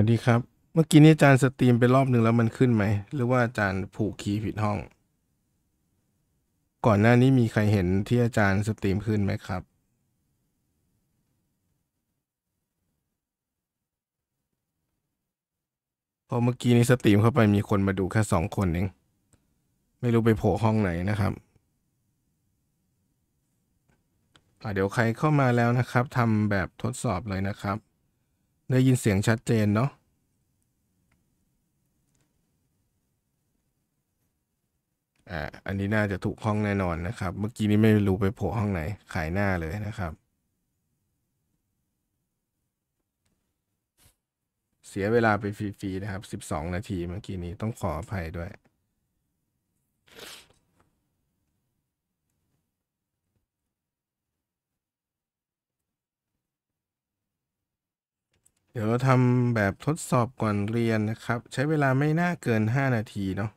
วัสดีครับเมื่อกี้นี้อาจารย์สตรีมไปรอบหนึ่งแล้วมันขึ้นไหม หรือว่าอาจารย์ผูกคีย์ผิดห้อง ก่อนหน้านี้มีใครเห็นที่อาจารย์สตรีมขึ้นไหมครับ พอเมื่อกี้นี้สตรีมเข้าไปมีคนมาดูแค่สองคนเองไม่รู้ไปโผล่ห้องไหนนะครับเดี๋ยวใครเข้ามาแล้วนะครับทำแบบทดสอบเลยนะครับได้ยินเสียงชัดเจนเนาะ อ่า อันนี้น่าจะถูกห้องแน่นอนนะครับ เมื่อกี้นี้ไม่รู้ไปโผล่ห้องไหน ขายหน้าเลยนะครับ เสียเวลาไปฟรี ๆ นะครับ 12 นาที เมื่อกี้นี้ต้องขออภัยด้วยเดี๋ยวทำแบบทดสอบก่อนเรียนนะครับ ใช้เวลาไม่น่าเกิน 5 นาทีเนาะ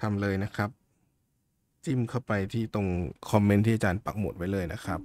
ทำเลยนะครับ จิ้มเข้าไปที่ตรงคอมเมนต์ที่อาจารย์ปักหมุดไว้เลยนะครับ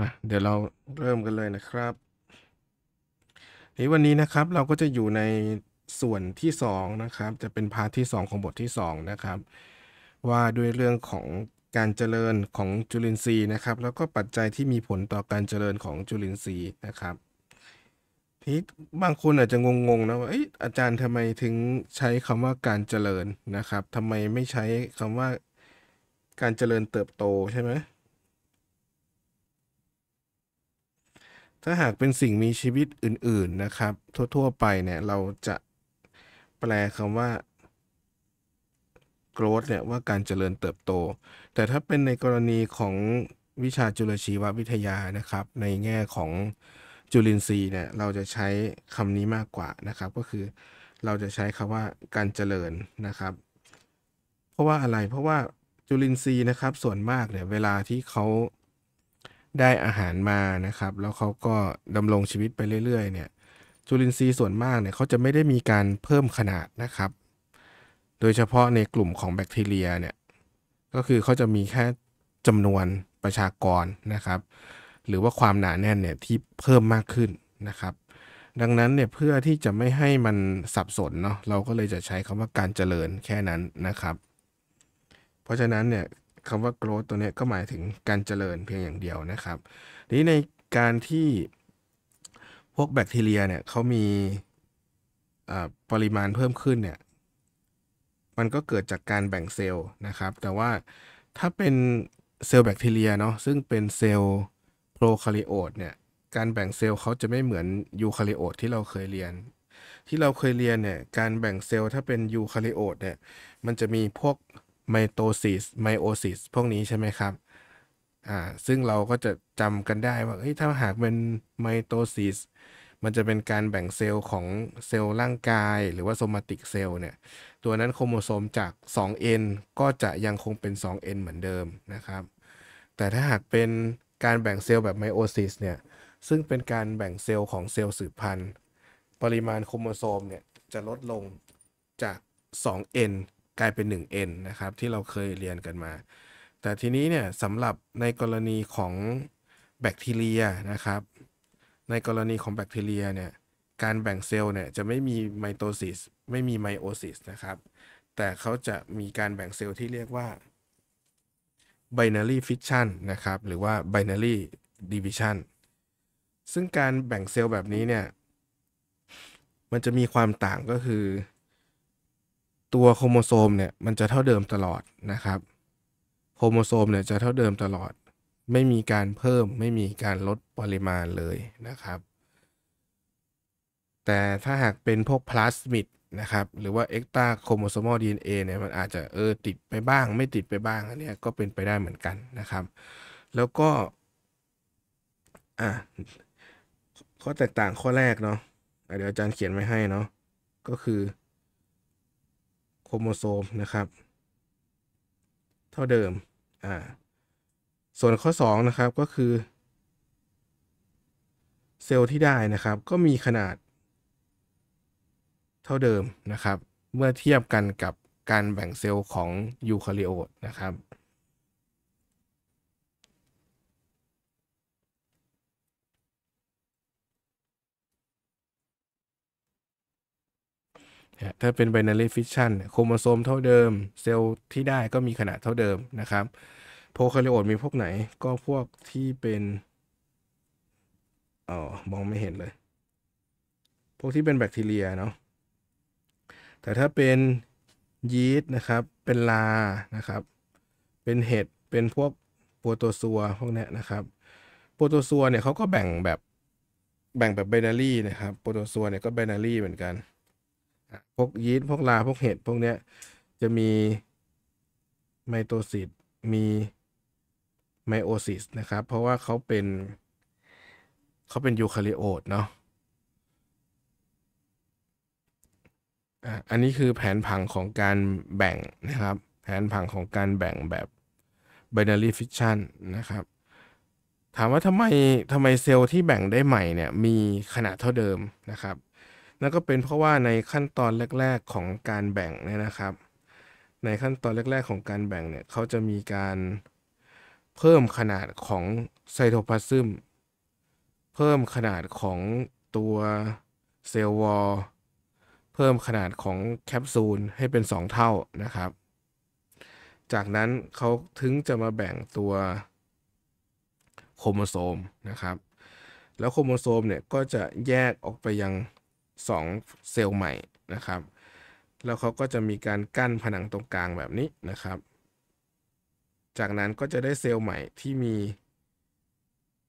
มาเดี๋ยวเราเริ่มกันเลยนะครับนี้วันนี้นะครับเราก็จะอยู่ในส่วนที่2นะครับจะเป็นพาร์ทที่ 2 ของบทที่2นะครับว่าด้วยเรื่องของการเจริญของจุลินทรีย์นะครับ แล้วก็ปัจจัยที่มีผลต่อการเจริญของจุลินทรีย์นะครับทีบางคนอาจจะงงๆนะว่าอาจารย์ทำไมถึงใช้คำว่าการเจริญนะครับ ทำไมไม่ใช้คำว่าการเจริญเติบโตใช่ไหมถ้าหากเป็นสิ่งมีชีวิตอื่นๆนะครับ ทั่วๆไป เนี่ย เราจะแปลคำว่า growth เนี่ยว่าการเจริญเติบโต แต่ถ้าเป็นในกรณีของวิชาจุลชีววิทยานะครับ ในแง่ของจุลินทรีย์เนี่ย เราจะใช้คำนี้มากกว่านะครับ ก็คือเราจะใช้คำว่าการเจริญนะครับ เพราะว่าอะไรเพราะว่าจุลินทรีย์นะครับ ส่วนมากเนี่ยเวลาที่เขาได้อาหารมานะครับ แล้วเขาก็ดำรงชีวิตไปเรื่อยๆ เนี่ย จุลินทรีย์ส่วนมากเนี่ยเขาจะไม่ได้มีการเพิ่มขนาดนะครับ โดยเฉพาะในกลุ่มของแบคทีเรียเนี่ยก็คือเขาจะมีแค่จำนวนประชากรนะครับ หรือว่าความหนาแน่นเนี่ยที่เพิ่มมากขึ้นนะครับ ดังนั้นเนี่ยเพื่อที่จะไม่ให้มันสับสนเนาะเราก็เลยจะใช้คำว่าการเจริญแค่นั้นนะครับ เพราะฉะนั้นเนี่ยคำว่า growth ตัวนี้ก็หมายถึงการเจริญเพียงอย่างเดียวนะครับทีนี้ในการที่พวกแบคทีเรียเนี่ยเขามีปริมาณเพิ่มขึ้นเนี่ยมันก็เกิดจากการแบ่งเซลล์นะครับแต่ว่าถ้าเป็นเซลล์แบคทีเรียเนาะซึ่งเป็นเซลล์โปรคาริโอตเนี่ยการแบ่งเซลล์เขาจะไม่เหมือนยูคาริโอตที่เราเคยเรียน ที่เราเคยเรียนเนี่ยการแบ่งเซลล์ถ้าเป็นยูคาริโอตเนี่ยมันจะมีพวกไมโตซิสไมโอซิสพวกนี้ใช่ไหมครับอ่าซึ่งเราก็จะจำกันได้ว่าเฮ้ยถ้าหากเป็นไมโตซิสมันจะเป็นการแบ่งเซลล์ของเซลล์ร่างกาย หรือว่าโซมาติกเซลล์เนี่ย ตัวนั้นโครโมโซมจาก 2n ก็จะยังคงเป็น 2n เหมือนเดิมนะครับ แต่ถ้าหากเป็นการแบ่งเซลล์แบบไมโอซิสเนี่ยซึ่งเป็นการแบ่งเซลล์ของเซลล์สืบพันธุ์ปริมาณโครโมโซมเนี่ยจะลดลงจาก 2n กลายเป็น 1n นะครับที่เราเคยเรียนกันมา แต่ทีนี้เนี่ยสำหรับในกรณีของแบคทีเรียนะครับ ในกรณีของแบคทีเรียเนี่ยการแบ่งเซลล์เนี่ยจะไม่มีไมโตซิสไม่มีไมโอซิสนะครับแต่เขาจะมีการแบ่งเซลล์ที่เรียกว่า binary fission นะครับหรือว่า binary division ซึ่งการแบ่งเซลล์แบบนี้เนี่ยมันจะมีความต่างก็คือตัวโครโมโซมเนี่ยมันจะเท่าเดิมตลอดนะครับโครโมโซมเนี่ยจะเท่าเดิมตลอด ไม่มีการเพิ่มไม่มีการลดปริมาณเลยนะครับ แต่ถ้าหากเป็นพวกพลาสมิดนะครับหรือว่าเอ็กตาโครโมโซมอลดีเนี่ยมันอาจจะเออติดไปบ้าง ไม่ติดไปบ้างอันนี้ก็เป็นไปได้เหมือนกันนะครับ แล้วก็อ่ะข้อแตกต่างข้อแรกเนาะเดี๋ยวอาจารย์เขียนไว้ให้เนาะก็คือโครโมโซม นะครับ เท่าเดิมอ่าส่วนข้อ2นะครับก็คือเซลล์ที่ได้นะครับก็มีขนาดเท่าเดิมนะครับเมื่อเทียบกันกับการแบ่งเซลล์ของยูคาริโอตนะครับถ้าเป็นไบนารีฟิชชันโครโมโซมเท่าเดิม เซลล์ที่ได้ก็มีขนาดเท่าเดิมนะครับโพคาริโอตมีพวกไหนก็พวกที่เป็นอ๋อมองไม่เห็นเลย พวกที่เป็นแบคทีเรียเนาะแต่ถ้าเป็นยีสต์นะครับเป็นลานะครับ เป็นเห็ดเป็นพวกโปรโตซัวพวกนี้นะครับโปรโตซัวเนี่ยเขาก็แบ่งแบบแบ่งแบบไบนารีนะครับโปรโตซัวเนี่ยก็ไบนารีเหมือนกันพวกยีสต์พวกลาพวกเห็ดพวกเนี้ย จะมี ไมโตซิสมี ไมโอซิส นะครับ เพราะว่าเขาเป็นเขาเป็นยูคาริโอตเนาะอันนี้คือแผนผังของการแบ่งนะครับ แผนผังของการแบ่งแบบ binary fission นะครับถามว่าทำไมทำไมเซลล์ที่แบ่งได้ใหม่เนี่ยมีขนาดเท่าเดิมนะครับนั่นก็เป็นเพราะว่าในขั้นตอนแรกๆของการแบ่งเนี่ยนะครับ ในขั้นตอนแรกๆของการแบ่งเนี่ยเขาจะมีการเพิ่มขนาดของไซโทพลาซึม เพิ่มขนาดของตัวเซลล์วอลเพิ่มขนาดของแคปซูลให้เป็น 2 เท่านะครับ จากนั้นเขาถึงจะมาแบ่งตัวโครโมโซมนะครับ แล้วโครโมโซมเนี่ยก็จะแยกออกไปยัง2เซลล์ใหม่นะครับ แล้วเขาก็จะมีการกั้นผนังตรงกลางแบบนี้นะครับ จากนั้นก็จะได้เซลล์ใหม่ที่มี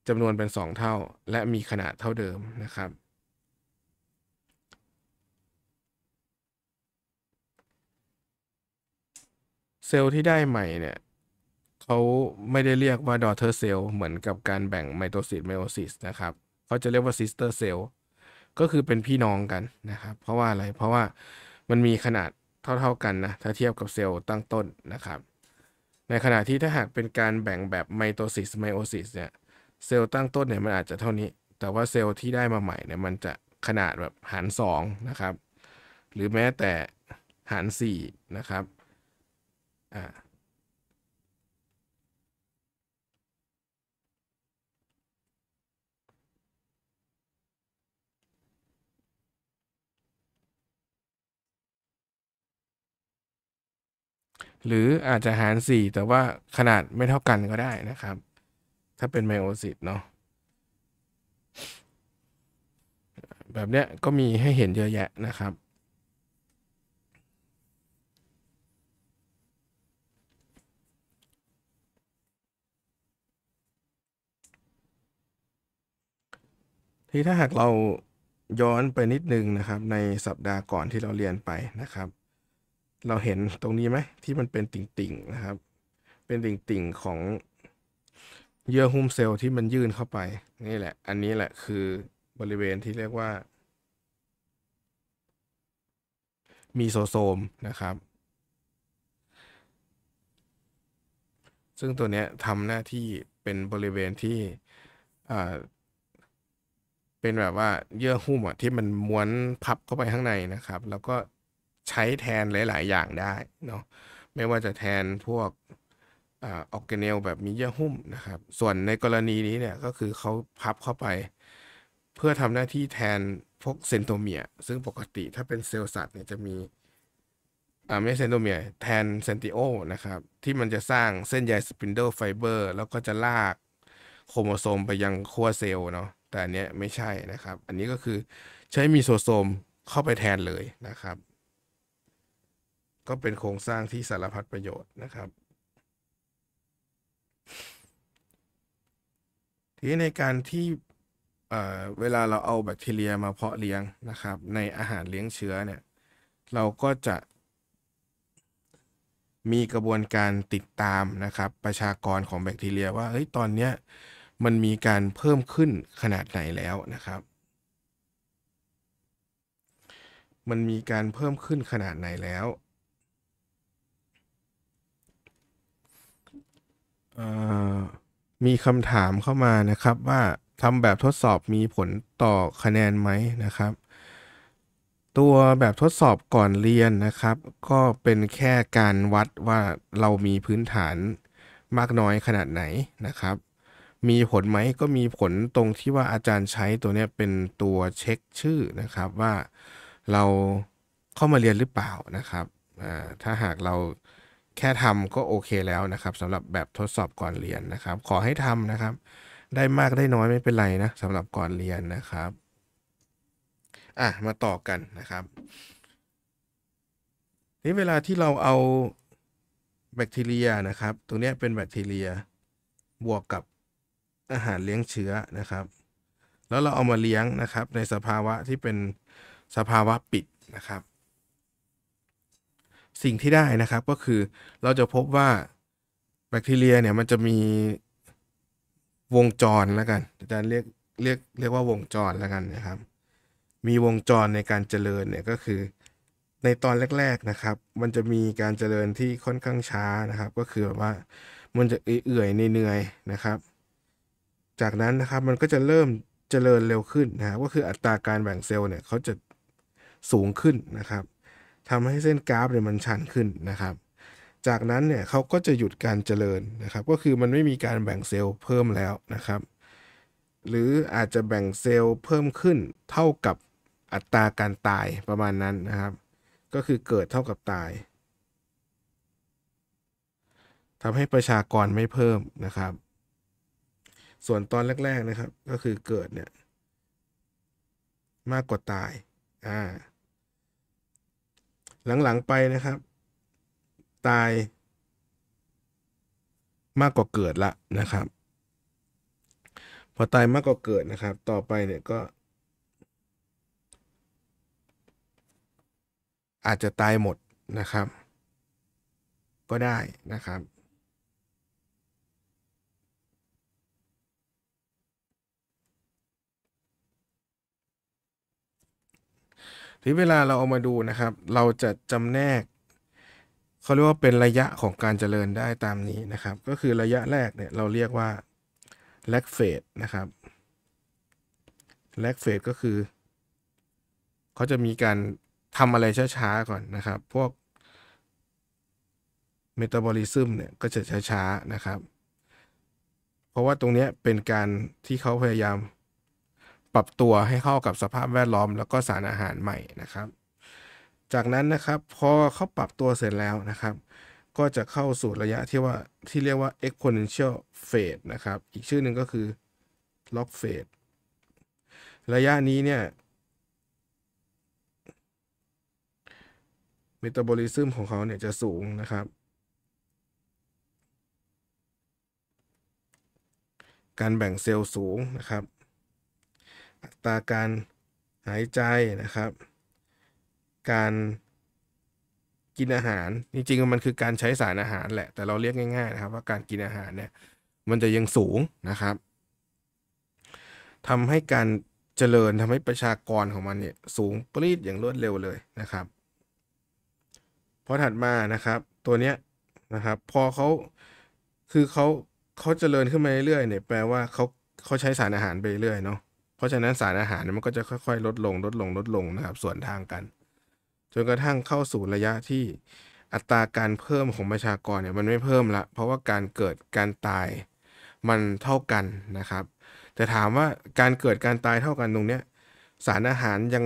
จำนวนเป็น 2 เท่าและมีขนาดเท่าเดิมนะครับ เซลล์ที่ได้ใหม่เนี่ยเขาไม่ได้เรียกว่าดอเทอร์เซลล์เหมือนกับการแบ่งไมโตซิสไมโอซิสนะครับเขาจะเรียกว่าซิสเตอร์เซลล์ก็คือเป็นพี่น้องกันนะครับ เพราะว่าอะไรเพราะว่ามันมีขนาดเท่าๆกันนะถ้าเทียบกับเซลล์ตั้งต้นนะครับ ในขณะที่ถ้าหากเป็นการแบ่งแบบไมโตซิสไมโอซิสเนี่ยเซลล์ตั้งต้นเนี่ยมันอาจจะเท่านี้ แต่ว่าเซลล์ที่ได้มาใหม่เนี่ยมันจะขนาดแบบหาร2นะครับ หรือแม้แต่หาร4นะครับอ่าหรืออาจจะหาร 4 แต่ว่าขนาดไม่เท่ากันก็ได้นะครับ ถ้าเป็นไมโอซิสเนาะแบบเนี้ยก็มีให้เห็นเยอะแยะนะครับ ที่ถ้าหากเราย้อนไปนิดนึงนะครับ ในสัปดาห์ก่อนที่เราเรียนไปนะครับเราเห็นตรงนี้ไหมที่มันเป็นติ่งๆนะครับ เป็นติ่งๆของเยื่อหุ้มเซลล์ที่มันยื่นเข้าไปนี่แหละ อันนี้แหละคือบริเวณที่เรียกว่า มีโซโซมนะครับ ซึ่งตัวนี้ทำหน้าที่เป็นบริเวณที่เป็นแบบว่า เยื่อหุ้มที่มันม้วนพับเข้าไปข้างในนะครับ แล้วก็ใช้แทนหลาย ๆ อย่างได้เนาะ ไม่ว่าจะแทนพวกออกเกเนลแบบมีเยื่อหุ้มนะครับ ส่วนในกรณีนี้เนี่ยก็คือเขาพับเข้าไป เพื่อทำหน้าที่แทนพวกเซนโตเมียซึ่งปกติ ถ้าเป็นเซลล์สัตว์เนี่ยจะมีอ่าไม่เซนโตเมียแทนเซนติโอนะครับ ที่มันจะสร้างเส้นใยสปินเดิลไฟเบอร์แล้วก็จะลากโครโมโซมไปยังขั้วเซลล์เนาะ แต่อันเนี้ยไม่ใช่นะครับ อันนี้ก็คือใช้มีโซโซมเข้าไปแทนเลยนะครับก็เป็นโครงสร้างที่สารพัดประโยชน์นะครับ ทีในการที่เวลาเราเอาแบคทีเรียมาเพาะเลี้ยงนะครับ ในอาหารเลี้ยงเชื้อเนี่ยเราก็จะมีกระบวนการติดตามนะครับ ประชากรของแบคทีเรีย ว่าเฮ้ยตอนเนี้ยมันมีการเพิ่มขึ้นขนาดไหนแล้วนะครับ มันมีการเพิ่มขึ้นขนาดไหนแล้วมีคำถามเข้ามานะครับว่าทำแบบทดสอบมีผลต่อคะแนนไหมนะครับ ตัวแบบทดสอบก่อนเรียนนะครับ ก็เป็นแค่การวัดว่าเรามีพื้นฐานมากน้อยขนาดไหนนะครับ มีผลไหมก็มีผลตรงที่ว่าอาจารย์ใช้ตัวนี้เป็นตัวเช็คชื่อนะครับว่าเราเข้ามาเรียนหรือเปล่านะครับถ้าหากเราแค่ทำก็โอเคแล้วนะครับสำหรับแบบทดสอบก่อนเรียนนะครับ ขอให้ทำนะครับ ได้มากได้น้อยไม่เป็นไรนะสำหรับก่อนเรียนนะครับ อ่ะมาต่อกันนะครับนี่เวลาที่เราเอาแบคทีเรียนะครับ ตรงนี้เป็นแบคทีเรียบวกกับอาหารเลี้ยงเชื้อนะครับ แล้วเราเอามาเลี้ยงนะครับ ในสภาวะที่เป็นสภาวะปิดนะครับสิ่งที่ได้นะครับก็คือเราจะพบว่าแบคทีเรียเนี่ยมันจะมีวงจรแล้วกันอาจารย์เรียกเรียกเรียกว่าวงจรแล้วกันนะครับ มีวงจรในการเจริญเนี่ยก็คือในตอนแรกๆนะครับ มันจะมีการเจริญที่ค่อนข้างช้านะครับ ก็คือแบบว่ามันจะเอื่อยเหนื่อยนะครับ จากนั้นนะครับมันก็จะเริ่มเจริญเร็วขึ้นนะก็คืออัตราการแบ่งเซลล์เนี่ยเขาจะสูงขึ้นนะครับทำให้เส้นกราฟเนี่ยมันชันขึ้นนะครับ จากนั้นเนี่ยเขาก็จะหยุดการเจริญนะครับ ก็คือมันไม่มีการแบ่งเซลล์เพิ่มแล้วนะครับ หรืออาจจะแบ่งเซลล์เพิ่มขึ้นเท่ากับอัตราการตายประมาณนั้นนะครับ ก็คือเกิดเท่ากับตายทำให้ประชากรไม่เพิ่มนะครับ ส่วนตอนแรก ๆนะครับก็คือเกิดเนี่ยมากกว่าตายอ่าหลัง ๆ ไปนะครับ ตายมากกว่าเกิดละนะครับ พอตายมากกว่าเกิดนะครับ ต่อไปเนี่ยก็อาจจะตายหมดนะครับ ก็ได้นะครับหรือเวลาเราเอามาดูนะครับ เราจะจำแนก เขาเรียกว่าเป็นระยะของการเจริญได้ตามนี้นะครับ ก็คือระยะแรกเนี่ย เราเรียกว่า lag phase นะครับ lag phase ก็คือเขาจะมีการทำอะไรช้าๆ ก่อนนะครับ พวกเมตาบอลิซึมเนี่ยก็จะช้าๆ นะครับ เพราะว่าตรงนี้เป็นการที่เขาพยายามปรับตัวให้เข้ากับสภาพแวดล้อมแล้วก็สารอาหารใหม่นะครับ จากนั้นนะครับพอเขาปรับตัวเสร็จแล้วนะครับ ก็จะเข้าสู่ระยะที่ว่าที่เรียกว่า exponential phase นะครับ อีกชื่อหนึ่งก็คือ log phase ระยะนี้เนี่ยเมตาบอลิซึมของเขาเนี่ยจะสูงนะครับ การแบ่งเซลล์สูงนะครับอัตราการหายใจนะครับ การกินอาหารจริงๆมันคือการใช้สารอาหารแหละ แต่เราเรียกง่าย ๆ นะครับ ว่าการกินอาหารเนี่ยมันจะยังสูงนะครับ ทำให้การเจริญทำให้ประชากรของมันเนี่ยสูงปรีดอย่างรวดเร็วเลยนะครับพอถัดมานะครับตัวเนี้ยนะครับพอเขาคือเขาเขาเจริญขึ้นมาเรื่อยๆเนี่ยแปลว่าเขาเขาใช้สารอาหารไปเรื่อยเนาะเพราะฉะนั้นสารอาหารมันก็จะค่อย ๆ ลดลง ลดลงลดลงนะครับ ส่วนทางกันจนกระทั่งเข้าสู่ระยะที่อัตราการเพิ่มของประชากรเนี่ยมันไม่เพิ่มละเพราะว่าการเกิดการตายมันเท่ากันนะครับ แต่ถามว่าการเกิดการตายเท่ากันตรงเนี้ยสารอาหารยัง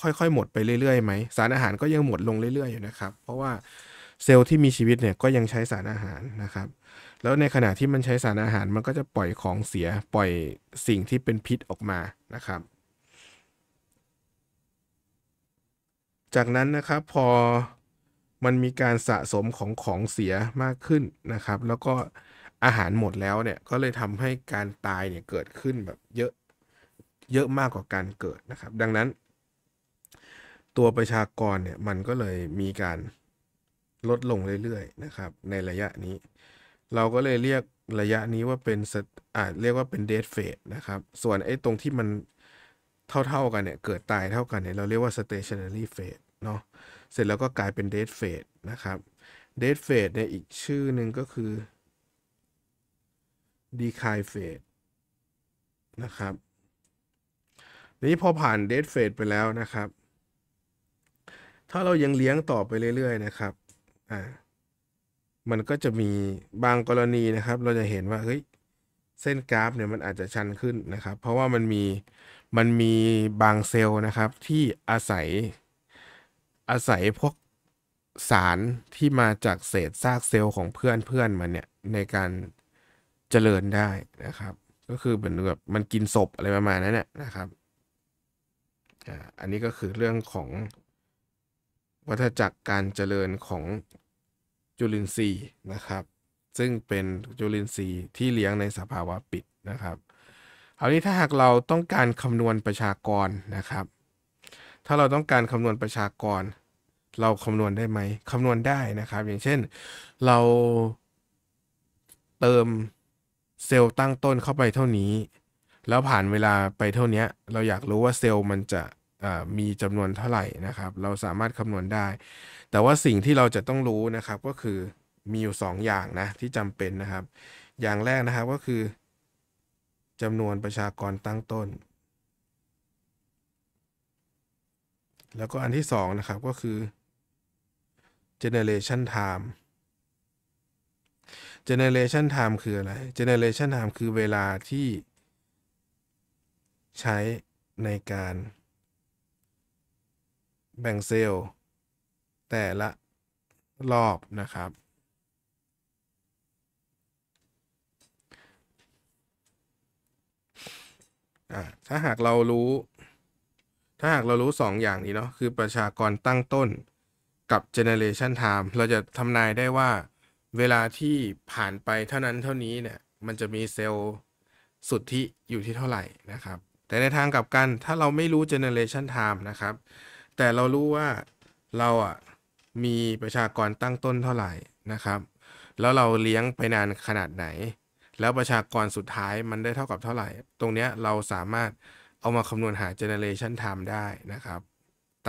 ค่อยๆหมดไปเรื่อยๆไหมสารอาหารก็ยังหมดลงเรื่อยๆอยู่นะครับ เพราะว่าเซลล์ที่มีชีวิตเนี่ยก็ยังใช้สารอาหารนะครับแล้วในขณะที่มันใช้สารอาหารมันก็จะปล่อยของเสียปล่อยสิ่งที่เป็นพิษออกมานะครับ จากนั้นนะครับพอมันมีการสะสมของของเสียมากขึ้นนะครับ แล้วก็อาหารหมดแล้วเนี่ยก็เลยทำให้การตายเนี่ยเกิดขึ้นแบบเยอะเยอะมากกว่าการเกิดนะครับ ดังนั้นตัวประชากรเนี่ยมันก็เลยมีการลดลงเรื่อยๆ นะครับ ในระยะนี้เราก็เลยเรียกระยะนี้ว่าเป็นอาจเรียกว่าเป็นเดทเฟสนะครับ ส่วนไอ้ตรงที่มันเท่าๆกันเนี่ย เกิดตายเท่ากันเนี่ย เราเรียกว่าสเตชันนารีเฟสเนาะ เสร็จแล้วก็กลายเป็นเดทเฟสนะครับ เดทเฟสเนี่ยอีกชื่อหนึ่งก็คือ ดีคายเฟสนะครับนี้พอผ่านเดทเฟสไปแล้วนะครับ ถ้าเรายังเลี้ยงต่อไปเรื่อยๆนะครับอ่ามันก็จะมีบางกรณีนะครับ เราจะเห็นว่าเฮ้ยเส้นกราฟเนี่ยมันอาจจะชันขึ้นนะครับ เพราะว่ามันมีมันมีบางเซลล์นะครับที่อาศัยอาศัยพวกสารที่มาจากเศษซากเซลล์ของเพื่อนเพื่อนมันเนี่ยในการเจริญได้นะครับ ก็คือเหมือนแบบมันกินศพอะไรประมาณนั้นน่ยนะครับ อันนี้ก็คือเรื่องของวัฏจักรการเจริญของจุลินทรีย์นะครับ ซึ่งเป็นจุลินทรีย์ที่เลี้ยงในสภาวะปิดนะครับคราวนี้ถ้าหากเราต้องการคำนวณประชากรนะครับ ถ้าเราต้องการคำนวณประชากร เราคำนวณได้ไหมคำนวณได้นะครับ อย่างเช่นเราเติมเซลล์ตั้งต้นเข้าไปเท่านี้ แล้วผ่านเวลาไปเท่านี้ เราอยากรู้ว่าเซลล์มันจะมีจำนวนเท่าไหร่นะครับ เราสามารถคำนวณได้แต่ว่าสิ่งที่เราจะต้องรู้นะครับก็คือมีอยู่2อย่างนะที่จำเป็นนะครับ อย่างแรกนะครับก็คือ จำนวนประชากรตั้งต้น แล้วก็อันที่2นะครับก็คือ generation time generation time คืออะไร generation time คือเวลาที่ใช้ในการแบ่งเซลล์แต่ละรอบนะครับถ้าหาก เรารู้ ถ้าหากเรารู้2ออย่าง นี้เนาะ คือประชากรตั้งต้นกับ generation time เราจะทำนายได้ว่าเวลาที่ผ่านไปเท่านั้นเท่านี้ เนี่ย มันจะมีเซลล์สุทธิอยู่ที่เท่าไหร่นะครับ แต่ในทางกลับกัน ถ้าเราไม่รู้ generation time นะครับ แต่เรารู้ว่าเราอะมีประชากรตั้งต้นเท่าไหร่นะครับ แล้วเราเลี้ยงไปนานขนาดไหน แล้วประชากรสุดท้ายมันได้เท่ากับเท่าไหร่ ตรงนี้เราสามารถเอามาคำนวณหา generation time ได้นะครับ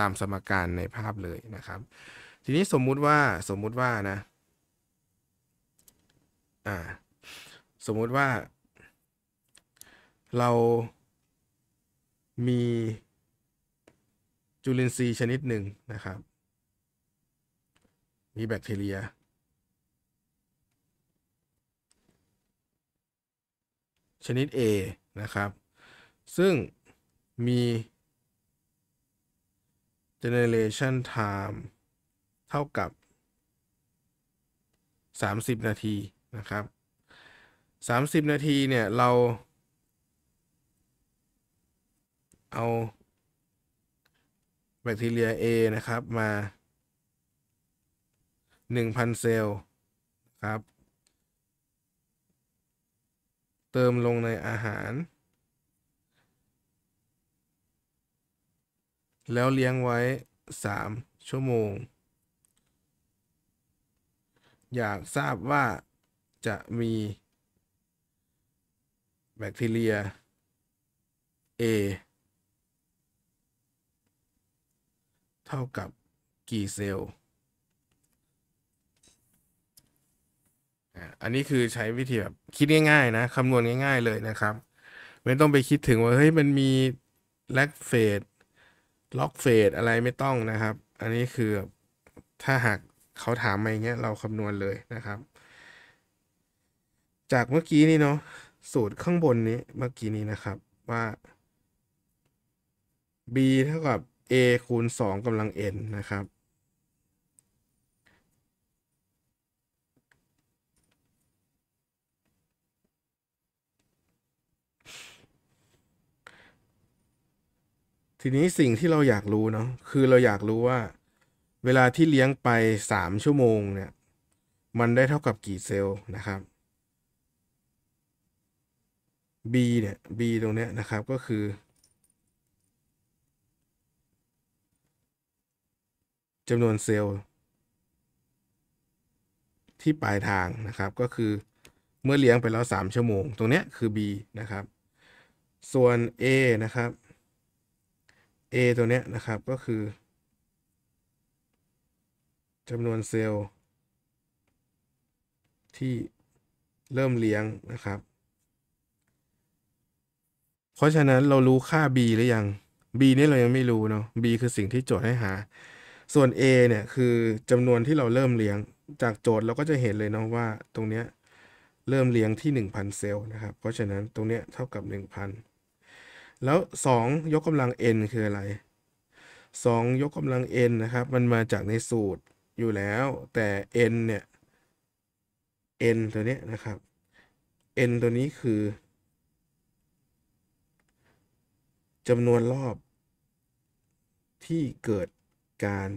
ตามสมการในภาพเลยนะครับ ทีนี้สมมุติว่าสมมุติว่านะอ่าสมมุติว่า เรามี จุลินทรีย์ชนิดหนึ่งนะครับมีแบคทีเรียชนิด A นะครับ ซึ่งมี generation time เท่ากับ 30 นาที นะครับ 30 นาทีเนี่ยเราเอาแบคทีเรีย A นะครับมาหนึ่งพันเซลครับ เติมลงในอาหาร แล้วเลี้ยงไว้ 3 ชั่วโมง อยากทราบว่าจะมีแบคทีเรีย A เท่ากับกี่เซลล์อันนี้คือใช้วิธีแบบคิดง่าย ๆนะ คำนวณง่าย ๆเลยนะครับ ไม่ต้องไปคิดถึงว่า เฮ้ยมันมีแลกเฟดล็อกเฟดอะไรไม่ต้องนะครับ อันนี้คือถ้าหากเขาถามมาอย่างเงี้ย เราคำนวณเลยนะครับ จากเมื่อกี้นี่เนาะสูตรข้างบนนี้เมื่อกี้นี้นะครับว่า b เท่ากับ a คูณ2กำลัง n นะครับทีนี้สิ่งที่เราอยากรู้เนาะคือเราอยากรู้ว่า เวลาที่เลี้ยงไปสามชั่วโมงเนี่ยมันได้เท่ากับกี่เซลล์นะครับ b เนี่ย b ตรงเนี้ยนะครับก็คือจำนวนเซลล์ ที่ปลายทางนะครับ ก็คือเมื่อเลี้ยงไปแล้วสามชั่วโมง ตรงเนี้ยคือ b นะครับ ส่วน a นะครับ A ตัวเนี้ยนะครับ ก็คือจำนวนเซลล์ ที่เริ่มเลี้ยงนะครับ เพราะฉะนั้นเรารู้ค่า b หรือยัง b นี่เรายังไม่รู้เนาะ b คือสิ่งที่โจทย์ให้หา ส่วน a เนี่ยคือจำนวนที่เราเริ่มเลี้ยงจากโจทย์เราก็จะเห็นเลยเนาะว่าตรงเนี้ยเริ่มเลี้ยงที่ 1,000เซลล์นะครับเพราะฉะนั้นตรงเนี้ยเท่ากับ 1,000แล้ว 2 ยกกำลัง n คืออะไร 2 ยกกำลัง n นะครับ มันมาจากในสูตรอยู่แล้ว แต่ n เนี่ย n ตัวนี้นะครับ n ตัวนี้คือจำนวนรอบ ที่เกิดการ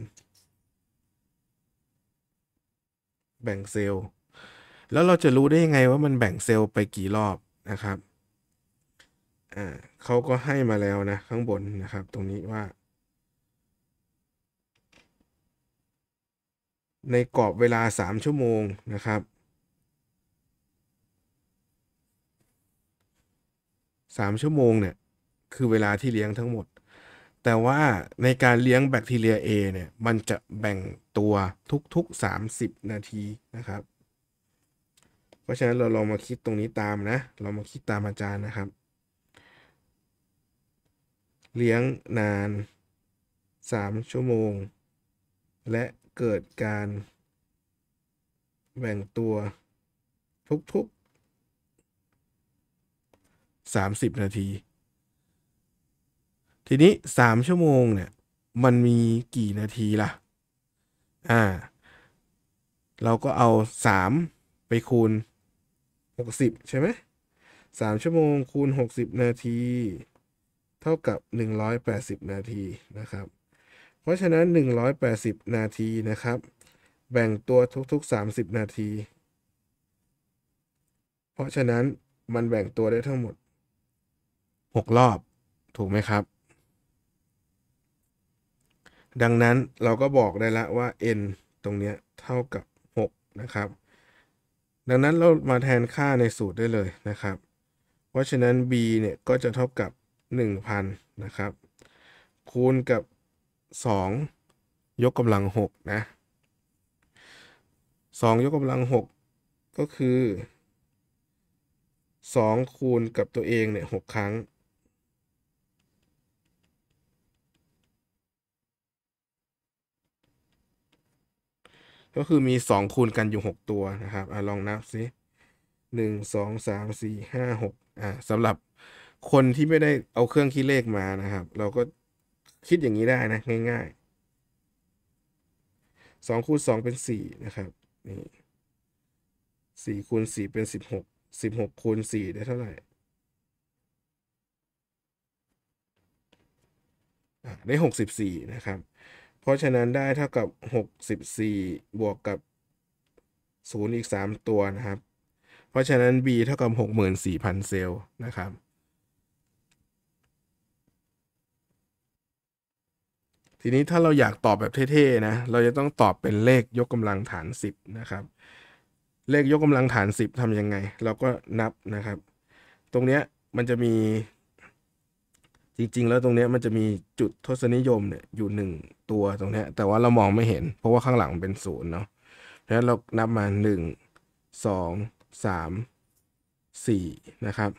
แบ่งเซลล์ แล้วเราจะรู้ได้ยังไงว่ามันแบ่งเซลล์ไปกี่รอบนะครับ อ่าเขาก็ให้มาแล้วนะ ข้างบนนะครับตรงนี้ว่า ในกรอบเวลา 3 ชั่วโมงนะครับ 3 ชั่วโมงเนี่ยคือเวลาที่เลี้ยงทั้งหมด แต่ว่าในการเลี้ยงแบคทีเรีย A เนี่ย มันจะแบ่งตัวทุก ๆ 30 นาทีนะครับ เพราะฉะนั้นเราลองมาคิดตรงนี้ตามนะ เรามาคิดตามอาจารย์นะครับเลี้ยงนาน 3 ชั่วโมง และเกิดการแบ่งตัวทุกๆ 30 นาที ทีนี้ 3 ชั่วโมงเนี่ย มันมีกี่นาทีล่ะอ่า เราก็เอา 3 ไปคูณ 60 ใช่ไหม3ชั่วโมงคูณ 60 นาทีเท่ากับ 180 นาที นะครับ เพราะฉะนั้น 180 นาที นะครับ แบ่งตัวทุกๆ 30 นาที เพราะฉะนั้นมันแบ่งตัวได้ทั้งหมด 6 รอบ ถูกไหมครับ ดังนั้นเราก็บอกได้ละว่า n ตรงเนี้ย เท่ากับ 6 นะครับ ดังนั้นเรามาแทนค่าในสูตรได้เลยนะครับ เพราะฉะนั้น b เนี่ยก็จะเท่ากับ1,000 นะครับ คูณกับ 2 ยกกำลัง 6 นะ2ยกกำลัง 6 ก็คือ 2 คูณกับตัวเองเนี่ย 6 ครั้ง ก็คือมี 2 คูณกันอยู่ 6 ตัวนะครับอลองนับสิ1 2 3 4 5 6อ่าสำหรับคนที่ไม่ได้เอาเครื่องคิดเลขมานะครับ เราก็คิดอย่างนี้ได้นะ ง่ายๆ สองคูณสองเป็นสี่นะครับนี่สี่คูณสี่เป็นสิบหกสิบหกคูณสี่ได้เท่าไหร่ได้หกสิบี่นะครับ เพราะฉะนั้นได้เท่ากับหกสิบี่บวกกับศูนย์อีกสามตัวนะครับ เพราะฉะนั้น b เท่ากับหกหมื่นสี่พันเซลล์นะครับทีนี้ถ้าเราอยากตอบแบบเท่ๆนะเราจะต้องตอบเป็นเลขยกกำลังฐาน 10นะครับเลขยกกำลังฐาน 10 ทํำยังไง เราก็นับนะครับ ตรงเนี้ยมันจะมีจริงๆแล้วตรงเนี้ยมันจะมีจุดทศนิยมเนี่ยอยู่ 1 ตัวตรงเนี้ยแต่ว่าเรามองไม่เห็นเพราะว่าข้างหลังเป็นศูนย์เนาะะฉะนั้นเรานับมา 1 2 3 4นะครับ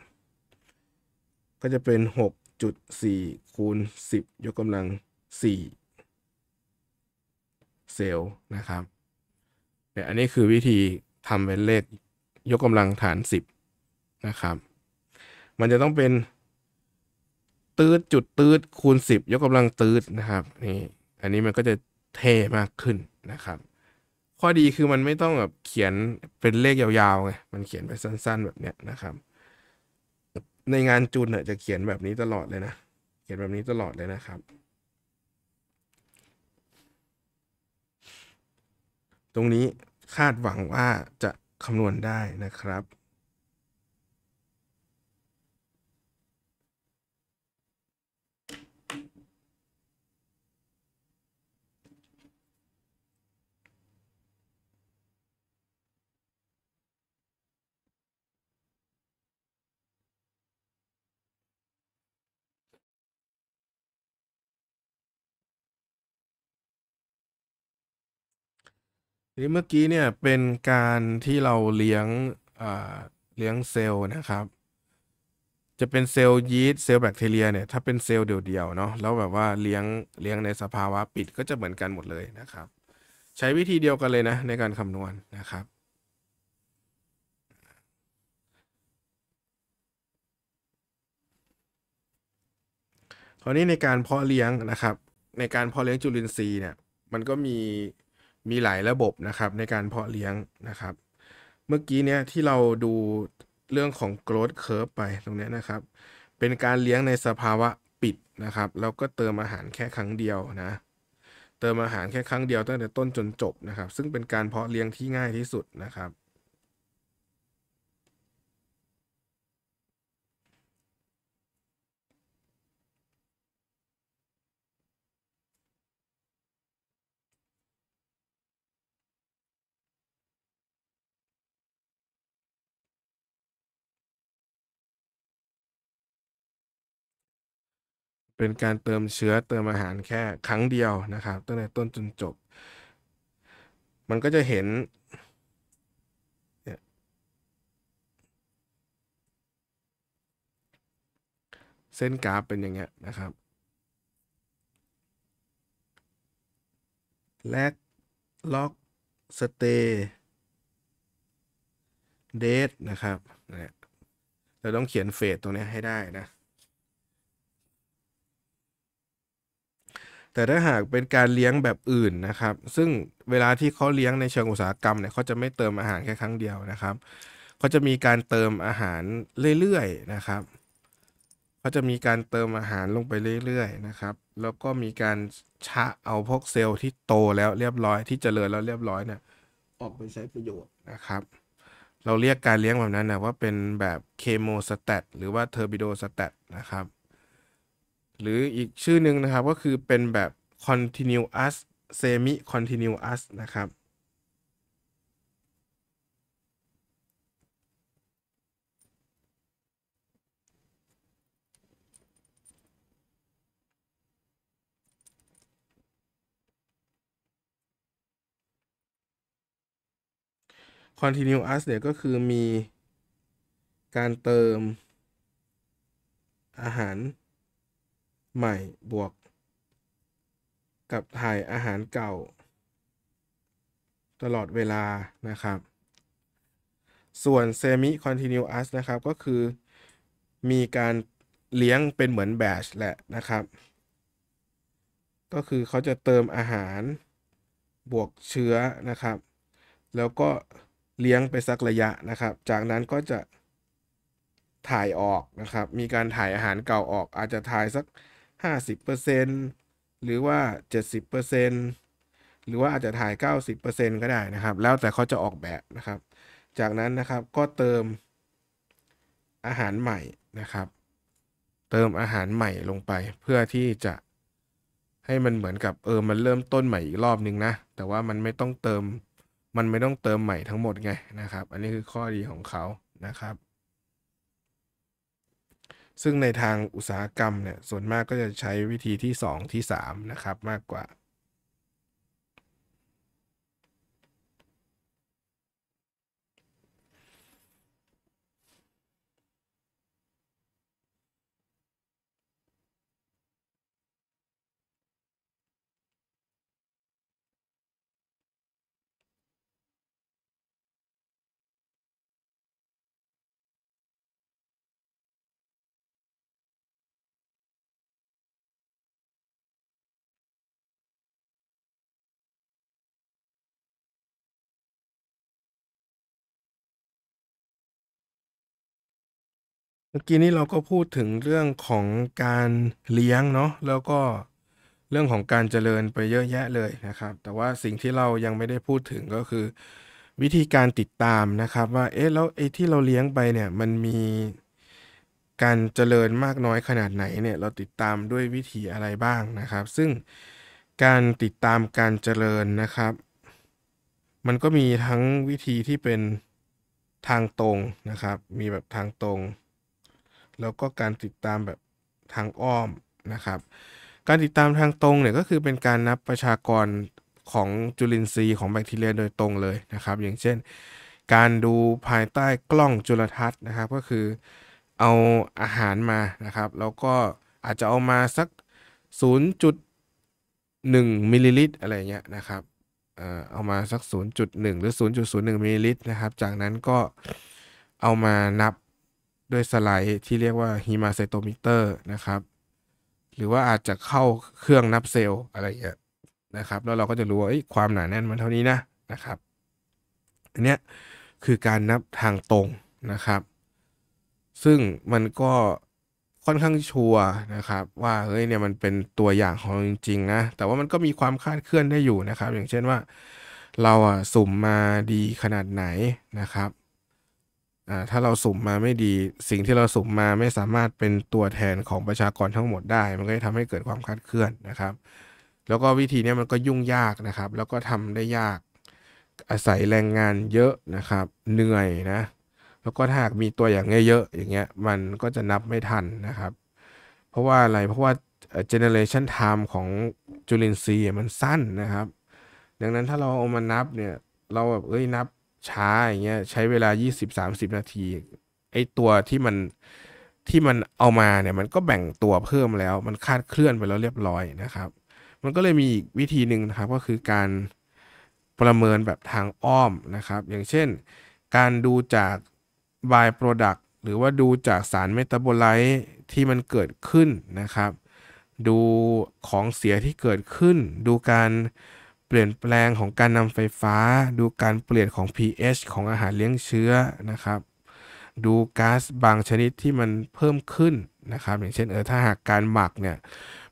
ก็จะเป็น 6.4คูณ 10 ยกกำลัง4เซลล์นะครับเนี่ยอันนี้คือวิธีทำเป็นเลขยกกำลังฐาน 10 นะครับ มันจะต้องเป็นตืดจุดตืดคูณ 10 ยกกำลังตืดนะครับนี่อันนี้มันก็จะเท่มากขึ้นนะครับ ข้อดีคือมันไม่ต้องแบบเขียนเป็นเลขยาวๆไงมันเขียนไปสั้นๆ แบบเนี้ยนะครับ ในงานจุนเนี่ยจะเขียนแบบนี้ตลอดเลยนะ เขียนแบบนี้ตลอดเลยนะครับตรงนี้คาดหวังว่าจะคำนวณได้นะครับทีเมื่อกี้เนี่ยเป็นการที่เราเลี้ยงเลี้ยงเซลล์นะครับ จะเป็นเซลล์ยีสต์เซลล์แบคทีเรียเนี่ยถ้าเป็นเซลล์เดี่ยวๆเนาะแล้วแบบว่าเลี้ยงเลี้ยงในสภาวะปิดก็จะเหมือนกันหมดเลยนะครับ ใช้วิธีเดียวกันเลยนะ ในการคำนวณนนะครับคราวนี้ในการเพาะเลี้ยงนะครับ ในการเพาะเลี้ยงจุลินทรีย์เนี่ยมันก็มีมีหลายระบบนะครับในการเพาะเลี้ยงนะครับ เมื่อกี้เนี้ยที่เราดูเรื่องของ growth curve ไปตรงนี้นะครับ เป็นการเลี้ยงในสภาวะปิดนะครับแล้วก็เติมอาหารแค่ครั้งเดียวนะ เติมอาหารแค่ครั้งเดียวตั้งแต่ต้นจนจบนะครับ ซึ่งเป็นการเพาะเลี้ยงที่ง่ายที่สุดนะครับเป็นการเติมเชื้อเติมอาหารแค่ครั้งเดียวนะครับ ตั้งแต่ต้นจนจบ มันก็จะเห็น เส้นกราฟเป็นอย่างเงี้ยนะครับ แลกล็อกสเตเดทนะครับเราต้องเขียนเฟสตรงนี้ให้ได้นะแต่ถ้าหากเป็นการเลี้ยงแบบอื่นนะครับ ซึ่งเวลาที่เขาเลี้ยงในเชิงอุตสาหกรรมเนี่ยเขาจะไม่เติมอาหารแค่ครั้งเดียวนะครับเขาจะมีการเติมอาหารเรื่อยๆนะครับเขาจะมีการเติมอาหารลงไปเรื่อยๆนะครับ แล้วก็มีการชะเอาพวกเซลล์ที่โตแล้วเรียบร้อยที่เจริญแล้วเรียบร้อยเนี่ยออกไปใช้ประโยชน์นะครับเราเรียกการเลี้ยงแบบนั้นนะว่าเป็นแบบเคโมสแตตหรือว่าเทอร์บิโดสแตตนะครับหรืออีกชื่อหนึ่งนะครับก็คือเป็นแบบ continuous semi continuous นะครับ continuous เนี่ยก็คือมีการเติมอาหารใหม่บวกกับถ่ายอาหารเก่า ตลอดเวลานะครับ ส่วน semi continuous นะครับก็คือมีการเลี้ยงเป็นเหมือนแบชแหละนะครับ ก็คือเขาจะเติมอาหารบวกเชื้อนะครับ แล้วก็เลี้ยงไปสักระยะนะครับ จากนั้นก็จะถ่ายออกนะครับมีการถ่ายอาหารเก่าออกอาจจะถ่ายสัก50%หรือว่า 70%หรือว่าอาจจะถ่าย 90%ก็ได้นะครับ แล้วแต่เขาจะออกแบบนะครับ จากนั้นนะครับก็เติมอาหารใหม่นะครับ เติมอาหารใหม่ลงไป เพื่อที่จะให้มันเหมือนกับเออมันเริ่มต้นใหม่อีกรอบนึงนะแต่ว่ามันไม่ต้องเติมมันไม่ต้องเติมใหม่ทั้งหมดไงนะครับ อันนี้คือข้อดีของเขานะครับซึ่งในทางอุตสาหกรรมเนี่ยส่วนมากก็จะใช้วิธีที่ 2 ที่ 3 นะครับมากกว่ามื่อกี้นี้เราก็พูดถึงเรื่องของการเลี้ยงเนาะแล้วก็เรื่องของการเจริญไปเยอะแยะเลยนะครับ แต่ว่าสิ่งที่เรายังไม่ได้พูดถึงก็คือ วิธีการติดตามนะครับ ว่าเอ๊ะแล้วไอ้ที่เราเลี้ยงไปเนี่ย มันมีการเจริญมากน้อยขนาดไหนเนี่ยเราติดตามด้วยวิธีอะไรบ้างนะครับ ซึ่งการติดตามการเจริญนะครับ มันก็มีทั้งวิธีที่เป็นทางตรงนะครับ มีแบบทางตรงแล้วก็การติดตามแบบทางอ้อมนะครับ การติดตามทางตรงเนี่ยก็คือเป็นการนับประชากรของจุลินทรีย์ของแบคทีเรียโดยตรงเลยนะครับ อย่างเช่น การดูภายใต้กล้องจุลทรรศน์นะครับก็คือเอาอาหารมานะครับแล้วก็อาจจะเอามาสัก 0.1มิลลิลิตรอะไรเงี้ยนะครับเอามาสัก0.1หรือ0.01มิลลิลิตรนะครับจากนั้นก็เอามานับด้วยสไลด์ที่เรียกว่าฮิมาไซโตมิเตอร์นะครับ หรือว่าอาจจะเข้าเครื่องนับเซลล์อะไรอย่างเงี้ยนะครับ แล้วเราก็จะรู้ว่าความหนาแน่นมันเท่านี้นะนะครับอันเนี้ยคือการนับทางตรงนะครับ ซึ่งมันก็ค่อนข้างชัวนะครับ ว่าเฮ้ยเนี่ยมันเป็นตัวอย่างของจริงๆนะแต่ว่ามันก็มีความคาดเคลื่อนได้อยู่นะครับ อย่างเช่นว่า เราอ่ะสุ่มมาดีขนาดไหนนะครับอ่าถ้าเราสุ่มมาไม่ดีสิ่งที่เราสุ่มมาไม่สามารถเป็นตัวแทนของประชากรทั้งหมดได้ มันก็จะทำให้เกิดความคลาดเคลื่อนนะครับ แล้วก็วิธีนี้มันก็ยุ่งยากนะครับ แล้วก็ทำได้ยากอาศัยแรงงานเยอะนะครับ เหนื่อยนะแล้วก็ถ้าหากมีตัวอย่างเยอะๆอย่างเงี้ยมันก็จะนับไม่ทันนะครับ เพราะว่าอะไรเพราะว่าเจเนเรชันไทม์ของจุลินทรีย์มันสั้นนะครับ ดังนั้นถ้าเราเอามานับเนี่ยเราแบบเอ้ยนับช้าอย่างเงี้ยใช้เวลา 20-30 นาทีไอตัวที่มัน ที่มันเอามาเนี่ย มันก็แบ่งตัวเพิ่มแล้วมันคาดเคลื่อนไปแล้วเรียบร้อยนะครับ มันก็เลยมีอีกวิธีหนึ่งนะครับก็คือการประเมินแบบทางอ้อมนะครับ อย่างเช่น การดูจาก by product หรือว่าดูจากสารเมตาบอไลต์ที่มันเกิดขึ้นนะครับ ดูของเสียที่เกิดขึ้น ดูการเปลี่ยนแปลงของการนำไฟฟ้า ดูการเปลี่ยนของ pH ของอาหารเลี้ยงเชื้อนะครับ ดูก๊าซบางชนิดที่มันเพิ่มขึ้นนะครับ อย่างเช่นเออถ้าหากการหมักเนี่ย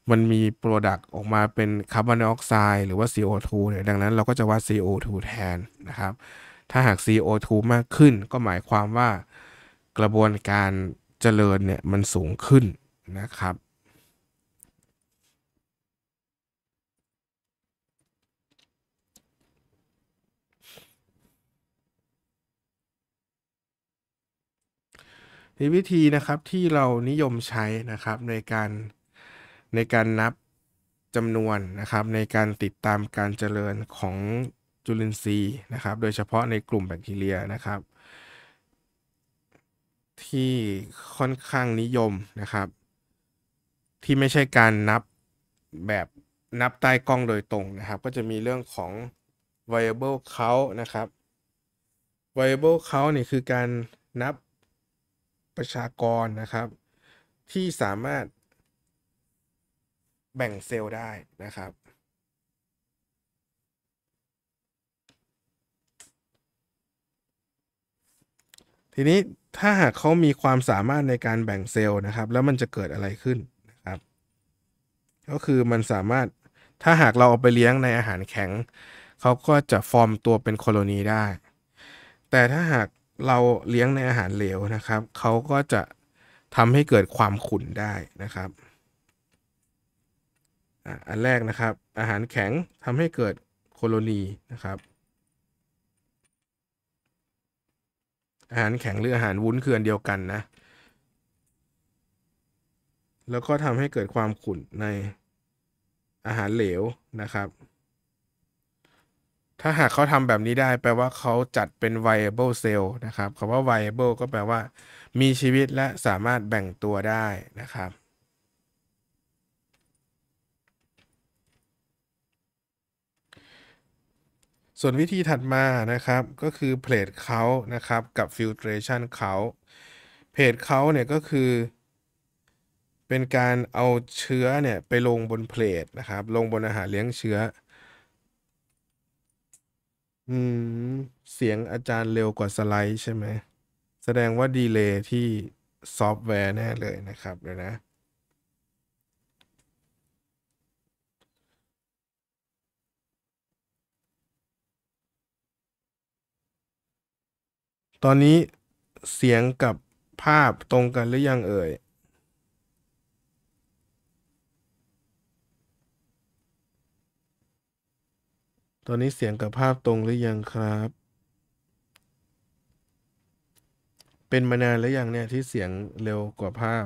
มันมีโปรดักต์ออกมาเป็นคาร์บอนไดออกไซด์หรือว่า CO2 เนี่ยดังนั้นเราก็จะวัด CO2 แทนนะครับ ถ้าหาก CO2 มากขึ้น ก็หมายความว่ากระบวนการเจริญเนี่ยมันสูงขึ้นนะครับมีวิธีนะครับที่เรานิยมใช้นะครับในการในการนับจำนวนนะครับในการติดตามการเจริญของจุลินทรีย์นะครับโดยเฉพาะในกลุ่มแบคทีเรียนะครับ ที่ค่อนข้างนิยมนะครับ ที่ไม่ใช่การนับแบบนับใต้กล้องโดยตรงนะครับ ก็จะมีเรื่องของ variable count นะครับ variable count นี่คือการนับประชากรนะครับที่สามารถแบ่งเซลล์ได้นะครับ ทีนี้ถ้าหากเขามีความสามารถในการแบ่งเซลล์นะครับ แล้วมันจะเกิดอะไรขึ้นนะครับ ก็คือมันสามารถถ้าหากเราเอาไปเลี้ยงในอาหารแข็ง เขาก็จะฟอร์มตัวเป็นโคโลนีได้แต่ถ้าหากเราเลี้ยงในอาหารเหลวนะครับเขาก็จะทำให้เกิดความขุ่นได้นะครับอันแรกนะครับอาหารแข็งทำให้เกิดโคโลนีนะครับ อาหารแข็งหรืออาหารวุ้นคืออันเดียวกันนะ แล้วก็ทำให้เกิดความขุ่นในอาหารเหลวนะครับถ้าหากเขาทำแบบนี้ได้แปลว่าเขาจัดเป็น viable cell นะครับคาว่า viable ก็แปลว่ามีชีวิตและสามารถแบ่งตัวได้นะครับ ส่วนวิธีถัดมานะครับ ก็คือเพลทเขานะครับ กับฟิลเตรชันเขาเพลทเขาเนี่ยก็คือ เป็นการเอาเชื้อเนี่ยไปลงบนเพลทนะครับ ลงบนอาหารเลี้ยงเชื้ออืม เสียงอาจารย์เร็วกว่าสไลด์ใช่ไหมแสดงว่าดีเลย์ที่ซอฟต์แวร์แน่เลยนะครับเดี๋ยวนะ ตอนนี้เสียงกับภาพตรงกันหรือยังเอ่ยตอนนี้เสียงกับภาพตรงหรือยังครับ เป็นมานานแล้วยังเนี่ยที่เสียงเร็วกว่าภาพ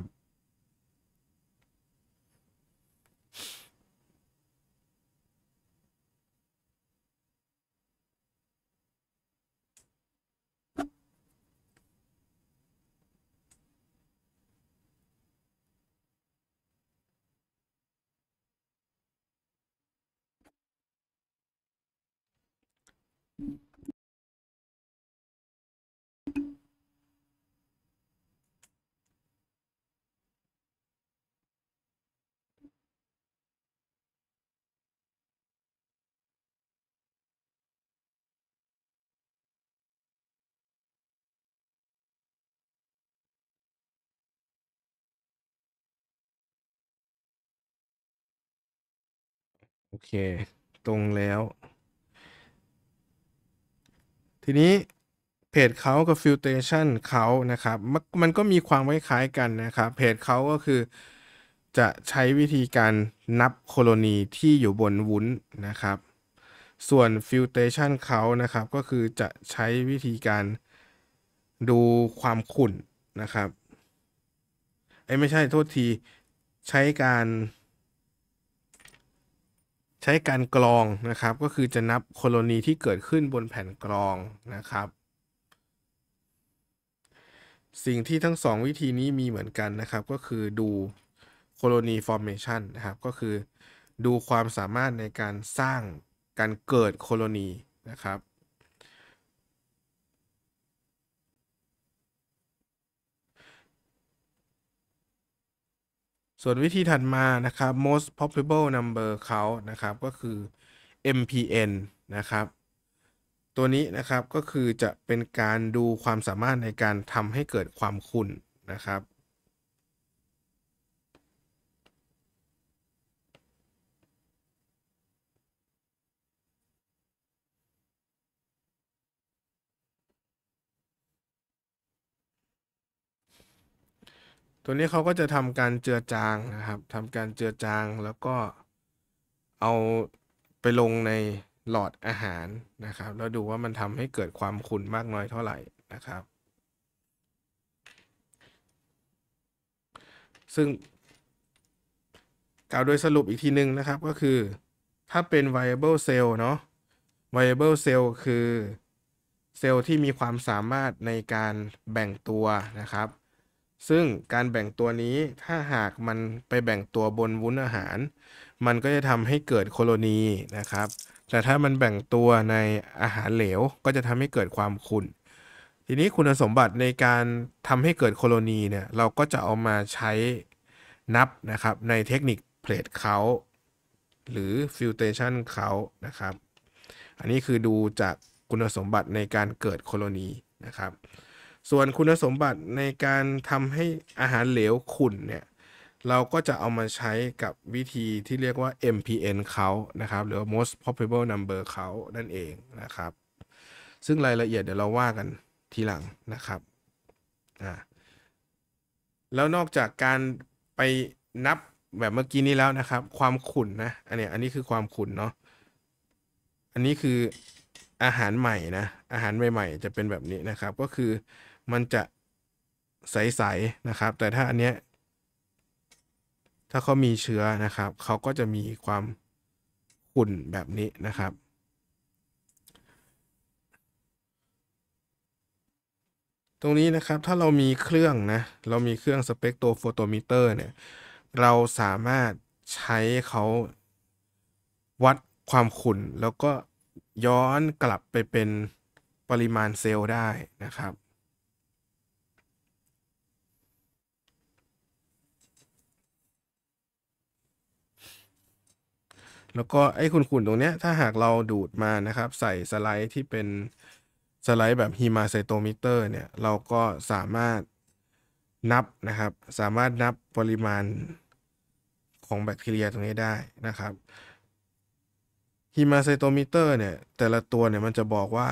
อเค ตรงแล้ว ทีนี้เพจเขากับฟิลเตชันเขานะครับมันก็มีความคล้ายกันนะครับเพจเขาก็คือจะใช้วิธีการนับโคโลนีที่อยู่บนวุ้นนะครับ ส่วนฟิลเตชันเขานะครับก็คือจะใช้วิธีการดูความขุ่นนะครับไอ้ไม่ใช่โทษที ใช้การใช้การกรองนะครับก็คือจะนับโคโลนีที่เกิดขึ้นบนแผ่นกรองนะครับ สิ่งที่ทั้งสองวิธีนี้มีเหมือนกันนะครับ ก็คือดูโคโลนีฟอร์เมชันนะครับ ก็คือดูความสามารถในการสร้างการเกิดโคโลนีนะครับส่วนวิธีถัดมา นะครับ most p r o b a b l e number เขานะครับ ก็คือ MPN นะครับ ตัวนี้นะครับ ก็คือจะเป็นการดูความสามารถในการทำให้เกิดความคุณนะครับตัวนี้เขาก็จะทำการเจือจางนะครับ ทำการเจือจางแล้วก็เอาไปลงในหลอดอาหารนะครับ แล้วดูว่ามันทำให้เกิดความขุ่นมากน้อยเท่าไหร่นะครับ ซึ่งกล่าวโดยสรุปอีกทีหนึ่งนะครับก็คือถ้าเป็น viable cell เนาะ viable cell คือเซลล์ที่มีความสามารถในการแบ่งตัวนะครับซึ่งการแบ่งตัวนี้ ถ้าหากมันไปแบ่งตัวบนวุ้นอาหาร มันก็จะทำให้เกิดโคโลนีนะครับ แต่ถ้ามันแบ่งตัวในอาหารเหลว ก็จะทำให้เกิดความขุ่นทีนี้คุณสมบัติในการทำให้เกิดโคโลนีเนี่ย เราก็จะเอามาใช้นับนะครับ ในเทคนิคเพลทเขาหรือฟิลเตชันเขานะครับ อันนี้คือดูจากคุณสมบัติในการเกิดโคโลนีนะครับส่วนคุณสมบัติในการทำให้อาหารเหลวขุ่นเนี่ยเราก็จะเอามาใช้กับวิธีที่เรียกว่า MPN เขานะครับหรือ most probable number เขานั่นเองนะครับ ซึ่งรายละเอียดเดี๋ยวเราว่ากันทีหลังนะครับอ่าแล้วนอกจากการไปนับแบบเมื่อกี้นี้แล้วนะครับ ความขุ่นนะอันนี้อันนี้คือความขุ่นเนาะอันนี้คืออาหารใหม่นะอาหารใหม่ๆจะเป็นแบบนี้นะครับก็คือมันจะใสๆนะครับ แต่ถ้าอันเนี้ยถ้าเขามีเชื้อนะครับ เขาก็จะมีความขุ่นแบบนี้นะครับ ตรงนี้นะครับ ถ้าเรามีเครื่องนะ เรามีเครื่องสเปกโตโฟโตมิเตอร์เนี่ย เราสามารถใช้เขาวัดความขุ่นแล้วก็ย้อนกลับไปเป็นปริมาณเซลล์ได้นะครับแล้วก็ไอ้ขุ่นๆตรงเนี้ยถ้าหากเราดูดมานะครับ ใส่สไลด์ที่เป็นสไลด์แบบฮีมาไซโตมิเตอร์เนี่ย เราก็สามารถนับนะครับ สามารถนับปริมาณของแบคทีเรีย ตรงนี้ได้นะครับฮีมาไซโตมิเตอร์เนี่ยแต่ละตัวเนี่ย มันจะบอกว่า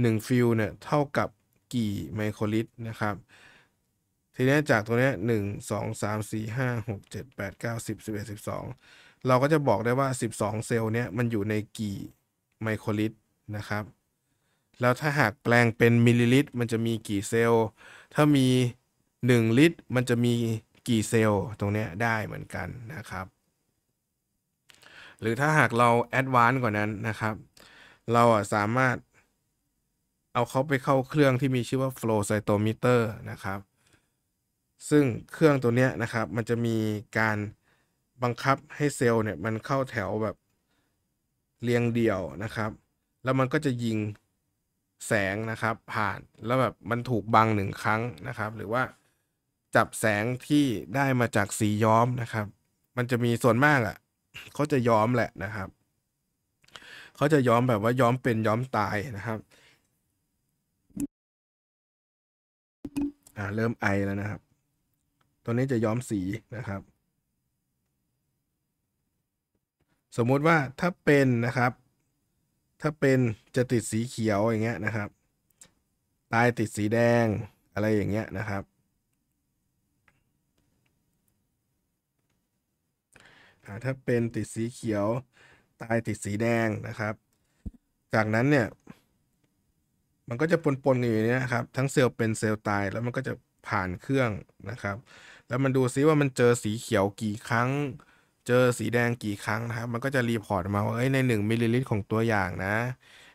1 ฟิลเนี่ย เท่ากับกี่ไมโครลิตร นะครับทีนี้จากตัวนี้หนึ่งสองสามสี่ห้าหกเจ็ดแปดเก้าสิบสิบเอ็ดสิบสองเราก็จะบอกได้ว่าสสิบองเซลล์เนี้ยมันอยู่ในกี่ไมโครลิตรนะครับแล้วถ้าหากแปลงเป็นมิลลิลิตรมันจะมีกี่เซลล์ ถ้ามีหนึ่งลิตรมันจะมีกี่เซลล์ ตรงนี้ได้เหมือนกันนะครับ หรือถ้าหากเราแอดวานซ์กว่านั้นนะครับ เราสามารถเอาเขาไปเข้าเครื่องที่มีชื่อว่าโฟล์ไซโตมิเตอร์นะครับซึ่งเครื่องตัวเนี้ยนะครับ มันจะมีการบังคับให้เซลล์เนี่ยมันเข้าแถวแบบเรียงเดี่ยวนะครับ แล้วมันก็จะยิงแสงนะครับ ผ่านแล้วแบบมันถูกบังหนึ่งครั้งนะครับ หรือว่าจับแสงที่ได้มาจากสีย้อมนะครับ มันจะมีส่วนมากอะ่ะเขาจะย้อมแหละนะครับเขาจะย้อมแบบว่าย้อมเป็นย้อมตายนะครับอ่าเริ่มไอแล้วนะครับตัวนี้จะย้อมสีนะครับ สมมุติว่าถ้าเป็นนะครับ ถ้าเป็นจะติดสีเขียวอย่างเงี้ยนะครับ ตายติดสีแดงอะไรอย่างเงี้ยนะครับ ถ้าเป็นติดสีเขียว ตายติดสีแดงนะครับ จากนั้นเนี่ย มันก็จะปนๆกันอยู่นี่นะครับ ทั้งเซลล์เป็นเซลล์ตาย แล้วมันก็จะผ่านเครื่องนะครับแล้วมันดูซิว่ามันเจอสีเขียวกี่ครั้ง เจอสีแดงกี่ครั้งนะครับ มันก็จะรีพอร์ตมาว่าเอ้ย ใน 1 มิลลิลิตรของตัวอย่างนะ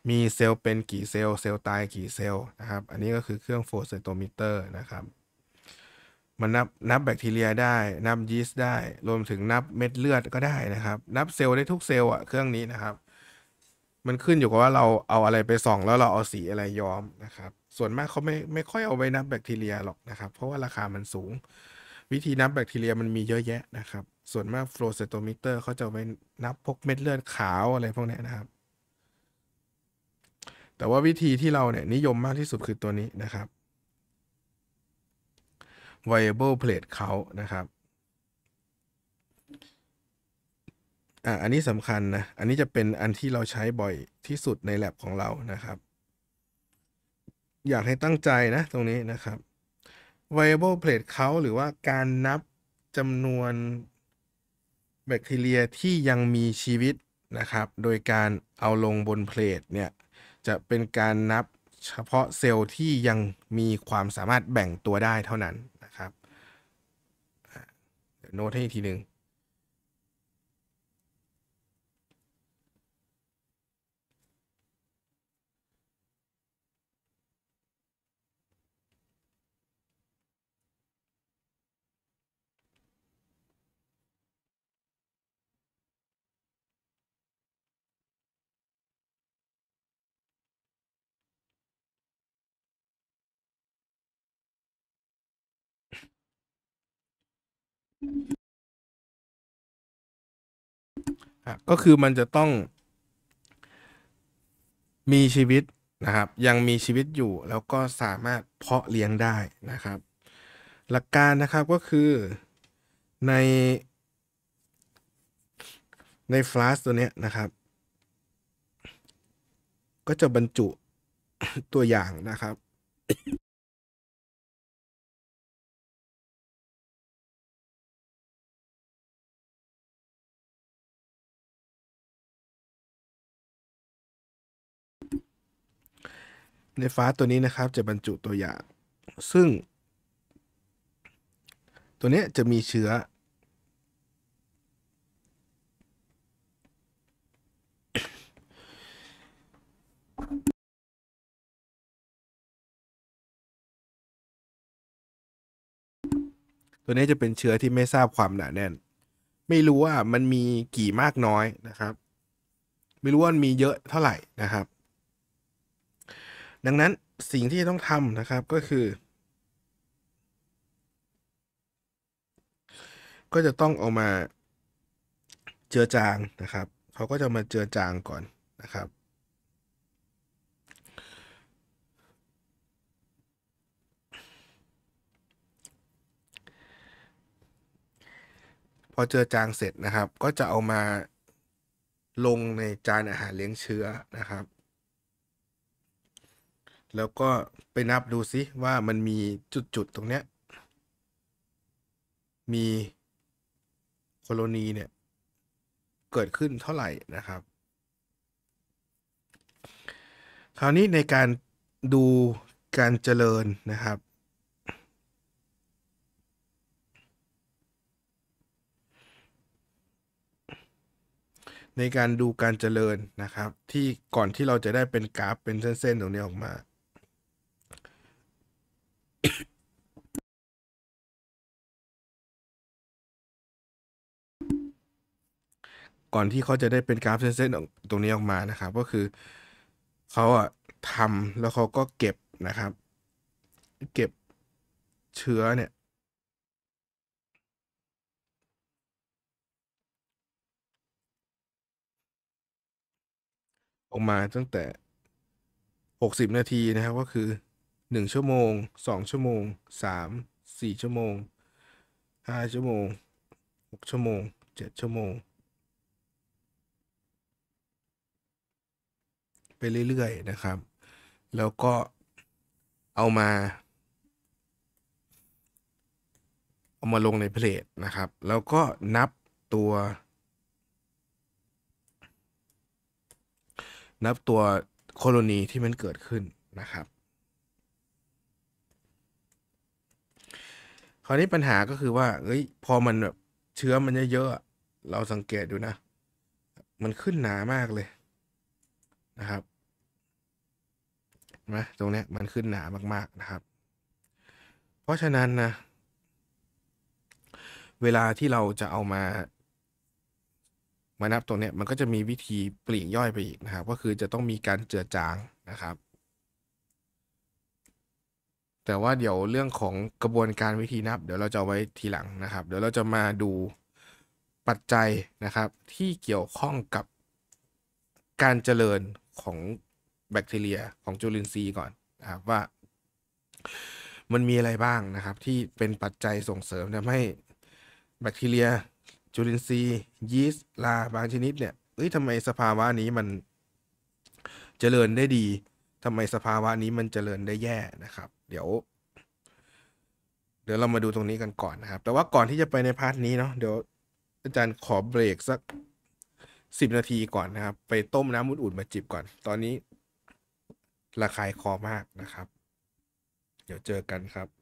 มีเซลล์เป็นกี่เซลล์เซลล์ตายกี่เซลล์นะครับ อันนี้ก็คือเครื่องโฟเซโตมิเตอร์นะครับ มันนับนับแบคทีเรียได้ นับยีสต์ได้ รวมถึงนับเม็ดเลือดก็ได้นะครับ นับเซลล์ได้ทุกเซลล์อ่ะ เครื่องนี้นะครับ มันขึ้นอยู่กับว่าเราเอาอะไรไปส่องแล้วเราเอาสีอะไรย้อมนะครับ ส่วนมากเขาไม่ไม่ค่อยเอาไว้นับแบคทีเรียหรอกนะครับ เพราะว่าราคามันสูงวิธีนับแบคทีเรียมันมีเยอะแยะนะครับ ส่วนมากฟลูออเรสโตมิเตอร์เขาจะไปนับพวกเม็ดเลือดขาวอะไรพวกนี้นะครับ แต่ว่าวิธีที่เราเนี่ยนิยมมากที่สุดคือตัวนี้นะครับ variable plate เขานะครับ อ่าอันนี้สำคัญนะ อันนี้จะเป็นอันที่เราใช้บ่อยที่สุดในแ a บของเรานะครับอยากให้ตั้งใจนะตรงนี้นะครับ variable plate count หรือว่าการนับจำนวน แบคทีเรียที่ยังมีชีวิตนะครับ โดยการเอาลงบนเพลทเนี่ย จะเป็นการนับเฉพาะเซลล์ที่ยังมีความสามารถแบ่งตัวได้เท่านั้นนะครับโน้ตให้อีกทีหนึ่งก็คือมันจะต้องมีชีวิตนะครับ ยังมีชีวิตอยู่แล้วก็สามารถเพาะเลี้ยงได้นะครับ หลักการนะครับก็คือในในฟลาสตัวเนี้ยนะครับ ก็จะบรรจุตัวอย่างนะครับในฟ้าตัวนี้นะครับจะบรรจุตัวอย่าง ซึ่ง ตัวนี้จะมีเชื้อ ตัวนี้จะเป็นเชื้อที่ไม่ทราบความหนาแน่น ไม่รู้ว่ามันมีกี่มากน้อยนะครับ ไม่รู้ว่ามีเยอะเท่าไหร่นะครับดังนั้นสิ่งที่ต้องทำนะครับก็คือ ก็จะต้องเอามาเจือจางนะครับเขาก็จะมาเจือจางก่อนนะครับ พอเจอจางเสร็จนะครับ ก็จะเอามาลงในจานอาหารเลี้ยงเชื้อนะครับแล้วก็ไปนับดูซิว่ามันมีจุดๆตรงเนี้ยมีโคโลนีเนี่ย เกิดขึ้นเท่าไหร่นะครับคราวนี้ในการดูการเจริญนะครับ ในการดูการเจริญนะครับ ที่ก่อนที่เราจะได้เป็นกราฟเป็นเส้นๆตรงนี้ออกมาก่อนที่เขาจะได้เป็นกราฟเส้นๆตรงนี้ออกมานะครับ ก็คือ เขาอะทำแล้วเขาก็เก็บนะครับ เก็บเชื้อเนี่ย ออกมาตั้งแต่ 60 นาทีนะครับก็คือ1ชั่วโมง 2 ชั่วโมง 3 4ชั่วโมง5ชั่วโมง6ชั่วโมง 7 ชั่วโมงไปเรื่อยๆนะครับ แล้วก็เอามา เอามาลงในเพลทนะครับ แล้วก็นับตัว นับตัวโคโลนีที่มันเกิดขึ้นนะครับราวนี้ปัญหาก็คือว่าเอ้ย พอมันแบบเชื้อมันเยอะๆ เราสังเกตดูนะ มันขึ้นหนามากเลยนะครับ นะ ตรงนี้มันขึ้นหนามากๆนะครับ เพราะฉะนั้นนะ เวลาที่เราจะเอามา มานับตรงนี้มันก็จะมีวิธีปลีกย่อยไปอีกนะครับ ก็คือจะต้องมีการเจือจางนะครับแต่ว่าเดี๋ยวเรื่องของกระบวนการวิธีนับเดี๋ยวเราจะไว้ทีหลังนะครับ เดี๋ยวเราจะมาดูปัจจัยนะครับ ที่เกี่ยวข้องกับการเจริญของแบคทีเรียของจุลินทรีย์ก่อนนะครับ ว่า มันมีอะไรบ้างนะครับ ที่เป็นปัจจัยส่งเสริมทำให้แบคทีเรียจุลินทรีย์ยีสต์ลาบางชนิด เนี่ยเอ้ยทำไมสภาวะนี้มันเจริญได้ดีทำไมสภาวะนี้มันเจริญได้แย่นะครับเดี๋ยวเดี๋ยวเรามาดูตรงนี้กันก่อนนะครับ แต่ว่าก่อนที่จะไปในพาร์ทนี้เนาะเดี๋ยวอาจารย์ขอเบรกสักสิบนาทีก่อนนะครับ ไปต้มน้ำอุ่นๆมาจิบก่อน ตอนนี้ระคายคอมากนะครับ เดี๋ยวเจอกันครับ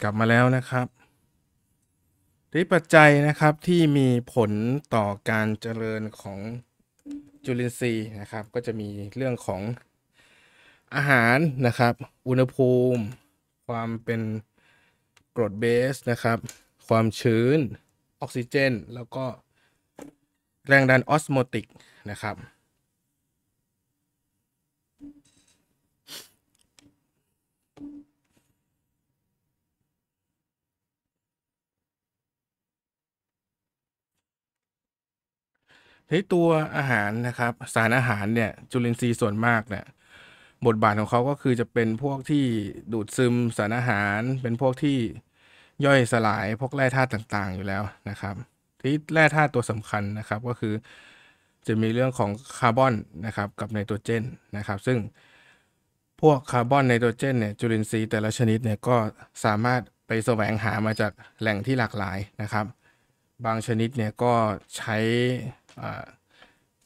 กลับมาแล้วนะครับทีปัจจัยนะครับที่มีผลต่อการเจริญของจุลินทรีย์นะครับ ก็จะมีเรื่องของอาหารนะครับ อุณหภูมิ ความเป็นกรดเบสนะครับ ความชื้นออกซิเจน แล้วก็แรงดันออสโมติกนะครับในตัวอาหารนะครับสารอาหารเนี่ยจุลินทรีย์ส่วนมากเนี่ยบทบาทของเขาก็คือจะเป็นพวกที่ดูดซึมสารอาหารเป็นพวกที่ย่อยสลายพวกแร่ธาตุต่างๆอยู่แล้วนะครับ ที่แร่ธาตุตัวสำคัญนะครับก็คือจะมีเรื่องของคาร์บอนนะครับกับไนโตรเจนนะครับ ซึ่งพวกคาร์บอนไนโตรเจนเนี่ยจุลินทรีย์แต่ละชนิดเนี่ยก็สามารถไปแสวงหามาจากแหล่งที่หลากหลายนะครับ บางชนิดเนี่ยก็ใช้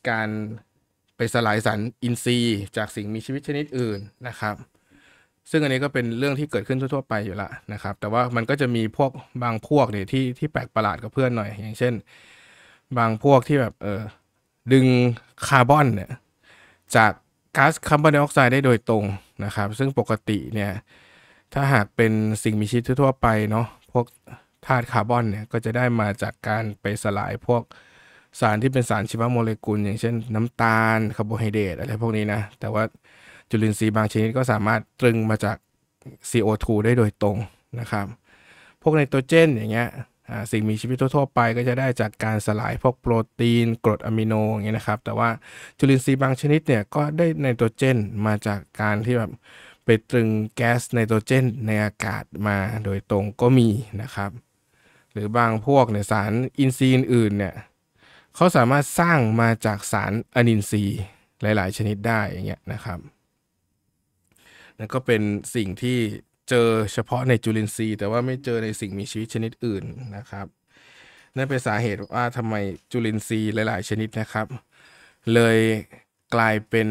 การไปสลายสารอินทรีย์จากสิ่งมีชีวิตชนิดอื่นนะครับ ซึ่งอันนี้ก็เป็นเรื่องที่เกิดขึ้นทั่วๆไปอยู่ละนะครับแต่ว่ามันก็จะมีพวกบางพวกเนี่ยที่ที่แปลกประหลาดกับเพื่อนหน่อย อย่างเช่น บางพวกที่แบบเออดึงคาร์บอนเนี่ยจากก๊าซคาร์บอนไดออกไซด์ได้โดยตรงนะครับ ซึ่งปกติเนี่ยถ้าหากเป็นสิ่งมีชีวิตทั่วๆไปเนาะพวกธาตุคาร์บอนเนี่ยก็จะได้มาจากการไปสลายพวกสารที่เป็นสารชีวโมเลกุล อย่างเช่นน้ำตาลคาร์โบไฮเดรตอะไรพวกนี้นะ แต่ว่าจุลินทรีย์บางชนิดก็สามารถตรึงมาจาก CO2 ได้โดยตรงนะครับ พวกไนโตรเจนอย่างเงี้ยสิ่งมีชีวิตทั่วๆ ไปก็จะได้จากการสลายพวกโปรตีนกรดอะมิโน อย่างเงี้ยนะครับ แต่ว่าจุลินทรีย์บางชนิดเนี่ย ก็ได้ไนโตรเจนมาจากการที่แบบ ไปตรึงแก๊สไนโตรเจนในอากาศมาโดยตรงก็มีนะครับ หรือบางพวกเนี่ยสารอินทรีย์อื่นเนี่ยเขาสามารถสร้างมาจากสารอนินทรีย์หลายๆชนิดได้อย่างเงี้ยนะครับนั่นก็เป็นสิ่งที่เจอเฉพาะในจุลินทรีย์ แต่ว่าไม่เจอในสิ่งมีชีวิตชนิดอื่นนะครับนั่นเป็นสาเหตุว่าทำไมจุลินทรีย์หลายๆชนิดนะครับ เลยกลายเป็น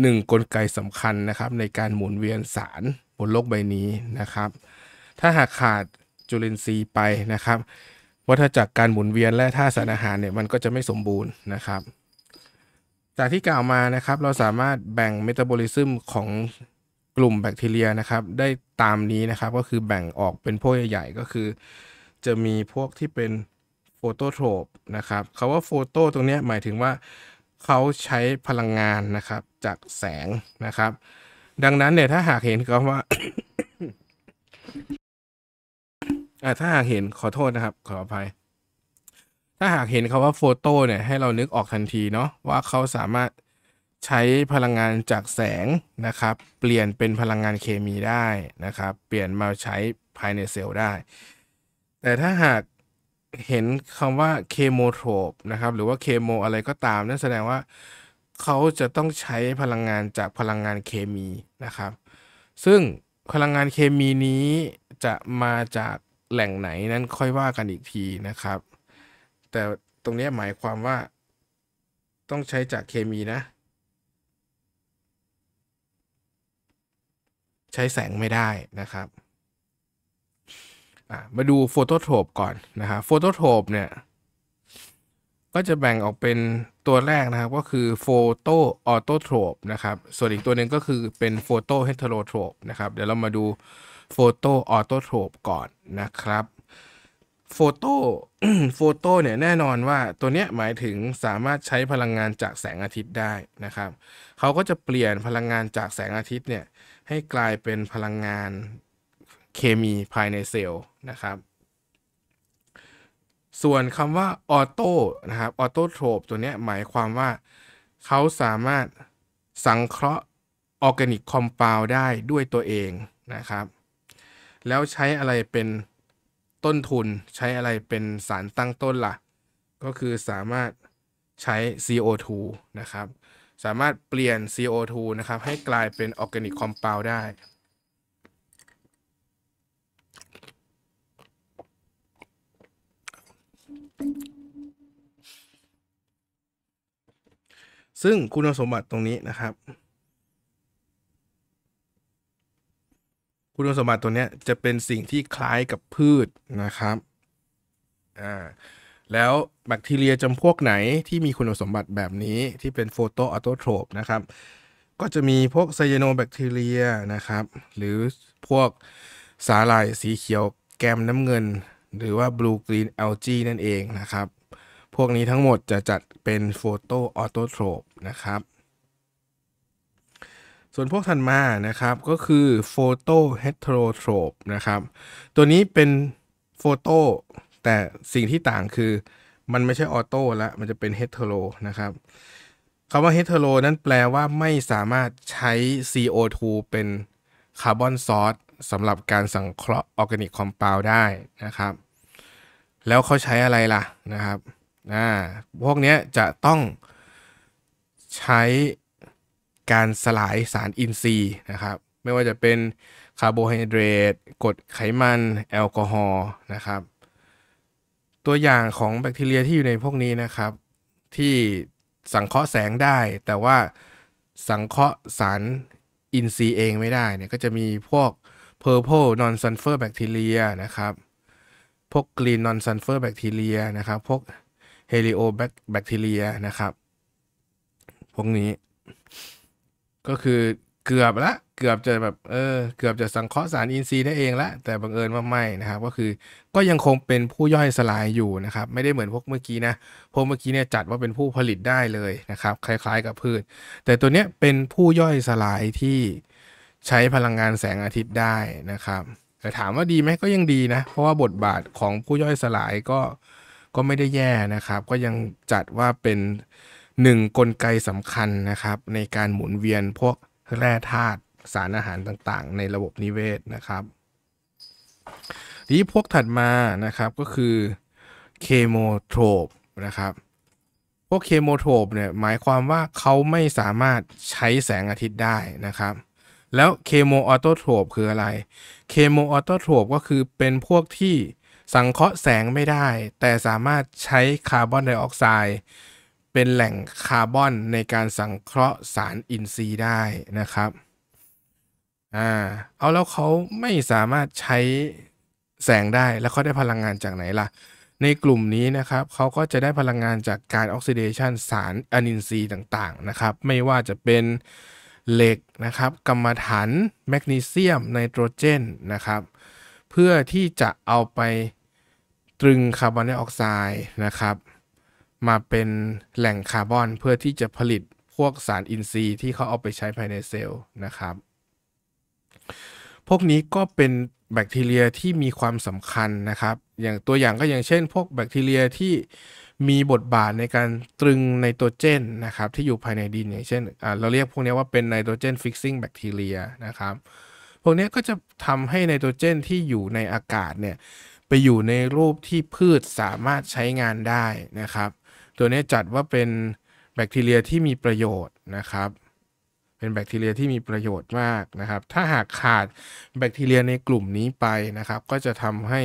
หนึ่งกลไกสำคัญนะครับในการหมุนเวียนสารบนโลกใบนี้นะครับ ถ้าหากขาดจุลินทรีย์ไปนะครับวัฏจักรการหมุนเวียนและท่าสารอาหารเนี่ย มันก็จะไม่สมบูรณ์นะครับ จากที่กล่าวมานะครับ เราสามารถแบ่งเมตาบอลิซึมของกลุ่มแบคทีเรียนะครับ ได้ตามนี้นะครับ ก็คือแบ่งออกเป็นพวกใหญ่ ๆ ก็คือ จะมีพวกที่เป็นโฟโตโทรปนะครับคาว่าโฟโตตรงนี้หมายถึงว่าเขาใช้พลังงานนะครับ จากแสงนะครับ ดังนั้นเนี่ย ถ้าหากเห็นคำว่าอ่าถ้าหากเห็นขอโทษนะครับ ขออภัยถ้าหากเห็นคาว่าโฟโต้เนี่ยให้เรานึกออกทันทีเนาะว่าเขาสามารถใช้พลังงานจากแสงนะครับ เปลี่ยนเป็นพลังงานเคมีได้นะครับ เปลี่ยนมาใช้ภายในเซลล์ได้ แต่ถ้าหากเห็นคำว่าเคโมโทรปนะครับหรือว่าเคโมอะไรก็ตาม นั่นแสดงว่าเขาจะต้องใช้พลังงานจากพลังงานเคมีนะครับ ซึ่งพลังงานเคมีนี้จะมาจากแหล่งไหน นั้นค่อยว่ากันอีกทีนะครับ แต่ตรงนี้หมายความว่าต้องใช้จากเคมีนะ ใช้แสงไม่ได้นะครับ มาดูโฟโตโทปก่อนนะครับโฟโตโทปเนี่ย ก็จะแบ่งออกเป็นตัวแรกนะครับก็คือโฟโตออโตโทปนะครับ ส่วนอีกตัวหนึ่งก็คือเป็นโฟโตเฮเโรโทปนะครับเดี๋ยวเรามาดูโฟโต้ออโต้โทรปก่อนนะครับ โฟโต้โฟโต้เนี่ยแน่นอนว่าตัวเนี้ยหมายถึงสามารถใช้พลังงานจากแสงอาทิตย์ได้นะครับ เขาก็จะเปลี่ยนพลังงานจากแสงอาทิตย์เนี่ย ให้กลายเป็นพลังงานเคมีภายในเซลล์นะครับ ส่วนคำว่าออโต้นะครับออโต้โทรปตัวเนี้ยหมายความว่าเขาสามารถสังเคราะห์ออร์แกนิกคอมเพลได้ด้วยตัวเองนะครับแล้วใช้อะไรเป็นต้นทุนใช้อะไรเป็นสารตั้งต้นละ่ะ ก็คือสามารถใช้ CO2 นะครับ สามารถเปลี่ยน CO2 นะครับ ให้กลายเป็นออร์แกนิกคอมเพลได้ ซึ่งคุณสมบัติตรงนี้นะครับคุณสมบัติตัวนี้จะเป็นสิ่งที่คล้ายกับพืชนะครับ อ่าแล้วแบคทีเรียจำพวกไหนที่มีคุณสมบัติแบบนี้ที่เป็นโฟโตออโตโทรปนะครับก็จะมีพวกไซยาโนแบคทีเรียนะครับ หรือพวกสาหร่ายสีเขียวแกมน้ำเงิน หรือว่าบลูกรีนเอลจีนั่นเองนะครับ พวกนี้ทั้งหมดจะจัดเป็นโฟโตออโตโทรปนะครับส่วนพวกถัดมานะครับก็คือโฟโตเฮตโรโทรปนะครับ ตัวนี้เป็นโฟโตแต่สิ่งที่ต่างคือ มันไม่ใช่ออโต้ละมันจะเป็นเฮตโรนะครับคำว่าเฮตโรนั้นแปลว่าไม่สามารถใช้ CO2 เป็นคาร์บอนซอสสำหรับการสังเคราะห์ออร์แกนิกคอมเพลได้นะครับ แล้วเขาใช้อะไรล่ะนะครับ่พวกนี้จะต้องใช้การสลายสารอินทรีย์นะครับ ไม่ว่าจะเป็นคาร์โบไฮเดรตกรดไขมันแอลกอฮอล์นะครับ ตัวอย่างของแบคทีเรียที่อยู่ในพวกนี้นะครับ ที่สังเคราะห์แสงได้ แต่ว่าสังเคราะห์สารอินทรีย์เองไม่ได้เนี่ยก็จะมีพวก purple non sulfur bacteria นะครับพวก green non sulfur bacteria นะครับพวก helio bacteria นะครับ พวกนี้ก็คือเกือบละเกือบจะแบบเออเกือบจะสังเคราะห์สารอินทรีย์ได้เองละแต่บังเอิญว่าไม่นะครับ ก็คือก็ยังคงเป็นผู้ย่อยสลายอยู่นะครับ ไม่ได้เหมือนพวกเมื่อกี้นะ พวกเมื่อกี้เนี่ยจัดว่าเป็นผู้ผลิตได้เลยนะครับ คล้ายๆ กับพืช แต่ตัวเนี้ยเป็นผู้ย่อยสลายที่ใช้พลังงานแสงอาทิตย์ได้นะครับแต่ถามว่าดีไหมก็ยังดีนะ เพราะว่าบทบาทของผู้ย่อยสลายก็ก็ไม่ได้แย่นะครับ ก็ยังจัดว่าเป็นหนึ่งกลไกสำคัญนะครับในการหมุนเวียนพวกแร่ธาตุสารอาหารต่างๆในระบบนิเวศนะครับ ทีพวกถัดมานะครับก็คือเคโมโทรปนะครับพวกเคโมโทรปเนี่ยหมายความว่าเขาไม่สามารถใช้แสงอาทิตย์ได้นะครับ แล้วเคโมออโตโทรปคืออะไรเคโมออโตโทรปก็คือเป็นพวกที่สังเคราะห์แสงไม่ได้แต่สามารถใช้คาร์บอนไดออกไซด์เป็นแหล่งคาร์บอนในการสังเคราะห์สารอินทรีย์ได้นะครับ อ่า เอาแล้วเขาไม่สามารถใช้แสงได้แล้วเขาได้พลังงานจากไหนล่ะ ในกลุ่มนี้นะครับเขาก็จะได้พลังงานจากการออกซิเดชันสารอนินทรีย์ต่างๆนะครับ ไม่ว่าจะเป็นเหล็กนะครับ กรรมฐานแมกนีเซียมไนโตรเจนนะครับ เพื่อที่จะเอาไปตรึงคาร์บอนไดออกไซด์นะครับมาเป็นแหล่งคาร์บอนเพื่อที่จะผลิตพวกสารอินทรีย์ที่เขาเอาไปใช้ภายในเซลล์นะครับ พวกนี้ก็เป็นแบคทีเรียที่มีความสำคัญนะครับ อย่างตัวอย่างก็อย่างเช่น พวกแบคทีเรียที่มีบทบาทในการตรึงไนโตรเจนนะครับ ที่อยู่ภายในดินอย่างเช่นเราเรียกพวกนี้ว่าเป็นไนโตรเจนฟิกซิ่งแบคทีเรียนะครับ พวกนี้ก็จะทำให้ไนโตรเจนที่อยู่ในอากาศเนี่ยไปอยู่ในรูปที่พืชสามารถใช้งานได้นะครับตัวนี้จัดว่าเป็นแบคทีเรียที่มีประโยชน์นะครับ เป็นแบคทีเรียที่มีประโยชน์มากนะครับ ถ้าหากขาดแบคทีเรียในกลุ่มนี้ไปนะครับ ก็จะทำให้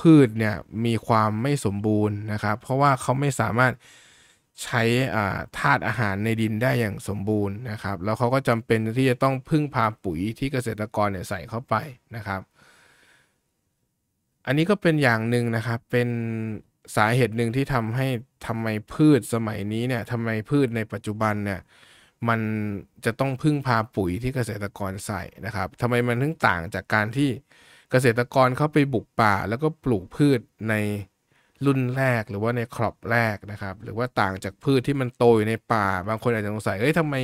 พืชเนี่ยมีความไม่สมบูรณ์นะครับ เพราะว่าเขาไม่สามารถใช้ธาตุอาหารในดินได้อย่างสมบูรณ์นะครับ แล้วเขาก็จำเป็นที่จะต้องพึ่งพาปุ๋ยที่เกษตรกรเนี่ยใส่เข้าไปนะครับ อันนี้ก็เป็นอย่างหนึ่งนะครับ เป็นสาเหตุหนึ่งที่ทำให้ทำไมพืชสมัยนี้เนี่ยทำไมพืชในปัจจุบันเนี่ย มันจะต้องพึ่งพาปุ๋ยที่เกษตรกรใส่นะครับทำไมมันถึงต่างจากการที่เกษตรกรเขาไปบุกป่า แล้วก็ปลูกพืชในรุ่นแรกหรือว่าในครอบแรกนะครับ หรือว่าต่างจากพืชที่มันโตอยู่ในป่าบางคนอาจจะสงสัยเอ้ยทำไม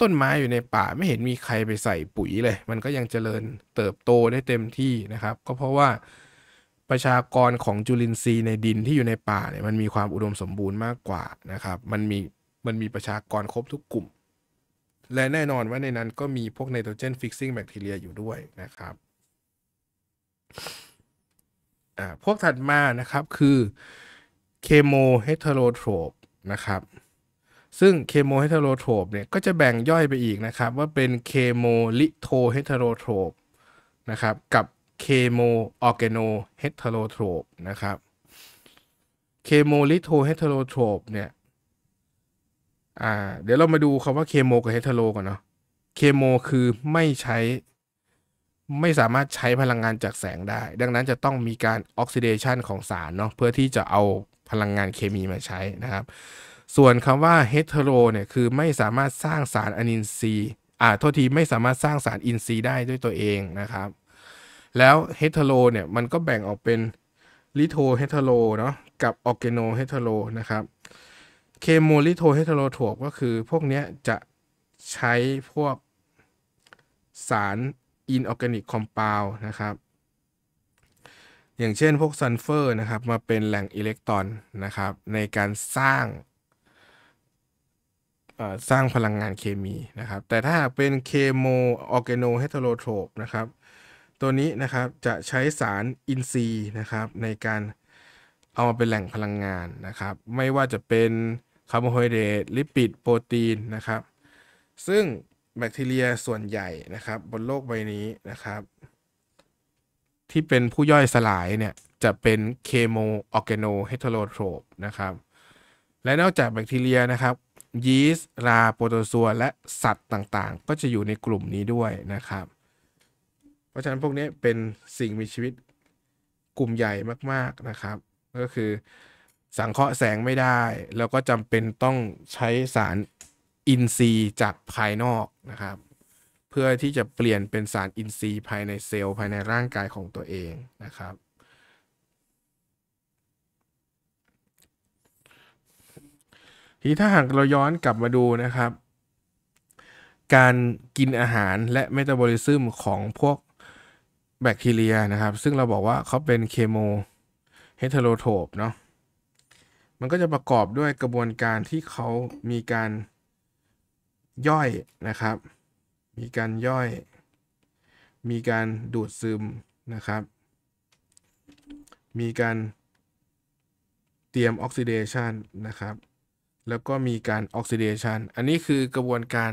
ต้นไม้อยู่ในป่าไม่เห็นมีใครไปใส่ปุ๋ยเลย มันก็ยังเจริญเติบโตได้เต็มที่นะครับ ก็เพราะว่าประชากรของจุลินทรีย์ในดินที่อยู่ในป่าเนี่ยมันมีความอุดมสมบูรณ์มากกว่านะครับมันมีมันมีประชากรครบทุกกลุ่ม และแน่นอนว่าในนั้นก็มีพวกไนโตรเจนฟิกซิ่งแบคทีเรียอยู่ด้วยนะครับอ่าพวกถัดมานะครับคือเคโมเฮตทโรโทรปนะครับซึ่งเคโมเฮตทโรโทรปเนี่ยก็จะแบ่งย่อยไปอีกนะครับว่าเป็นเคโมลิโทเฮตทโรโทรปนะครับกับเคโมออร์แกโนเฮตโรโทรปนะครับเคโมลิโทเฮตโรโทรปเนี่ยอ่าเดี๋ยวเรามาดูคำว่าเคโมกับเฮตโรก่อนเนาะเคโมคือไม่ใช้ไม่สามารถใช้พลังงานจากแสงได้ ดังนั้นจะต้องมีการออกซิเดชันของสารเนาะเพื่อที่จะเอาพลังงานเคมีมาใช้นะครับ ส่วนคำว่าเฮตโรเนี่ยคือไม่สามารถสร้างสารอนินทรีย์อ่าโทษทีไม่สามารถสร้างสารอินทรีย์ได้ด้วยตัวเองนะครับแล้วเฮเทโรเนี่ย มันก็แบ่งออกเป็นลิโทเฮเทโรเนาะกับออกเแกโนเฮเทโรนะครับเคโมลิโทเฮเทโรโทกก็คือพวกนี้จะใช้พวก สารอินออร์แกนิกคอมเพลนะครับ อย่างเช่นพวกซัลเฟอร์นะครับมาเป็นแหล่งอิเล็กตรอนนะครับ ในการสร้าง สร้างพลังงานเคมีนะครับ แต่ถ้าเป็นเคโมออร์แกโนเฮเทโรโทปนะครับตัวนี้นะครับจะใช้สารอินทรีย์นะครับในการเอามาเป็นแหล่งพลังงานนะครับ ไม่ว่าจะเป็นคาร์โบไฮเดรตลิปิดโปรตีนนะครับซึ่งแบคทีเรียส่วนใหญ่นะครับบนโลกใบนี้นะครับที่เป็นผู้ย่อยสลายเนี่ยจะเป็นเคโมออร์แกโนเฮตโรโทรปนะครับและนอกจากแบคทีเรียนะครับ ยีสต์ ราโปรโตซัวและสัตว์ต่างๆ ก็จะอยู่ในกลุ่มนี้ด้วยนะครับราะฉะนั้นพวกนี้เป็นสิ่งมีชีวิตกลุ่มใหญ่มากๆนะครับ ก็คือสังเคราะห์แสงไม่ได้ แล้วก็จำเป็นต้องใช้สารอินทรีย์จากภายนอกนะครับ เพื่อที่จะเปลี่ยนเป็นสารอินทรีย์ภายในเซลล์ภายในร่างกายของตัวเองนะครับ ทีถ้าหากเราย้อนกลับมาดูนะครับ การกินอาหารและเมตาบอลิซึมของพวกแบคทีเรียนะครับ ซึ่งเราบอกว่าเขาเป็นเคโมเฮเทโรโทปเนาะมันก็จะประกอบด้วยกระบวนการที่เขามีการย่อยนะครับ มีการย่อย มีการดูดซึมนะครับ มีการเตรียมออกซิเดชันนะครับ แล้วก็มีการออกซิเดชันอันนี้คือกระบวนการ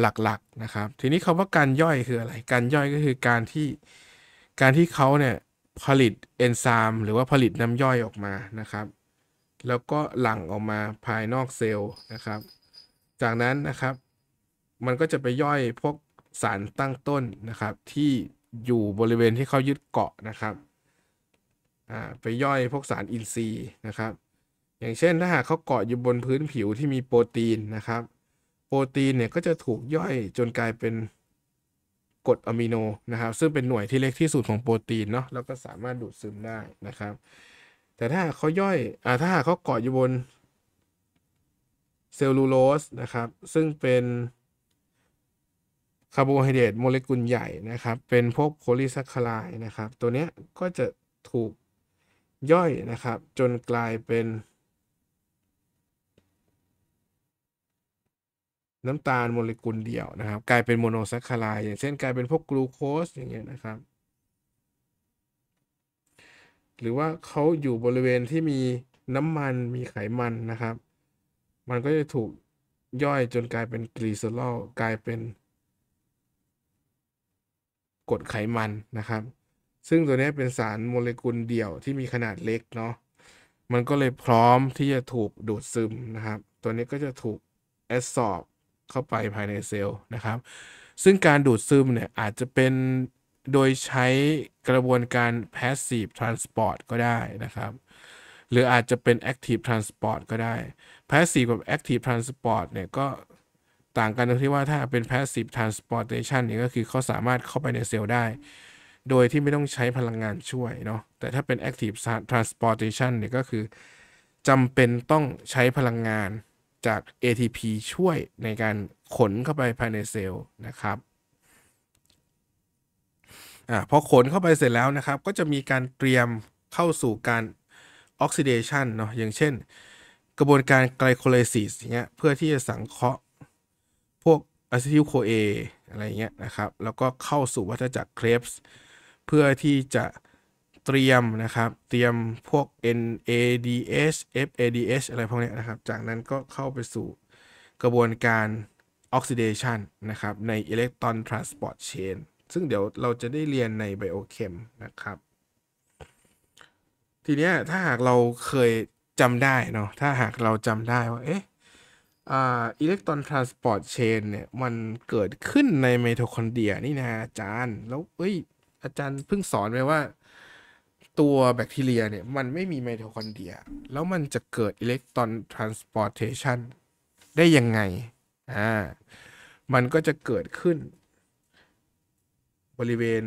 หลักๆ นะครับ ทีนี้คาว่าการย่อยคืออะไร การย่อยก็คือการที่ การที่เขาเนี่ย ผลิตเอนไซม์หรือว่าผลิตน้ำย่อยออกมานะครับ แล้วก็หลั่งออกมาภายนอกเซลล์นะครับ จากนั้นนะครับ มันก็จะไปย่อยพวกสารตั้งต้นนะครับ ที่อยู่บริเวณที่เขายึดเกาะนะครับ ไปย่อยพวกสารอินทรีย์นะครับ อย่างเช่นถ้าหากเขาเกาะอยู่บนพื้นผิวที่มีโปรตีนนะครับโปรตีนเนี่ยก็จะถูกย่อยจนกลายเป็นกรดอะมิโนนะครับ ซึ่งเป็นหน่วยที่เล็กที่สุดของโปรตีนเนาะแล้วก็สามารถดูดซึมได้นะครับ แต่ถ้าเขาย่อย อ่าถ้าเขาเกาะอยู่บนเซลลูโลสนะครับ ซึ่งเป็นคาร์โบไฮเดรตโมเลกุลใหญ่นะครับเป็นพวกโพลีซัคคาไยนะครับ ตัวเนี้ยก็จะถูกย่อยนะครับ จนกลายเป็นน้ำตาลโมเลกุลเดี่ยวนะครับกลายเป็นโมโนแซคคารายอย่างเช่นกลายเป็นพวกกลูโคสอย่างเงี้ยนะครับ หรือว่าเขาอยู่บริเวณที่มีน้ำมันมีไขมันนะครับ มันก็จะถูกย่อยจนกลายเป็นกรีเซอรอลกลายเป็นกรดไขมันนะครับ ซึ่งตัวนี้เป็นสารโมเลกุลเดี่ยวที่มีขนาดเล็กเนาะมันก็เลยพร้อมที่จะถูกดูดซึมนะครับ ตัวนี้ก็จะถูกแอสซอบเข้าไปภายในเซลล์นะครับ ซึ่งการดูดซึมเนี่ยอาจจะเป็นโดยใช้กระบวนการ passive transport ก็ได้นะครับ หรืออาจจะเป็น active transport ก็ได้ passive กับ active transport เนี่ยก็ต่างกันตรงที่ว่าถ้าเป็น passive transportation เนี่ยก็คือเขาสามารถเข้าไปในเซลล์ได้ โดยที่ไม่ต้องใช้พลังงานช่วยเนาะแต่ถ้าเป็น active transportation เนี่ยก็คือจำเป็นต้องใช้พลังงานจาก ATP ช่วยในการขนเข้าไปภายในเซลล์นะครับ อ่า พอขนเข้าไปเสร็จแล้วนะครับ ก็จะมีการเตรียมเข้าสู่การออกซิเดชันเนาะ อย่างเช่น กระบวนการไกลโคไลซิสเงี้ย เพื่อที่จะสังเคราะห์พวกอะซิทิลโคเออะไรเงี้ยนะครับ แล้วก็เข้าสู่วัฏจักรเครปส์เพื่อที่จะเตรียมนะครับ เตรียมพวก NADS FADS อะไรพวกนี้นะครับ จากนั้นก็เข้าไปสู่กระบวนการออกซิเดชันนะครับ ในอิเล็กตรอนทรานสปอร์ตเชนซึ่งเดี๋ยวเราจะได้เรียนในไบโอเคมนะครับ ทีนี้ถ้าหากเราเคยจำได้เนาะถ้าหากเราจำได้ว่า เอ๊ะอิเล็กตรอนทรานสปอร์ตเชนเนี่ย มันเกิดขึ้นในไมโทคอนเดรียนี่นะอาจารย์ แล้ว เอ้ยอาจารย์เพิ่งสอนไปว่าตัวแบคทีเรียเนี่ย มันไม่มีไมโทคอนเดรีย แล้วมันจะเกิดอิเล็กตรอนทรานสปอร์เทชันได้ยังไง อ่า มันก็จะเกิดขึ้นบริเวณ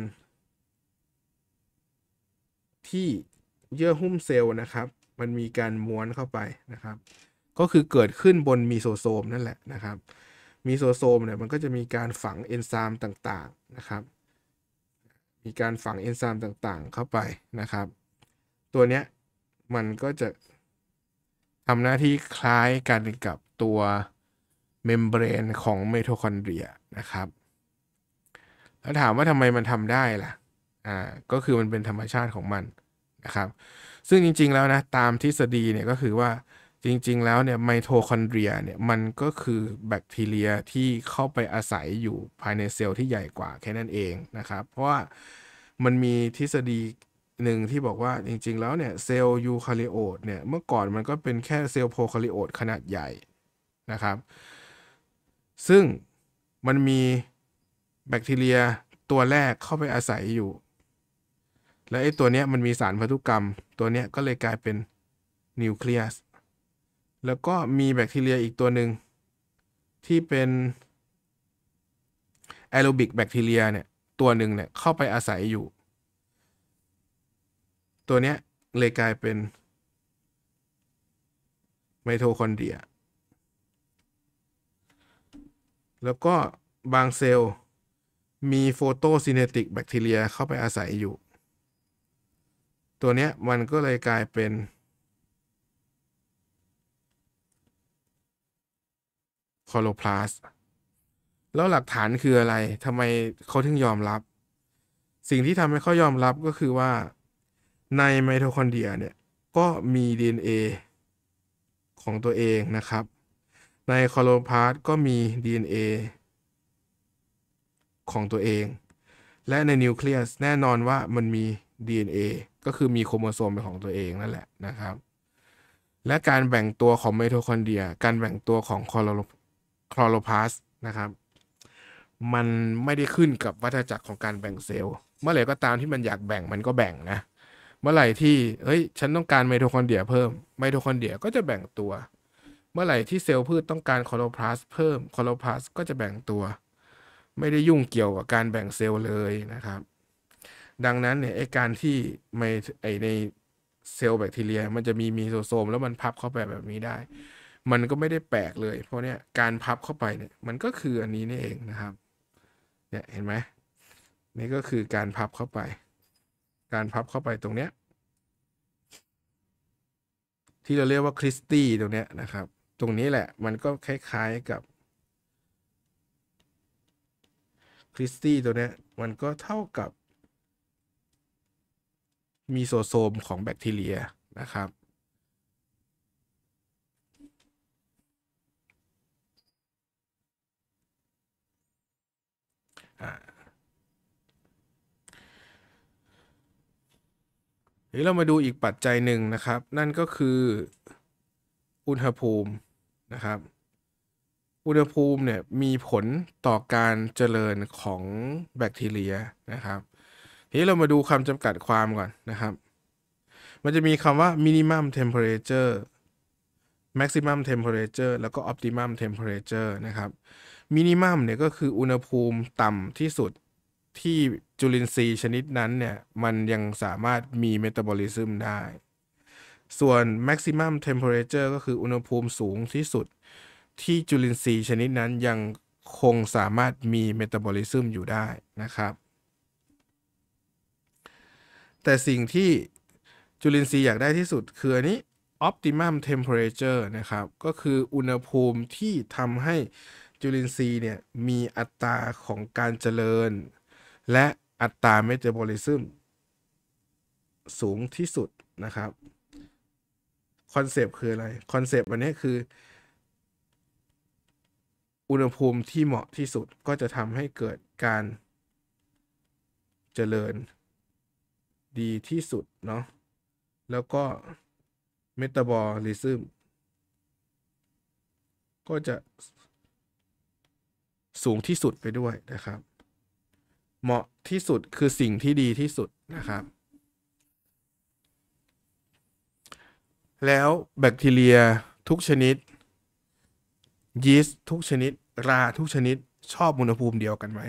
ที่เยื่อหุ้มเซลล์นะครับ มันมีการม้วนเข้าไปนะครับ ก็คือเกิดขึ้นบนมีโซโซมนั่นแหละนะครับ มีโซโซมเนี่ยมันก็จะมีการฝังเอนไซม์ต่างๆนะครับมีการฝังเอนไซม์ต่างๆ เข้าไปนะครับ ตัวเนี้ยมันก็จะทำหน้าที่คล้ายกันกับตัวเมมเบรนของเมโทคอนเดรียนะครับ แล้วถามว่าทำไมมันทำได้ล่ะ อ่า ก็คือมันเป็นธรรมชาติของมันนะครับ ซึ่งจริงๆแล้วนะ ตามทฤษฎีเนี่ย ก็คือว่าจริง ๆ แล้วเนี่ยไมโทคอนเดรียเนี่ยมันก็คือแบคทีเรียที่เข้าไปอาศัยอยู่ภายในเซลล์ที่ใหญ่กว่าแค่นั้นเองนะครับ เพราะว่ามันมีทฤษฎีหนึ่งที่บอกว่าจริงๆ แล้วเนี่ยเซลล์ยูคาริโอตเนี่ยเมื่อก่อนมันก็เป็นแค่เซลล์โพคาริโอตขนาดใหญ่นะครับ ซึ่งมันมีแบคทีเรียตัวแรกเข้าไปอาศัยอยู่ และไอ้ตัวเนี้ยมันมีสารพันธุกรรมตัวเนี้ยก็เลยกลายเป็นนิวเคลียสแล้วก็มีแบคทีเรียอีกตัวหนึ่งที่เป็นแอโรบิกแบคทีเรียเนี่ยตัวหนึ่งเนี่ยเข้าไปอาศัยอยู่ ตัวเนี้ยเลยกลายเป็นไมโทคอนเดรีย แล้วก็บางเซลล์มีโฟโตซินเนติกแบคทีเรียเข้าไปอาศัยอยู่ ตัวเนี้ยมันก็เลยกลายเป็นคอโรพลาสแล้วหลักฐานคืออะไรทำไมเขาถึงยอมรับ สิ่งที่ทำให้เขายอมรับก็คือว่าในไมโทคอนเดรียเนี่ยก็มี DNA ของตัวเองนะครับ ในคอโรพลาสก็มี DNA ของตัวเอง และในนิวเคลียสแน่นอนว่ามันมี DNA ก็คือมีโครโมโซมเป็นของตัวเองนั่นแหละนะครับ และการแบ่งตัวของไมโทคอนเดรีย การแบ่งตัวของคอโรคลอโรพาสนะครับ มันไม่ได้ขึ้นกับวัฏจักรของการแบ่งเซลล์ เมื่อไหร่ก็ตามที่มันอยากแบ่งมันก็แบ่งนะเมื่อไหร่ที่เฮ้ย ฉันต้องการไมโทคอนเดรียเพิ่มไมโทคอนเดรียก็จะแบ่งตัว เมื่อไหร่ที่เซลล์พืชต้องการคลอโรพลาสเพิ่มคลอโรพลาสก็จะแบ่งตัว ไม่ได้ยุ่งเกี่ยวกับการแบ่งเซลล์เลยนะครับ ดังนั้นเนี่ยไอการที่ไมไอในเซลล์แบคทีเรียมันจะมีมีโซโซมแล้วมันพับเข้าไปแบบนี้ได้มันก็ไม่ได้แปลกเลย เพราะเนี่ยการพับเข้าไปเนี่ยมันก็คืออันนี้นี่เองนะครับเนี่ยเห็นไหมนี่ก็คือการพับเข้าไป การพับเข้าไปตรงเนี้ยที่เราเรียกว่าคริสตี้ตรงเนี้ยนะครับ ตรงนี้แหละมันก็คล้ายๆกับคริสตี้ตัวเนี้ยมันก็เท่ากับ มีโซโซมของแบคทีเรียนะครับหรือเรามาดูอีกปัจจัยหนึ่งนะครับ นั่นก็คืออุณหภูมินะครับ อุณหภูมิเนี่ยมีผลต่อการเจริญของแบคทีเรียนะครับทีนี้เรามาดูคำจำกัดความก่อนนะครับ มันจะมีคำว่า minimum temperature maximum temperature แล้วก็ optimum temperature นะครับ minimum เนี่ยก็คืออุณหภูมิต่ำที่สุดที่จุลินทรีย์ชนิดนั้นเนี่ยมันยังสามารถมีเมตาบอลิซึมได้ ส่วน maximum temperature ก็คืออุณหภูมิสูงที่สุดที่จุลินทรีย์ชนิดนั้นยังคงสามารถมีเมตาบอลิซึมอยู่ได้นะครับ แต่สิ่งที่จุลินทรีย์อยากได้ที่สุดคืออันนี้ optimum temperature นะครับ ก็คืออุณหภูมิที่ทำให้จุลินทรีย์เนี่ยมีอัตราของการเจริญและอัตราเมตาบอลิซึมสูงที่สุดนะครับ คอนเซปต์คืออะไร คอนเซปต์วันนี้คือ อุณหภูมิที่เหมาะที่สุด ก็จะทำให้เกิดการ เจริญ ดีที่สุด เนาะแล้วก็เมตาบอลิซึมก็จะ สูงที่สุดไปด้วยนะครับเหมาะที่สุดคือสิ่งที่ดีที่สุดนะครับ แล้วแบคทีเรียทุกชนิด ยีสต์ทุกชนิด ราทุกชนิด ชอบอุณหภูมิเดียวกันไหม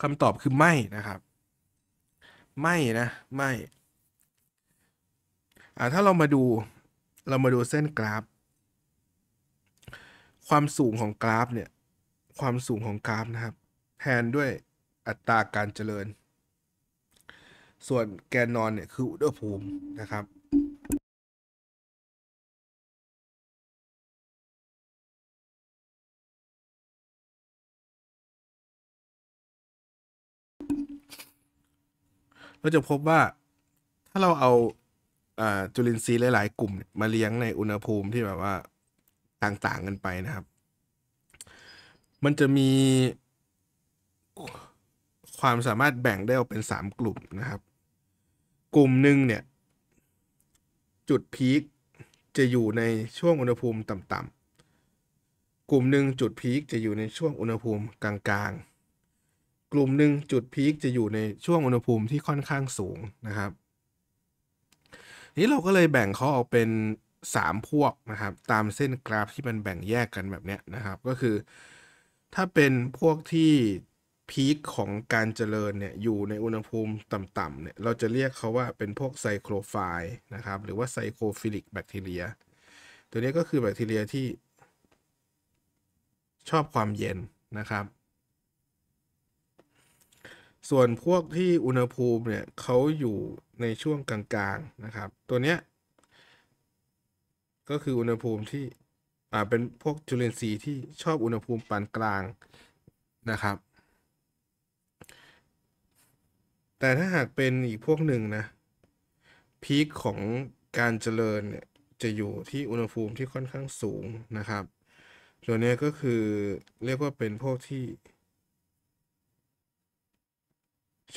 คำตอบคือไม่นะครับ ไม่นะ ไม่่าถ้าเรามาดูเรามาดูเส้นกราฟ ความสูงของกราฟเนี่ยความสูงของกราฟนะครับ แทนด้วยอัตราการเจริญ ส่วนแกนนอนเนี่ยคืออุณหภูมินะครับ เราจะพบว่าถ้าเราเอาจุลินทรีย์หลายๆกลุ่มมาเลี้ยงในอุณหภูมิที่แบบว่าต่างๆกันไปนะครับ มันจะมีความสามารถแบ่งได้ออกเป็นสามกลุ่มนะครับ กลุ่มหนึ่งเนี่ยจุดพีคจะอยู่ในช่วงอุณหภูมิต่ำๆ กลุ่มหนึ่งจุดพีคจะอยู่ในช่วงอุณหภูมิกลางๆ กลุ่มหนึ่งจุดพีคจะอยู่ในช่วงอุณหภูมิที่ค่อนข้างสูงนะครับนี้เราก็เลยแบ่งเขาออกเป็น 3 พวกนะครับตามเส้นกราฟที่มันแบ่งแยกกันแบบนี้นะครับก็คือถ้าเป็นพวกที่พีคของการเจริญเนี่ยอยู่ในอุณหภูมิต่ำๆเนี่ยเราจะเรียกเขาว่าเป็นพวกไซโครไฟล์นะครับหรือว่าไซโครฟิลิกแบคทีเรียตัวนี้ก็คือแบคทีเรียที่ชอบความเย็นนะครับ ส่วนพวกที่อุณหภูมิเนี่ยเขาอยู่ในช่วงกลางๆนะครับ ตัวเนี้ยก็คืออุณหภูมิที่อ่าเป็นพวกจุลินทรีย์ที่ชอบอุณหภูมิปานกลางนะครับ แต่ถ้าหากเป็นอีกพวกหนึ่งนะพีคของการเจริญเนี่ยจะอยู่ที่อุณหภูมิที่ค่อนข้างสูงนะครับตัวนี้ก็คือเรียกว่าเป็นพวกที่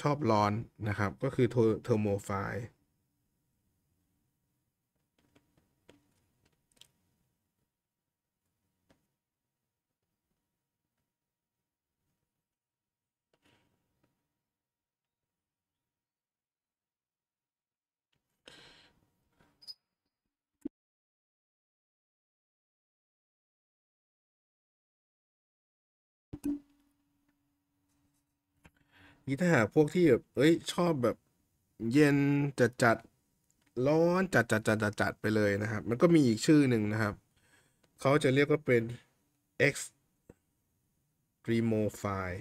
ชอบร้อนนะครับก็คือเทอร์โมไฟล์นี่ถ้าหากพวกที่แบบเอ้ยชอบแบบเย็น จัดจัดร้อนจัดจัดจัดจัดจัดไปเลยนะครับ มันก็มีอีกชื่อหนึ่งนะครับ เขาจะเรียกว่าเป็น X r e m o f i l e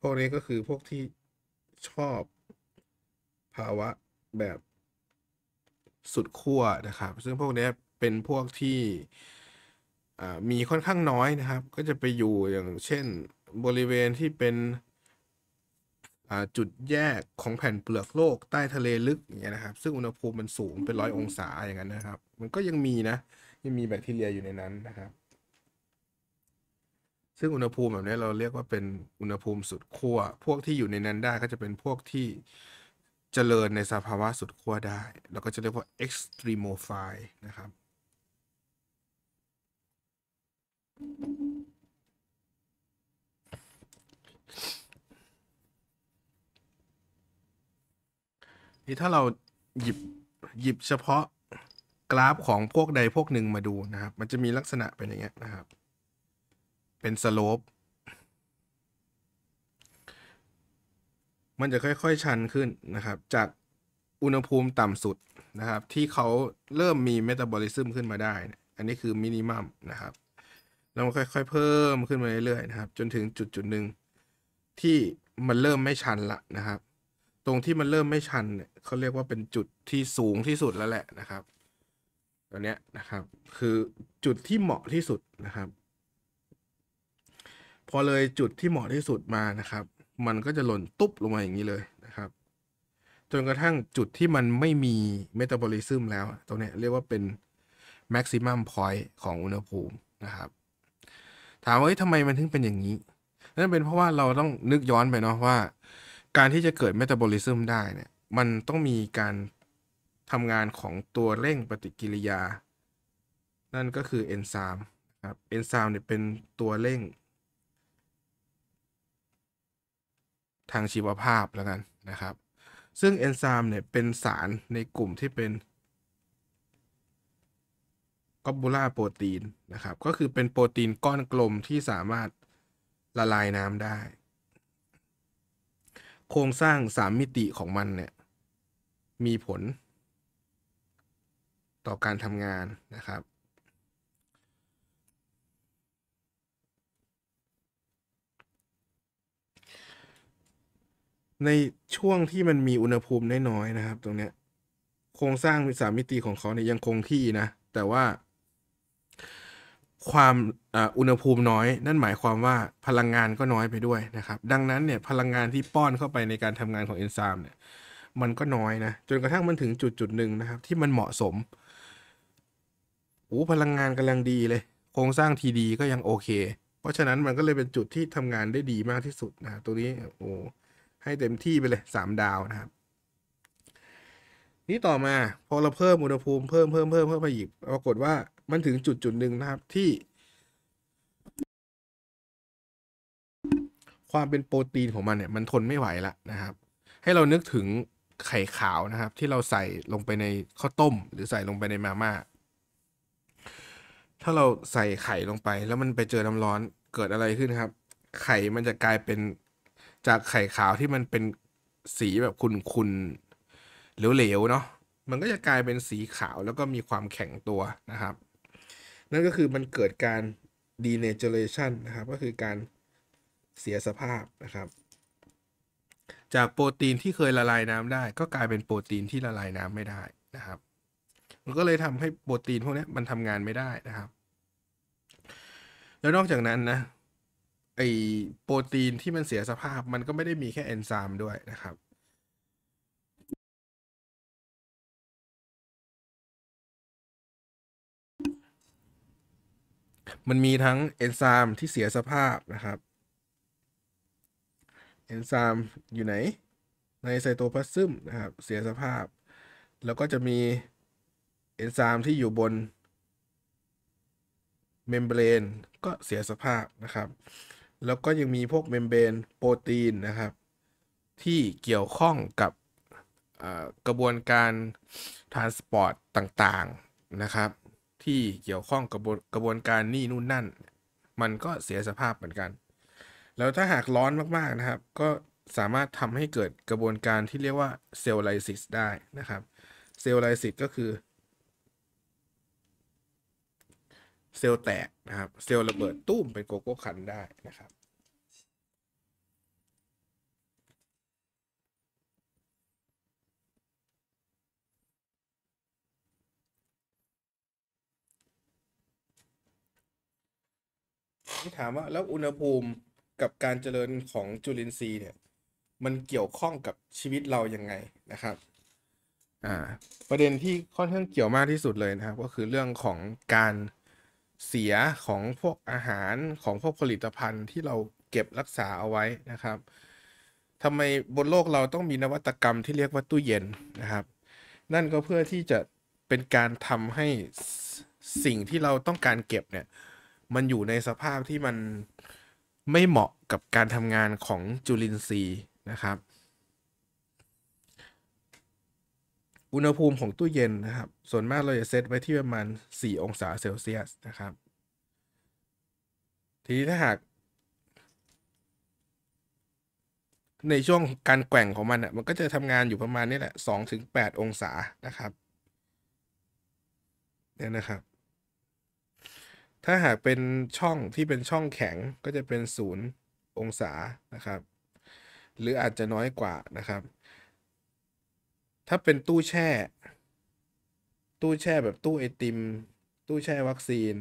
พวกนี้ก็คือพวกที่ชอบภาวะแบบสุดขั้วนะครับ ซึ่งพวกนี้เป็นพวกที่มีค่อนข้างน้อยนะครับ ก็จะไปอยู่อย่างเช่นบริเวณที่เป็นจุดแยกของแผ่นเปลือกโลก ใต้ทะเลลึกอย่างเงี้ยนะครับซึ่งอุณหภูมิมันสูงเป็นร้อยองศาอย่างนั้นนะครับ มันก็ยังมีนะยังมีแบคทีเรียอยู่ในนั้นนะครับ ซึ่งอุณหภูมิแบบนี้เราเรียกว่าเป็นอุณหภูมิสุดขั้วพวกที่อยู่ในนั้นได้ก็จะเป็นพวกที่เจริญในสภาวะสุดขั้วได้เราก็จะเรียกว่า extremophile นะครับี่ถ้าเราหยิบ หยิบเฉพาะกราฟของพวกใดพวกหนึ่งมาดูนะครับ มันจะมีลักษณะเป็นอย่างเงี้ยนะครับ เป็นสโลป มันจะค่อยๆชันขึ้นนะครับ จากอุณหภูมิต่ำสุดนะครับ ที่เขาเริ่มมีเมตาบอลิซึมขึ้นมาได้ อันนี้คือมินิมัมนะครับ แล้วมันค่อยๆ เพิ่มขึ้นมาเรื่อยๆนะครับ จนถึงจุดจุดหนึ่ง ที่มันเริ่มไม่ชันละนะครับตรงที่มันเริ่มไม่ชันเนี่ยเขาเรียกว่าเป็นจุดที่สูงที่สุดแล้วแหละนะครับตัวเนี้ยนะครับคือจุดที่เหมาะที่สุดนะครับ พอเลยจุดที่เหมาะที่สุดมานะครับ มันก็จะหล่นตุ๊บลงมาอย่างนี้เลยนะครับ จนกระทั่งจุดที่มันไม่มีเมตาบอลิซึมแล้ว ตรงเนี้ยเรียกว่าเป็นแม็กซิมัมพอยต์ของอุณหภูมินะครับ ถามว่าทำไมมันถึงเป็นอย่างนี้ นั่นเป็นเพราะว่าเราต้องนึกย้อนไปเนาะว่าการที่จะเกิดเมตาบอลิซึมได้เนี่ย มันต้องมีการทำงานของตัวเร่งปฏิกิริยา นั่นก็คือเอนไซม์ครับ เอนไซม์เนี่ยเป็นตัวเร่ง ทางชีวภาพแล้วกันนะครับ ซึ่งเอนไซม์เนี่ยเป็นสารในกลุ่มที่เป็นกอบบูล่าโปรตีนนะครับ ก็คือเป็นโปรตีนก้อนกลมที่สามารถละลายน้ำได้โครงสร้างสามมิติของมันเนี่ย มีผลต่อการทำงานนะครับ ในช่วงที่มันมีอุณหภูมิน้อยๆ นะครับตรงเนี้ยโครงสร้างสามมิติของเขาเนี่ยยังคงที่นะแต่ว่าความอุณหภูมิน้อย นั่นหมายความว่าพลังงานก็น้อยไปด้วยนะครับ ดังนั้นเนี่ยพลังงานที่ป้อนเข้าไปในการทำงานของเอนไซม์เนี่ยมันก็น้อยนะจนกระทั่งมันถึงจุดจุดหนึ่งนะครับที่มันเหมาะสมโอ้พลังงานกำลังดีเลย โครงสร้างทีดี ก็ยังโอเค เพราะฉะนั้นมันก็เลยเป็นจุดที่ทำงานได้ดีมากที่สุดนะตัวนี้โอ้ให้เต็มที่ไปเลยสามดาวนะครับนี่ต่อมาพอเราเพิ่มอุณหภูมิเพิ่มเพิ่มเพิ่มเพิ่มไปอีกปรากฏว่ามันถึงจุดจุดหนึ่งนะครับที่ ความเป็นโปรตีนของมันเนี่ยมันทนไม่ไหวละนะครับ ให้เรานึกถึงไข่ขาวนะครับที่เราใส่ลงไปในข้าวต้ม หรือใส่ลงไปในมาม่าถ้าเราใส่ไข่ลงไป แล้วมันไปเจอน้าร้อนเกิดอะไรขึ้นครับ ไข่มันจะกลายเป็นจากไข่ขาวที่มันเป็นสีแบบคุคนณเหลวๆเนาะมันก็จะกลายเป็นสีขาวแล้วก็มีความแข็งตัวนะครับนั่นก็คือมันเกิดการ denaturation นะครับ ก็คือการเสียสภาพนะครับ จากโปรตีนที่เคยละลายน้ำได้ก็กลายเป็นโปรตีนที่ละลายน้ำไม่ได้นะครับ มันก็เลยทำให้โปรตีนพวกนี้มันทำงานไม่ได้นะครับ แล้วนอกจากนั้นนะไอโปรตีนที่มันเสียสภาพมันก็ไม่ได้มีแค่เอนไซม์ด้วยนะครับมันมีทั้งเอนไซม์ที่เสียสภาพนะครับเอนไซม์อยู่ไหน ในไซโตพลาซึมนะครับเสียสภาพแล้วก็จะมีเอนไซม์ที่อยู่บนเมมเบรนก็เสียสภาพนะครับ แล้วก็ยังมีพวกเมมเบรนโปรตีนนะครับที่เกี่ยวข้องกับกระบวนการทรานสปอร์ตต่างๆนะครับที่เกี่ยวข้องกับกระบวนการนี่นู่นนั่น มันก็เสียสภาพเหมือนกัน แล้วถ้าหากร้อนมากๆนะครับ ก็สามารถทำให้เกิดกระบวนการที่เรียกว่าเซลล์ไลซิสได้นะครับเซลล์ไลซิสก็คือเซลล์แตกนะครับเซลล์ระเบิดตุ้มเป็นโกโก้คันได้นะครับถามว่า แล้ว อุณหภูมิ กับการเจริญของจุลินทรีย์เนี่ยมันเกี่ยวข้องกับชีวิตเรายังไง นะครับอ่าประเด็นที่ค่อนข้างเกี่ยวมากที่สุดเลยนะครับก็คือเรื่องของการเสียของพวกอาหารของพวกผลิตภัณฑ์ที่เราเก็บรักษาเอาไว้นะครับทำไมบนโลกเราต้องมีนวัตกรรม ที่เรียกว่าตู้เย็นนะครับ นั่นก็เพื่อที่จะเป็นการทำให้สิ่งที่เราต้องการเก็บเนี่ยมันอยู่ในสภาพที่มันไม่เหมาะกับการทำงานของจุลินทรีย์นะครับ อุณหภูมิของตู้เย็นนะครับ ส่วนมากเราจะเซตไว้ที่ประมาณ 4 องศาเซลเซียสนะครับ ทีนี้ถ้าหาก ในช่วงการแกว่งของมันอ่ะมันก็จะทำงานอยู่ประมาณนี้แหละ2-8องศานะครับ เนี่ยนะครับถ้าหากเป็นช่องที่เป็นช่องแข็งก็จะเป็น0องศานะครับ หรืออาจจะน้อยกว่านะครับ ถ้าเป็นตู้แช่ ตู้แช่แบบตู้ไอติม ตู้แช่วัคซีน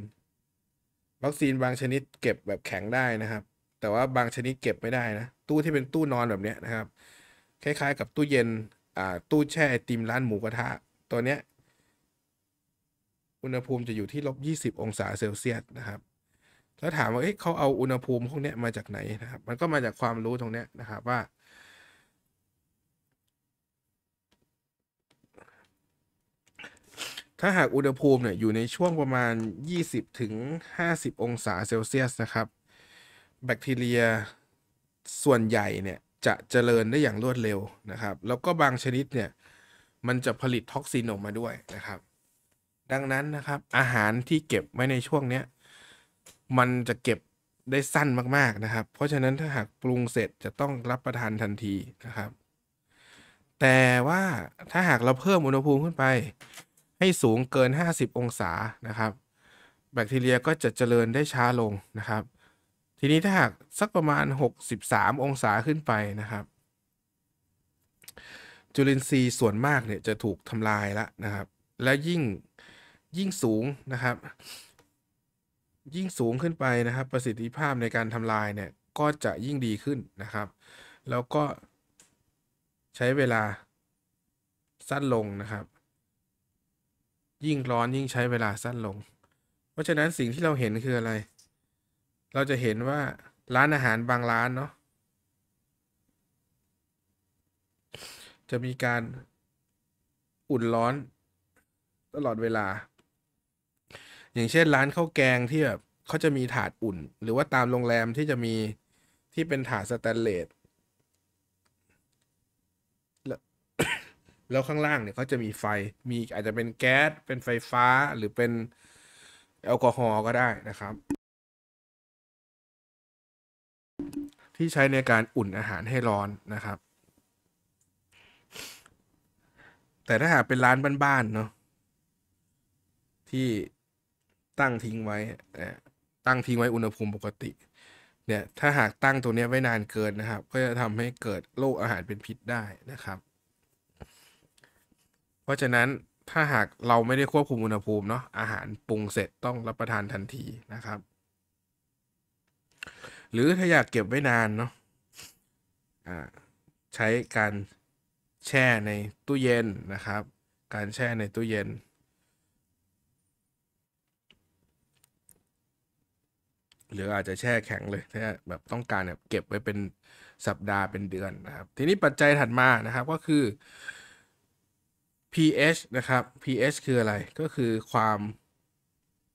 วัคซีนบางชนิดเก็บแบบแข็งได้นะครับ แต่ว่าบางชนิดเก็บไม่ได้นะตู้ที่เป็นตู้นอนแบบเนี้ยนะครับ คล้ายๆ กับตู้เย็นอ่าตู้แช่ไอติมร้านหมูกระทะตัวเนี้ยอุณหภูมิจะอยู่ที่ลบ 20 องศาเซลเซียสนะครับแล้วถามว่า เอเขาเอาอุณหภูมิพวกนี้มาจากไหนนะครับ มันก็มาจากความรู้ตรงนี้นะครับว่า ถ้าหากอุณหภูมิเนี่ยอยู่ในช่วงประมาณ 20ถึง50 องศาเซลเซียสนะครับ แบคทีเรียส่วนใหญ่เนี่ย จะเจริญได้อย่างรวดเร็วนะครับ แล้วก็บางชนิดเนี่ย มันจะผลิตท็อกซินออกมาด้วยนะครับดังนั้นนะครับอาหารที่เก็บไว้ในช่วงเนี้ยมันจะเก็บได้สั้นมากๆนะครับ เพราะฉะนั้นถ้าหากปรุงเสร็จจะต้องรับประทานทันทีนะครับ แต่ว่าถ้าหากเราเพิ่มอุณหภูมิขึ้นไป ให้สูงเกิน 50 องศานะครับ แบคทีเรียก็จะเจริญได้ช้าลงนะครับ ทีนี้ถ้าหากสักประมาณ 63 องศาขึ้นไปนะครับ จุลินทรีย์ส่วนมากเนี่ยจะถูกทำลายแล้วนะครับ และยิ่งยิ่งสูงนะครับ ยิ่งสูงขึ้นไปนะครับ ประสิทธิภาพในการทำลายเนี่ยก็จะยิ่งดีขึ้นนะครับ แล้วก็ใช้เวลาสั้นลงนะครับ ยิ่งร้อนยิ่งใช้เวลาสั้นลง เพราะฉะนั้นสิ่งที่เราเห็นคืออะไร เราจะเห็นว่าร้านอาหารบางร้านเนาะ จะมีการอุ่นร้อนตลอดเวลาอย่างเช่น ร้านข้าวแกงที่แบบเขาจะมีถาดอุ่น หรือว่าตามโรงแรมที่จะมีที่เป็นถาดสแตนเลสแล้วข้างล่างเนี่ยเขาจะมีไฟมีอาจจะเป็นแก๊สเป็นไฟฟ้าหรือเป็น แอลกอฮอล์ก็ได้นะครับ ที่ใช้ในการอุ่นอาหารให้ร้อนนะครับ แต่ถ้าหากเป็นร้านบ้านๆเนาะที่ตั้ง ทิ้ง ไว้ตั้งทิ้งไว้อุณหภูมิปกติ เนี่ย ถ้าหากตั้งตัวนี้ไว้ นานเกินนะครับ ก็จะทำให้เกิดโรคอาหารเป็นพิษได้นะครับ เพราะฉะนั้น ถ้าหากเราไม่ได้ควบคุมอุณหภูมิเนาะ อาหารปรุงเสร็จต้องรับประทานทันทีนะครับ หรือถ้าอยากเก็บไว้นานเนาะใช้การแช่ในตู้เย็นนะครับ การแช่ในตู้เย็นหรืออาจจะแช่แข็งเลยถ้าแบบต้องการแบบเก็บไว้เป็นสัปดาห์เป็นเดือนนะครับ ทีนี้ปัจจัยถัดมานะครับก็คือ pH นะครับ pH คืออะไร ก็คือความ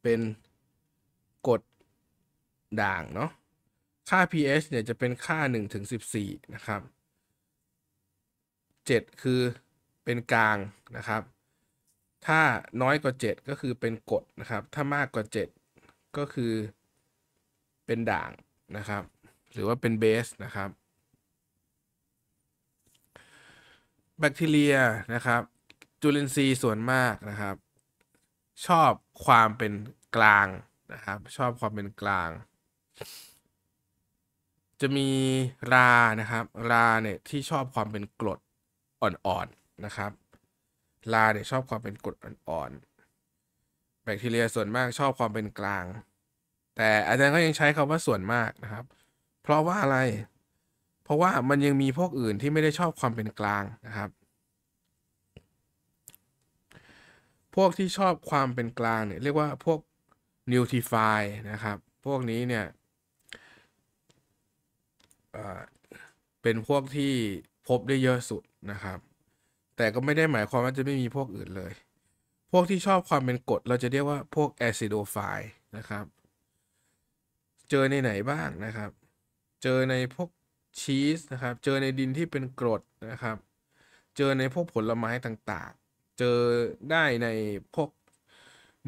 เป็นกรดด่างเนาะ ค่า pH เนี่ยจะเป็นค่า1ถึง14นะครับ7 คือเป็นกลางนะครับ ถ้าน้อยกว่า 7 ก็คือเป็นกรดนะครับ ถ้ามากกว่า 7 ก็คือเป็นด่างนะครับ หรือว่าเป็นเบสนะครับ แบคทีเรียนะครับจุลินทรีย์ส่วนมากนะครับ ชอบความเป็นกลางนะครับชอบความเป็นกลาง จะมีรานะครับ ราเนี่ยที่ชอบความเป็นกรดอ่อนๆนะครับราเนี่ยชอบความเป็นกรดอ่อนๆแบคทีเรียส่วนมากชอบความเป็นกลางแต่อาจารย์ก็ยังใช้คำว่าส่วนมากนะครับ เพราะว่าอะไรเพราะว่ามันยังมีพวกอื่นที่ไม่ได้ชอบความเป็นกลางนะครับ พวกที่ชอบความเป็นกลางเนี่ยเรียกว่าพวกนิวทิฟายนะครับ พวกนี้เนี่ยเป็นพวกที่พบได้เยอะสุดนะครับ แต่ก็ไม่ได้หมายความว่าจะไม่มีพวกอื่นเลย พวกที่ชอบความเป็นกรดเราจะเรียกว่าพวกแอซิโดไฟนะครับจอในไหนบ้างนะครับ เจอในพวกชีสนะครับ เจอในดินที่เป็นกรดนะครับ เจอในพวกผลไม้ต่างๆ เจอได้ในพวก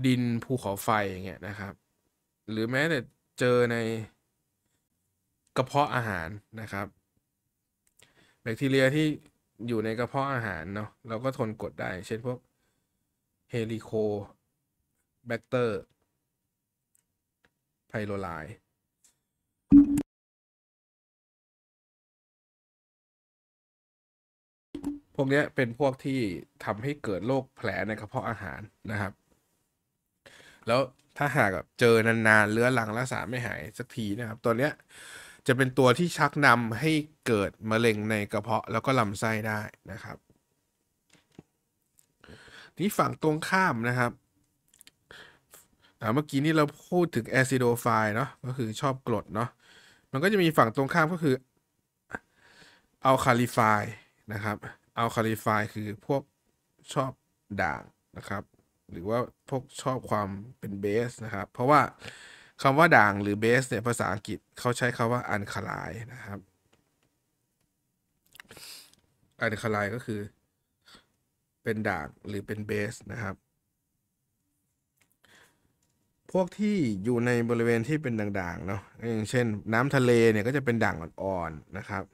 ดินภูเขาไฟ อย่างเงี้ยนะครับ หรือแม้แต่เจอในกระเพาะอาหารนะครับ แบคทีเรียที่อยู่ในกระเพาะอาหารเนาะ เราก็ทนกดได้ เช่นพวกเฮลิโคแบคเตอร์ไพโรไลน์พวกนี้เป็นพวกที่ทำให้เกิดโรคแผลในกระเพาะอาหารนะครับ แล้วถ้าหากเจอนานๆเลื้อรังรักษาไม่หายสักทีนะครับตัวเนี้ยจะเป็นตัวที่ชักนำให้เกิดมะเร็งในกระเพาะแล้วก็ลำไส้ได้นะครับนี่ฝั่งตรงข้ามนะครับเมื่อกี้นี่เราพูดถึงแอซิโดไฟเนาะก็คือชอบกรดเนาะ มันก็จะมีฝั่งตรงข้ามก็คืออัลคาลิฟนะครับอัลคาลิฟายคือพวกชอบด่างนะครับ หรือว่าพวกชอบความเป็นเบสนะครับ เพราะว่าคำว่าด่างหรือเบสเนี่ยภาษาอังกฤษเขาใช้คำว่าอันคลายนะครับอันคลายก็คือ เป็นด่างหรือเป็นเบสนะครับ พวกที่อยู่ในบริเวณที่เป็นด่างๆเนาะอย่างเช่น น้ำทะเลเนี่ยก็จะเป็นด่างอ่อนๆนะครับ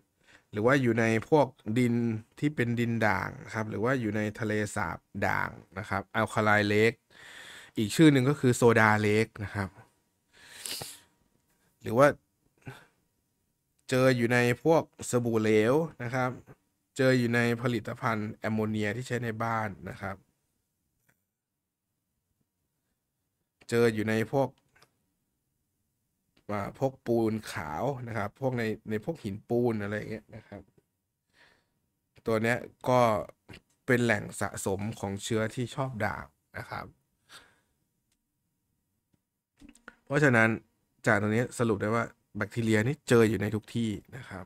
หรือว่าอยู่ในพวกดินที่เป็นดินด่างครับหรือว่าอยู่ในทะเลสาบด่างนะครับอัลคาไลเลกอีกชื่อหนึ่งก็คือโซดาเลกนะครับหรือว่าเจออยู่ในพวกสบู่เหลวนะครับ เจออยู่ในผลิตภัณฑ์แอมโมเนียที่ใช้ในบ้านนะครับ เจออยู่ในพวกพวกปูนขาวนะครับ พวกในในพวกหินปูนอะไรเงี้ยนะครับ ตัวเนี้ยก็เป็นแหล่งสะสมของเชื้อที่ชอบด่างนะครับ เพราะฉะนั้นจากตรงนี้สรุปได้ว่าแบคทีเรียนี่เจออยู่ในทุกที่นะครับ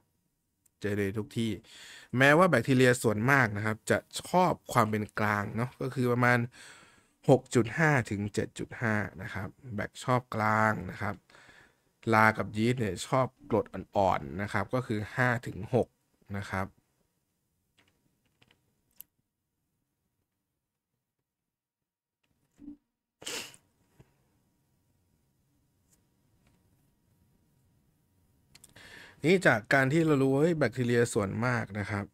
เจอในทุกที่ แม้ว่าแบคทีเรียส่วนมากนะครับจะชอบความเป็นกลางเนาะ ก็คือประมาณ 6.5 ถึง 7.5 นะครับ แบคชอบกลางนะครับลา กับยีสต์เนี่ยชอบกรดอ่อนๆ นะครับ ก็คือ5ถึง6นะครับ นี่จากการที่เรารู้ว่าแบคทีเรียส่วนมากนะครับ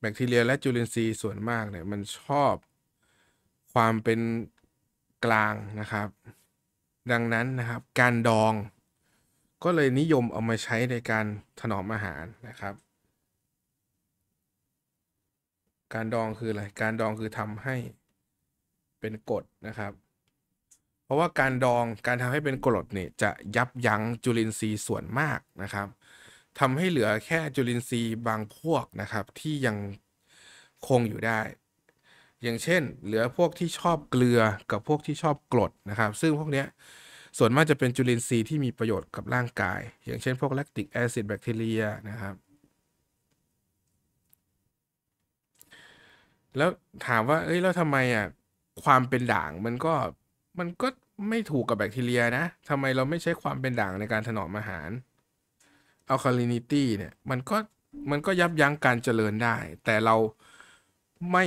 แบคทีเรียและจุลินทรีย์ส่วนมากเนี่ย มันชอบความเป็นกลางนะครับ ดังนั้นนะครับการดองก็เลยนิยมเอามาใช้ในการถนอมอาหารนะครับ การดองคืออะไร การดองคือทำให้เป็นกรดนะครับ เพราะว่าการดอง การทำให้เป็นกรดเนี่ยจะยับยั้งจุลินทรีย์ส่วนมากนะครับทำให้เหลือแค่จุลินทรีย์บางพวกนะครับที่ยังคงอยู่ได้ อย่างเช่น เหลือพวกที่ชอบเกลือกับพวกที่ชอบกรดนะครับ ซึ่งพวกเนี้ยส่วนมากจะเป็นจุลินทรีย์ที่มีประโยชน์กับร่างกาย อย่างเช่นพวกแลคติกแอซิดแบคทีเรียนะครับ แล้วถามว่า เอ้ยแล้วทำไมอ่ะ ความเป็นด่างมันก็ มันก็ไม่ถูกกับแบคทีเรียนะทำไมเราไม่ใช้ความเป็นด่างในการถนอมอาหารอัลคาลินิตี้เนี่ย มันก็ มันก็ยับยั้งการเจริญได้ แต่เราไม่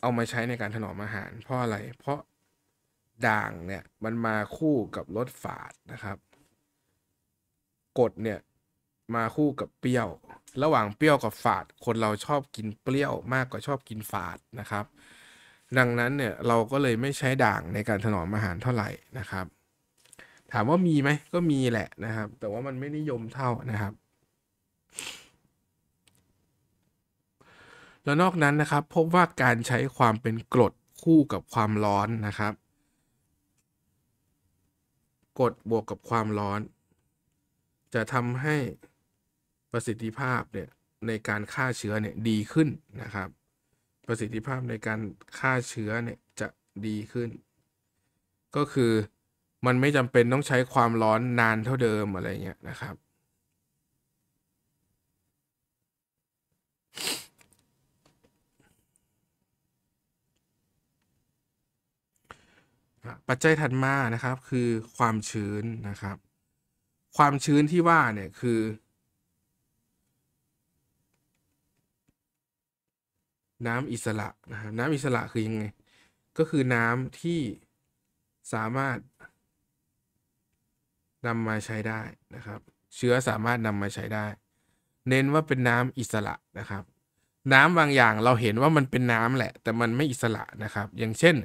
เอามาใช้ในการถนอมอาหาร เพราะอะไรเพราะด่างเนี่ยมันมาคู่กับรสฝาดนะครับกดเนี่ยมาคู่กับเปรี้ยวระหว่างเปรี้ยวกับฝาด คนเราชอบกินเปรี้ยวมากกว่าชอบกินฝาดนะครับ ดังนั้นเนี่ยเราก็เลยไม่ใช้ด่างในการถนอมอาหารเท่าไหร่นะครับ ถามว่ามีไหมก็มีแหละนะครับ แต่ว่ามันไม่นิยมเท่านะครับแล้วนอกนั้นนะครับพบว่าการใช้ความเป็นกรดคู่กับความร้อนนะครับกดบวกกับความร้อน จะทำให้ประสิทธิภาพเนี่ยในการฆ่าเชื้อเนี่ยดีขึ้นนะครับ ประสิทธิภาพในการฆ่าเชื้อเนี่ยจะดีขึ้น ก็คือมันไม่จำเป็นต้องใช้ความร้อนนานเท่าเดิมอะไรเงี้ยนะครับปัจจัยถัดมานะครับคือความชื้นนะครับ ความชื้นที่ว่าเนี่ยคือ น้ำอิสระนะน้ำอิสระ คือยังไงก็คือน้ำที่สามารถนำมาใช้ได้นะครับ เชื้อสามารถนำมาใช้ได้ เน้นว่าเป็นน้ำอิสระนะครับ น้ำบางอย่างเราเห็นว่ามันเป็นน้ำแหละ แต่มันไม่อิสระนะครับ อย่างเช่น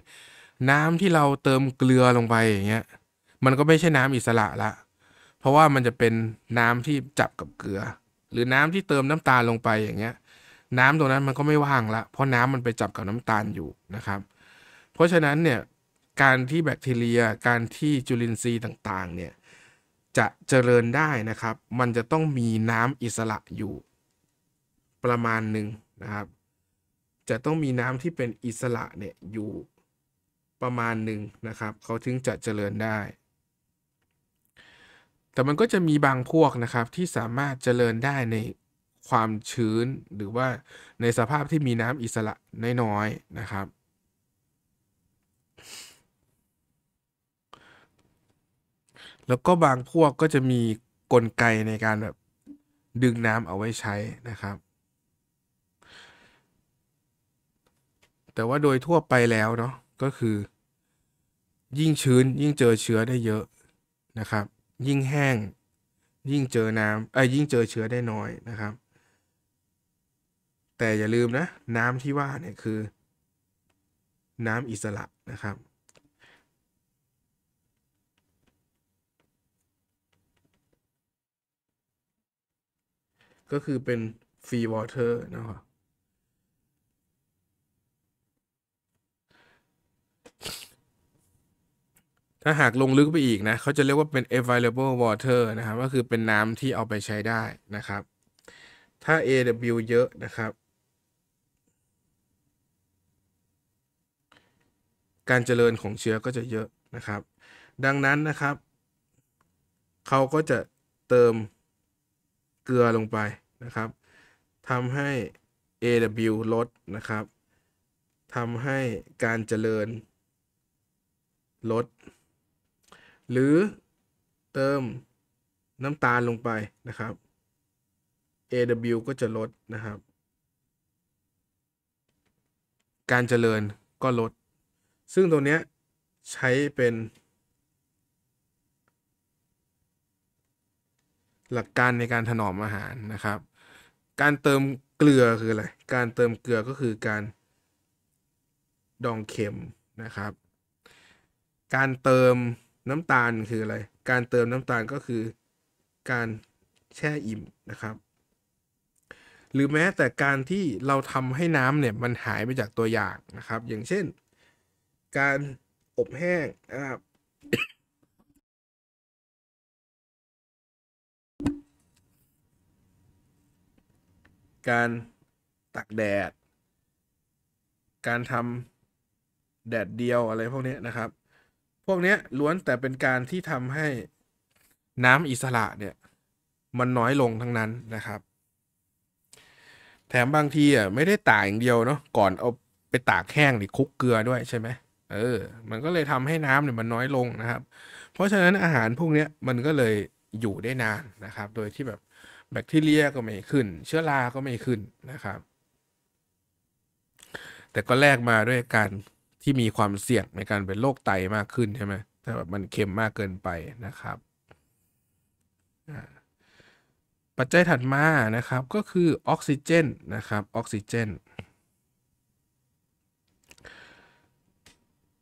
น้ำที่เราเติมเกลือลงไปอย่างเงี้ย มันก็ไม่ใช่น้ำอิสระละ เพราะว่ามันจะเป็นน้ำที่จับกับเกลือ หรือน้ำที่เติมน้ำตาลลงไปอย่างเงี้ย น้ำตรงนั้นมันก็ไม่ว่างละ เพราะน้ำมันไปจับกับน้ำตาลอยู่นะครับ เพราะฉะนั้นเนี่ยการที่แบคทีเรีย การที่จุลินทรีย์ต่างๆเนี่ย จะเจริญได้นะครับ มันจะต้องมีน้ำอิสระอยู่ประมาณหนึ่งนะครับ จะต้องมีน้ำที่เป็นอิสระเนี่ยอยู่ประมาณหนึ่งนะครับ เขาถึงจะเจริญได้ แต่มันก็จะมีบางพวกนะครับที่สามารถเจริญได้ในความชื้นหรือว่าในสภาพที่มีน้ำอิสระน้อยๆนะครับ แล้วก็บางพวกก็จะมีกลไกในการแบบดึงน้ำเอาไว้ใช้นะครับ แต่ว่าโดยทั่วไปแล้วเนาะก็คือยิ่งชื้น ยิ่งเจอเชื้อได้เยอะนะครับ ยิ่งแห้งยิ่งเจอน้ำเอ้ยยิ่งเจอเชื้อได้น้อยนะครับ แต่อย่าลืมนะ น้ำที่ว่าเนี่ยคือ น้ำอิสระนะครับ ก็คือเป็นฟรีวอเตอร์นะครับถ้าหากลงลึกไปอีกนะ เขาจะเรียกว่าเป็น available water นะครับ ก็คือเป็นน้ำที่เอาไปใช้ได้นะครับ ถ้า AW เยอะนะครับ การเจริญของเชื้อก็จะเยอะนะครับ ดังนั้นนะครับ เขาก็จะเติมเกลือลงไปนะครับ ทำให้ AW ลดนะครับ ทำให้การเจริญลดหรือเติมน้ำตาลลงไปนะครับ AW ก็จะลดนะครับ การเจริญก็ลด ซึ่งตรงนี้ใช้เป็น หลักการในการถนอมอาหารนะครับ การเติมเกลือคืออะไร การเติมเกลือก็คือการดองเค็มนะครับ การเติมน้ำตาลคืออะไร การเติมน้ำตาลก็คือ การแช่อิ่มนะครับ หรือแม้แต่การที่เราทำให้น้ำเนี่ยมันหายไปจากตัวอย่างนะครับ อย่างเช่น การอบแห้งนะครับ การตักแดด การทำแดดเดียวอะไรพวกนี้นะครับพวกเนี้ยล้วนแต่เป็นการที่ทำให้น้ำอิสระเนี่ยมันน้อยลงทั้งนั้นนะครับ แถมบางทีอ่ะไม่ได้ตากอย่างเดียวเนาะก่อนเอาไปตากแห้งหรือคุกเกลือด้วยใช่ไหมเออมันก็เลยทำให้น้ำเนี่ยมันน้อยลงนะครับ เพราะฉะนั้นอาหารพวกเนี้ยมันก็เลยอยู่ได้นานนะครับ โดยที่แบบแบคทีเรียก็ไม่ขึ้น เชื้อรา ก็ไม่ขึ้นนะครับ แต่ก็แลกมาด้วยการที่มีความเสี่ยงในการเป็นโรคไตมากขึ้นใช่ไหมถ้าแบบมันเค็มมากเกินไปนะครับ ปัจจัยถัดมานะครับก็คือออกซิเจนนะครับออกซิเจน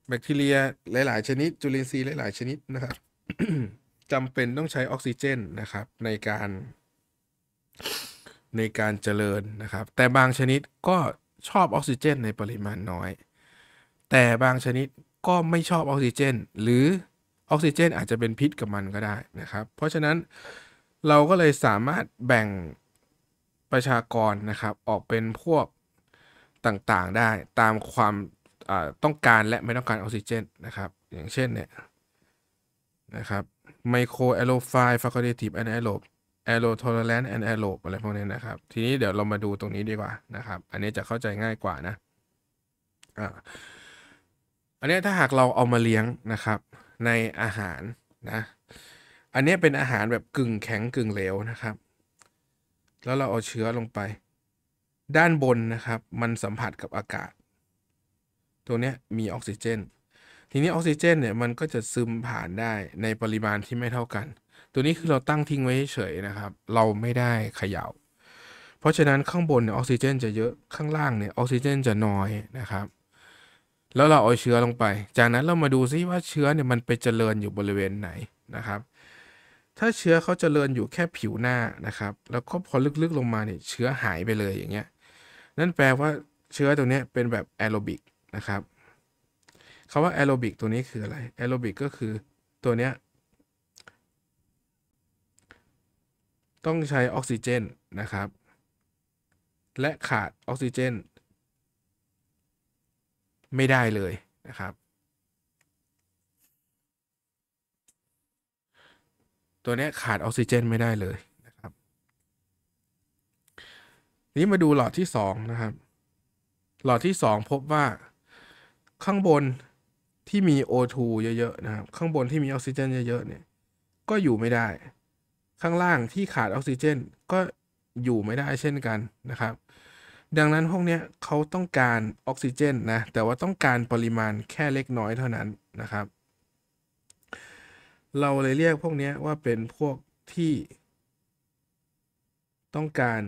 แบคทีเรียหลาย ๆ ชนิด จุลินทรีย์หลาย ๆ ชนิดนะครับจำเป็นต้องใช้ออกซิเจนนะครับ ในการในการเจริญนะครับ แต่บางชนิดก็ชอบออกซิเจน ในปริมาณน้อยแต่บางชนิดก็ไม่ชอบออกซิเจน หรือออกซิเจน อาจจะเป็นพิษกับมันก็ได้นะครับ เพราะฉะนั้นเราก็เลยสามารถแบ่งประชากรนะครับ ออกเป็นพวกต่างๆได้ตามความต้องการและไม่ต้องการออกซิเจนนะครับ อย่างเช่นเนี่ยนะครับไมโครแอโรไฟฟาคอเดทีฟแอนแอโรบแอโรโทรแลนต์แอนแอโรบอะไรพวกนี้นะครับ ทีนี้เดี๋ยวเรามาดูตรงนี้ดีกว่านะครับ อันนี้จะเข้าใจง่ายกว่านะอ่าอันนี้ถ้าหากเราเอามาเลี้ยงนะครับในอาหารนะ อันนี้เป็นอาหารแบบกึ่งแข็งกึ่งเหลวนะครับ แล้วเราเอาเชื้อลงไป ด้านบนนะครับมันสัมผัสกับอากาศ ตัวนี้มีออกซิเจน ทีนี้ออกซิเจนเนี่ยมันก็จะซึมผ่านได้ในปริมาณที่ไม่เท่ากัน ตัวนี้คือเราตั้งทิ้งไว้เฉยนะครับ เราไม่ได้เขยา่าเพราะฉะนั้นข้างบนเนี่ยออกซิเจนจะเยอะข้างล่างเนี่ยออกซิเจนจะน้อยนะครับแล้วเราเอาเชื้อลงไป จากนั้นเรามาดูซิว่าเชื้อเนี่ยมันไปเจริญอยู่บริเวณไหนนะครับ ถ้าเชื้อเขาเจริญอยู่แค่ผิวหน้านะครับ แล้วก็พอลึกๆลงมาเนี่ยเชื้อหายไปเลยอย่างเงี้ย นั่นแปลว่าเชื้อตัวนี้เป็นแบบแอโรบิกนะครับคาว่าแอโรบิกตัวนี้คืออะไร แอโรบิกก็คือตัวเนี้ยต้องใช้ออกซิเจนนะครับ และขาดออกซิเจนไม่ได้เลยนะครับ ตัวนี้ขาดออกซิเจนไม่ได้เลยนะครับนี้มาดูหลอดที่2นะครับ หลอดที่ 2 พบว่าข้างบนที่มี O2 เยอะๆนะครับ ข้างบนที่มีออกซิเจนเยอะๆเนี่ยก็อยู่ไม่ได้ ข้างล่างที่ขาดออกซิเจนก็อยู่ไม่ได้เช่นกันนะครับดังนั้นพวกนี้เขาต้องการออกซิเจนนะแต่ว่าต้องการปริมาณแค่เล็กน้อยเท่านั้นนะครับ เราเลยเรียกพวกนี้ว่าเป็นพวกที่ต้องการ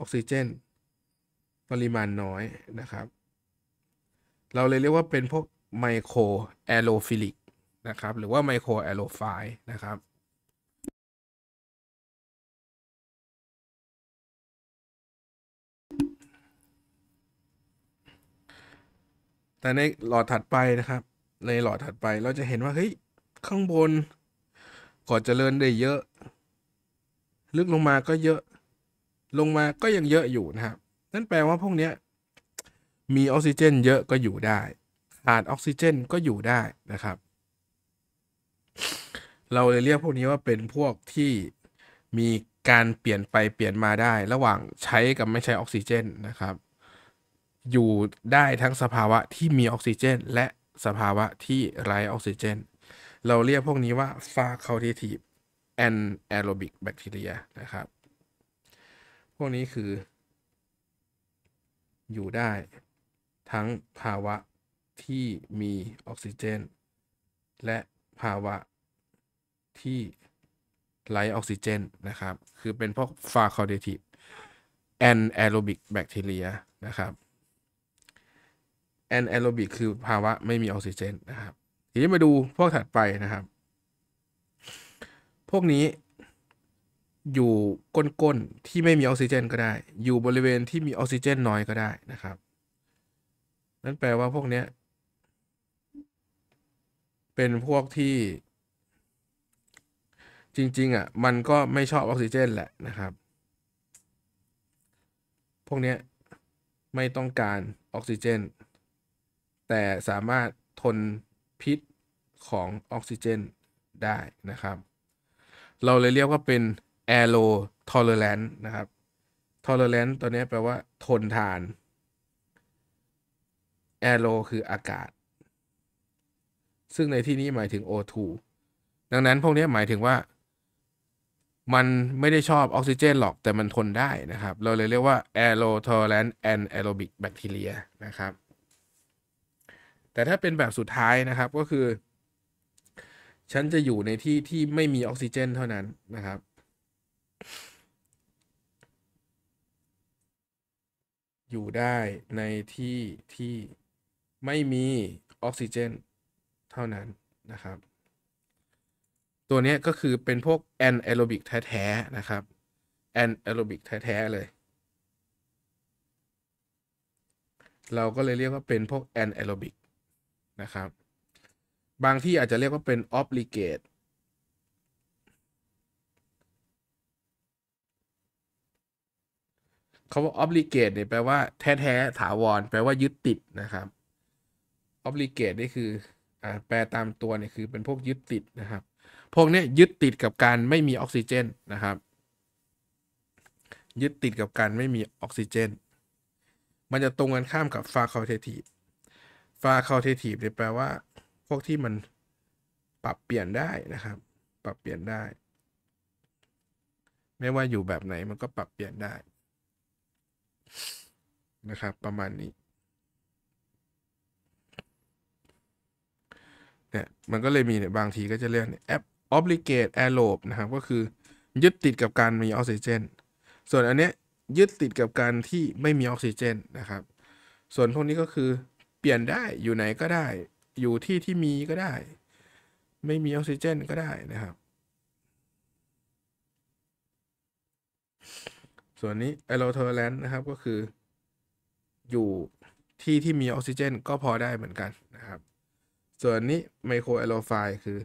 ออกซิเจน ปริมาณน้อยนะครับเราเลยเรียกว่าเป็นพวกไมโครแอโรฟิลิกนะครับหรือว่าไมโครแอโรไฟนะครับแต่ในหลอดถัดไปนะครับ ในหลอดถัดไปเราจะเห็นว่าเฮ้ยข้างบนก่อจเจริญได้เยอะ ลึกลงมาก็เยอะ ลงมาก็ยังเยอะอยู่นะครับนั่นแปลว่าพวกนี้มีออกซิเจนเยอะก็อยู่ได้ขาดออกซิเจนก็อยู่ได้นะครับ เราเลยเรียกพวกนี้ว่าเป็นพวกที่มีการเปลี่ยนไปเปลี่ยนมาได้ระหว่างใช้กับไม่ใช้ออกซิเจนนะครับอยู่ได้ทั้งสภาวะที่มีออกซิเจนและสภาวะที่ไร้ออกซิเจน เราเรียกพวกนี้ว่า facultative anaerobic bacteria นะครับ พวกนี้คืออยู่ได้ทั้งภาวะที่มีออกซิเจน และภาวะที่ไร้ออกซิเจนนะครับ คือเป็นพวก facultative anaerobic bacteria นะครับแอนแอโรบิกคือภาวะ ไม่มีออกซิเจนนะครับ ทีนี้มาดูพวกถัดไปนะครับ พวกนี้อยู่ก้นๆที่ไม่มีออกซิเจนก็ได้ อยู่บริเวณที่มีออกซิเจนน้อยก็ได้นะครับ นั่นแปลว่าพวกนี้ เป็นพวกที่ จริงๆอ่ะมันก็ไม่ชอบออกซิเจนแหละนะครับ พวกนี้ไม่ต้องการออกซิเจนแต่สามารถทนพิษของออกซิเจนได้นะครับ เราเลยเรียกว่าเป็น a ร r o tolerant นะครับ tolerant ตัวนี้แปลว่าทนทาน a อ r o คืออากาศ ซึ่งในที่นี้หมายถึง O2 ดังนั้นพวกนี้หมายถึงว่า มันไม่ได้ชอบออกซิเจนหรอกแต่มันทนได้นะครับ เราเลยเรียกว่า aero t o l e r a n อ anaerobic bacteria นะครับแต่ ถ้าเป็นแบบสุดท้ายนะครับก็คือฉันจะอยู่ในที่ที่ไม่มีออกซิเจนเท่านั้นนะครับ อยู่ได้ในที่ที่ไม่มีออกซิเจนเท่านั้นนะครับตัวนี้ก็คือเป็นพวกแอนแอโรบิกแท้ๆนะครับแอนแอโรบิกแท้ๆเลยเราก็ เลยเรียกว่าเป็นพวกแอนแอโรบิกนะครับบางที่อาจจะเรียกว่าเป็น obligate ขาว่า obligate เนี่ยแปลว่าแท้แท้ถาวร แปลว่ายึดติดนะครับ obligate นี่คืออ่าแปลตามตัวเนี่ยคือเป็นพวกยึดติดนะครับพวกนี้ยยึดติดกับการไม่มีออกซิเจนนะครับยึดติดกับการไม่มีออกซิเจนมันจะตรงกันข้ามกับ facultative ฟาคาเททีฟเนี่ยแปลว่า พวกที่มันปรับเปลี่ยนได้นะครับ ปรับเปลี่ยนได้ ไม่ว่าอยู่แบบไหนมันก็ปรับเปลี่ยนได้นะครับประมาณนี้ เนี่ยมันก็เลยมีเนี่ยบางทีก็จะเรียกเนี่ยแอปออบลิเกตแอโรบนะครับ ก็คือ ยึดติดกับการมีออกซิเจน ส่วนอันเนี้ยยึดติดกับการที่ไม่มีออกซิเจนนะครับ ส่วนพวกนี้ก็คือเปลี่ยนได้อยู่ไหนก็ได้อยู่ที่ที่มีก็ได้ ไม่มีออกซิเจนก็ได้นะครับส่วนนี้ a อโรเทอร์แลนด์นะครับก็คืออยู่ที่ที่มีออกซิเจน ก็พอได้เหมือนกันนะครับส่วนนี้ไมโครแอโรไฟคือ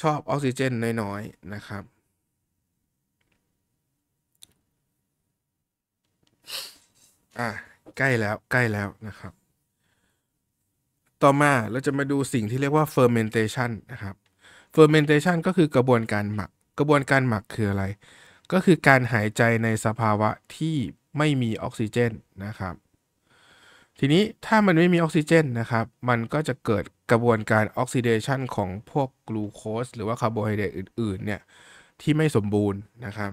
ชอบออกซิเจนน้อยๆนะครับ อ่ะใกล้แล้วใกล้แล้วนะครับต่อมาเราจะมาดูสิ่งที่เรียกว่า fermentation นะครับ fermentation ก็คือกระบวนการหมัก กระบวนการหมักคืออะไร ก็คือการหายใจในสภาวะที่ไม่มีออกซิเจนนะครับ ทีนี้ถ้ามันไม่มีออกซิเจนนะครับ มันก็จะเกิดกระบวนการออกซิเดชันของพวกกลูโคสหรือว่าคาร์โบไฮเดรตอื่นๆ เนี่ยที่ไม่สมบูรณ์นะครับ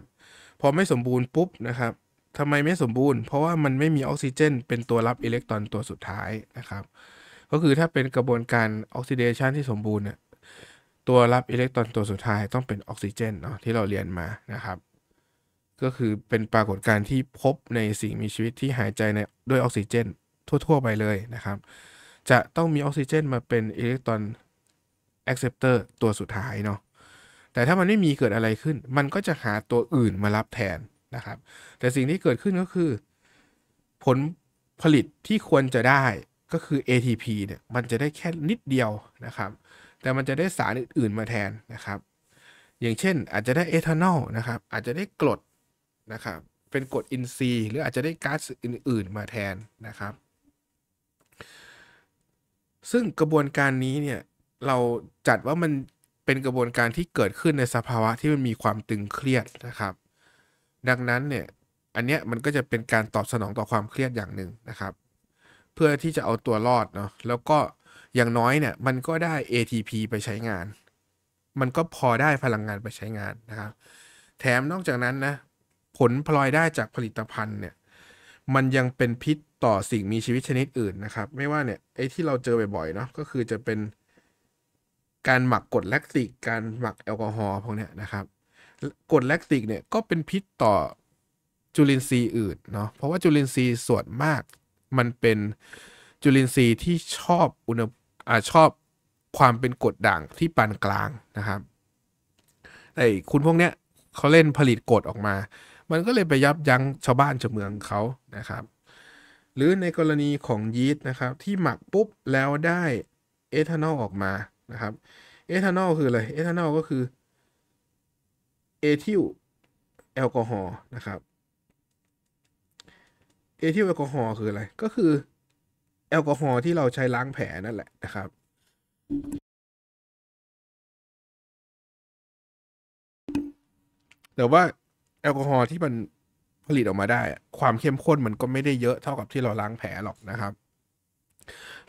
พอไม่สมบูรณ์ปุ๊บนะครับทำไมไม่สมบูรณ์ เพราะว่ามันไม่มีออกซิเจนเป็นตัวรับอิเล็กตรอนตัวสุดท้ายนะครับก็คือถ้าเป็นกระบวนการออกซิเดชันที่สมบูรณ์เนี่ยตัวรับอิเล็กตรอนตัวสุดท้ายต้องเป็นออกซิเจนเนาะที่เราเรียนมานะครับ ก็คือเป็นปรากฏการณ์ที่พบในสิ่งมีชีวิตที่หายใจในด้วยออกซิเจน ทั่วๆไปเลยนะครับ จะต้องมีออกซิเจนมาเป็นอิเล็กตรอนแอคเซปเตอร์ตัวสุดท้ายเนาะแต่ถ้ามันไม่มีเกิดอะไรขึ้น มันก็จะหาตัวอื่นมารับแทนนะครับ แต่สิ่งที่เกิดขึ้นก็คือ ผลผลิตที่ควรจะได้ก็คือ ATP เนี่ย มันจะได้แค่นิดเดียวนะครับ แต่มันจะได้สารอื่น ๆ มาแทนนะครับ อย่างเช่นอาจจะได้เอทานอลนะครับ อาจจะได้กรดนะครับ เป็นกรดอินทรีย์ หรืออาจจะได้ก๊าซอื่น ๆ มาแทนนะครับ ซึ่งกระบวนการนี้เนี่ยเราจัดว่ามันเป็นกระบวนการที่เกิดขึ้นในสภาวะที่มันมีความตึงเครียดนะครับ ดังนั้นเนี่ยอันเนี้ยมันก็จะเป็นการตอบสนองต่อความเครียดอย่างหนึ่งนะครับเพื่อที่จะเอาตัวรอดเนาะแล้วก็อย่างน้อยเนี่ยมันก็ได้ ATP ไปใช้งาน มันก็พอได้พลังงานไปใช้งานนะครับแถมนอกจากนั้นนะผลพลอยได้จากผลิตภัณฑ์เนี่ยมันยังเป็นพิษต่อสิ่งมีชีวิตชนิดอื่นนะครับ ไม่ว่าเนี่ยไอ้ที่เราเจอบ่อยๆเนาะก็คือจะเป็นการหมักกรดแลคติก การหมักแอลกอฮอล์พวกเนี้ยนะครับกรดแลคติกเนี่ยก็เป็นพิษต่อจุลินทรีย์อื่นเนาะเพราะว่าจุลินทรีย์ส่วนมากมันเป็นจุลินทรีย์ที่ชอบอุณหชอบความเป็นกรดด่างที่ปานกลางนะครับไอ้คุณพวกเนี้ยเขาเล่นผลิตกรดออกมา มันก็เลยไปยับยั้งชาวบ้านชาวเมืองเขานะครับ หรือในกรณีของยีสต์นะครับ ที่หมักปุ๊บแล้วได้เอทานอลออกมานะครับเอทานอลคืออะไรเอทานอลก็คือเอทิลแอลกอฮอล์นะครับเอทิลแอลกอฮอล์คืออะไร ก็คือแอลกอฮอล์ที่เราใช้ล้างแผลนั่นแหละนะครับ แต่ว่าแอลกอฮอล์ที่มันผลิตออกมาได้ ความเข้มข้นมันก็ไม่ได้เยอะเท่ากับที่เราล้างแผลหรอกนะครับ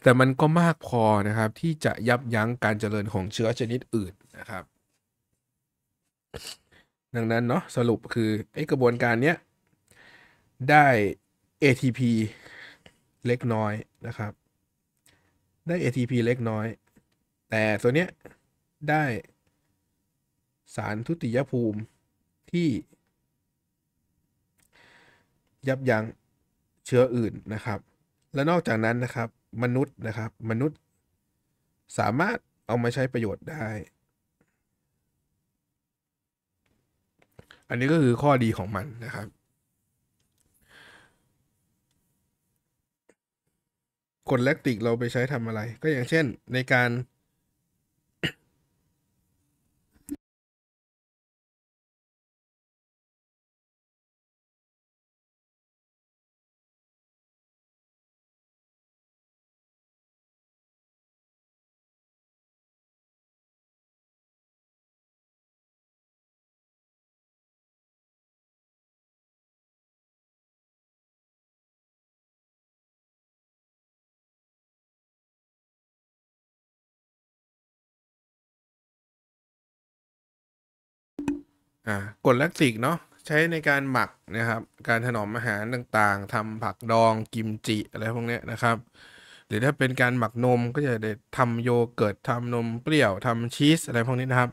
แต่มันก็มากพอนะครับที่จะยับยั้งการเจริญของเชื้อชนิดอื่นนะครับ ดังนั้นเนาะสรุปคือไอ้กระบวนการเนี้ยได้ ATP เล็กน้อยนะครับ ได้ ATP เล็กน้อย แต่ตัวเนี้ย ได้สารทุติยภูมิที่ยับยั้งเชื้ออื่นนะครับ และนอกจากนั้นนะครับมนุษย์นะครับมนุษย์สามารถเอามาใช้ประโยชน์ได้ อันนี้ก็คือข้อดีของมันนะครับกรดแลคติกเราไปใช้ทำอะไร ก็อย่างเช่นในการอ่ากดแลคติกเนาะใช้ในการหมักนะครับการถนอมอาหารต่างๆ ทำ ผักดองกิมจิอะไรพวกนี้นะครับหรือถ้าเป็นการหมักนมก็จะได้ทำโยเกิร์ตทำนมเปรี้ยวทำชีสอะไรพวกนี้นะครับ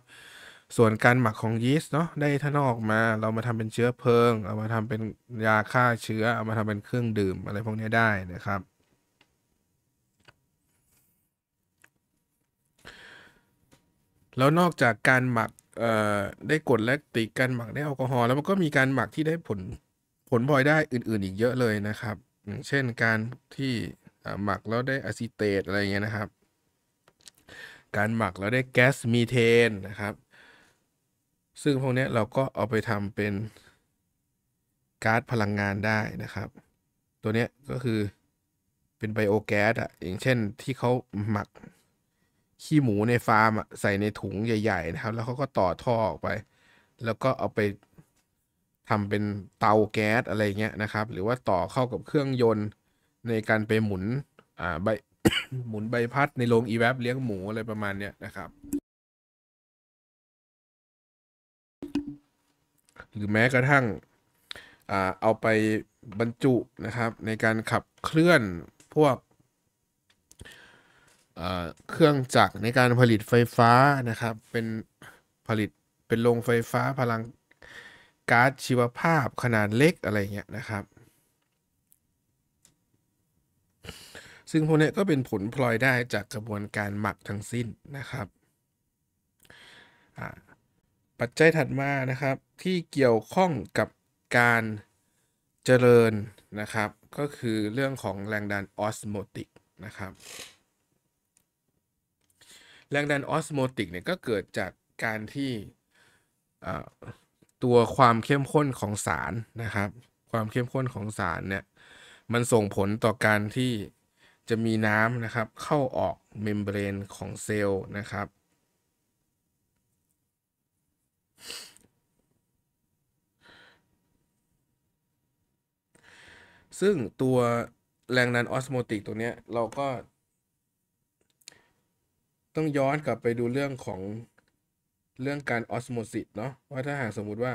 ส่วนการหมักของยีสต์เนาะได้ถานออกมาเรามาทำเป็นเชื้อเพลิง เอามาทำเป็นยาฆ่าเชื้อ เอามาทำเป็นเครื่องดื่มอะไรพวกนี้ได้นะครับ แล้วนอกจากการหมักได้กดและติกการหมักได้แอลกอฮอล์แล้วมันก็มีการหมักที่ได้ผลผลพลอยได้อื่นๆอีกเยอะเลยนะครับ อย่างเช่นการที่หมักแล้วได้อะซิเตตอะไรเงี้ยนะครับ การหมักแล้วได้แก๊สมีเทนนะครับ ซึ่งพวกนี้เราก็เอาไปทำเป็นก๊าซพลังงานได้นะครับ ตัวนี้ก็คือเป็นไบโอแก๊สอ่ะอย่างเช่นที่เขาหมักขี้หมูในฟาร์มใส่ในถุงใหญ่ ๆ นะครับ แล้วเขาก็ต่อท่อออกไป แล้วก็เอาไปทำเป็นเตาแก๊สอะไรเงี้ยนะครับ หรือว่าต่อเข้ากับเครื่องยนต์ในการไปหมุนอ่าใบหมุนใบพัดในโรงอีแวบเลี้ยงหมูอะไรประมาณเนี้ยนะครับ หรือแม้กระทั่งอ่าเอาไปบรรจุนะครับ ในการขับเคลื่อนพวกเครื่องจักรในการผลิตไฟฟ้านะครับ เป็นผลิตเป็นโรงไฟฟ้าพลังก๊าซชีวภาพขนาดเล็กอะไรเงี้ยนะครับ ซึ่งพวกนี้ก็เป็นผลพลอยได้จากกระบวนการหมักทั้งสิ้นนะครับ ปัจจัยถัดมานะครับที่เกี่ยวข้องกับการเจริญนะครับ ก็คือเรื่องของแรงดันออสโมติกนะครับแรงดันออสโมติกเนี่ยก็เกิดจากการที่ตัวความเข้มข้นของสารนะครับ ความเข้มข้นของสารเนี่ย มันส่งผลต่อการที่จะมีน้ำนะครับ เข้าออกเมมเบรนของเซลล์นะครับ ซึ่งตัวแรงดันออสโมติกตัวเนี้ย เราก็ต้องย้อนกลับไปดูเรื่องของเรื่องการออสโมซิสเนาะว่าถ้าหากสมมุติว่า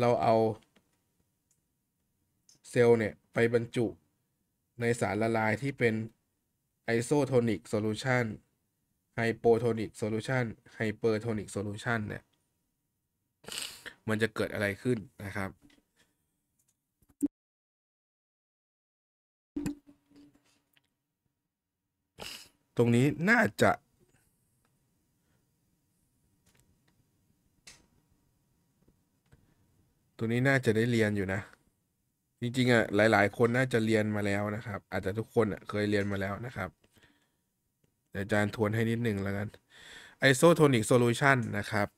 เราเอาเซลล์เนี่ย ไปบรรจุในสารละลายที่เป็นไอโซโทนิกโซลูชันไฮโปโทนิกโซลูชันไฮเปอร์โทนิกโซลูชันเนี่ยมันจะเกิดอะไรขึ้นนะครับ ตรงนี้น่าจะตัวนี้น่าจะได้เรียนอยู่นะจริงๆอ่ะหลายๆ คนน่าจะเรียนมาแล้วนะครับ อาจจะทุกคนอ่ะเคยเรียนมาแล้วนะครับอาจารย์ทวนให้นิดนึงแล้วกัน Isotonic Solution นะครับ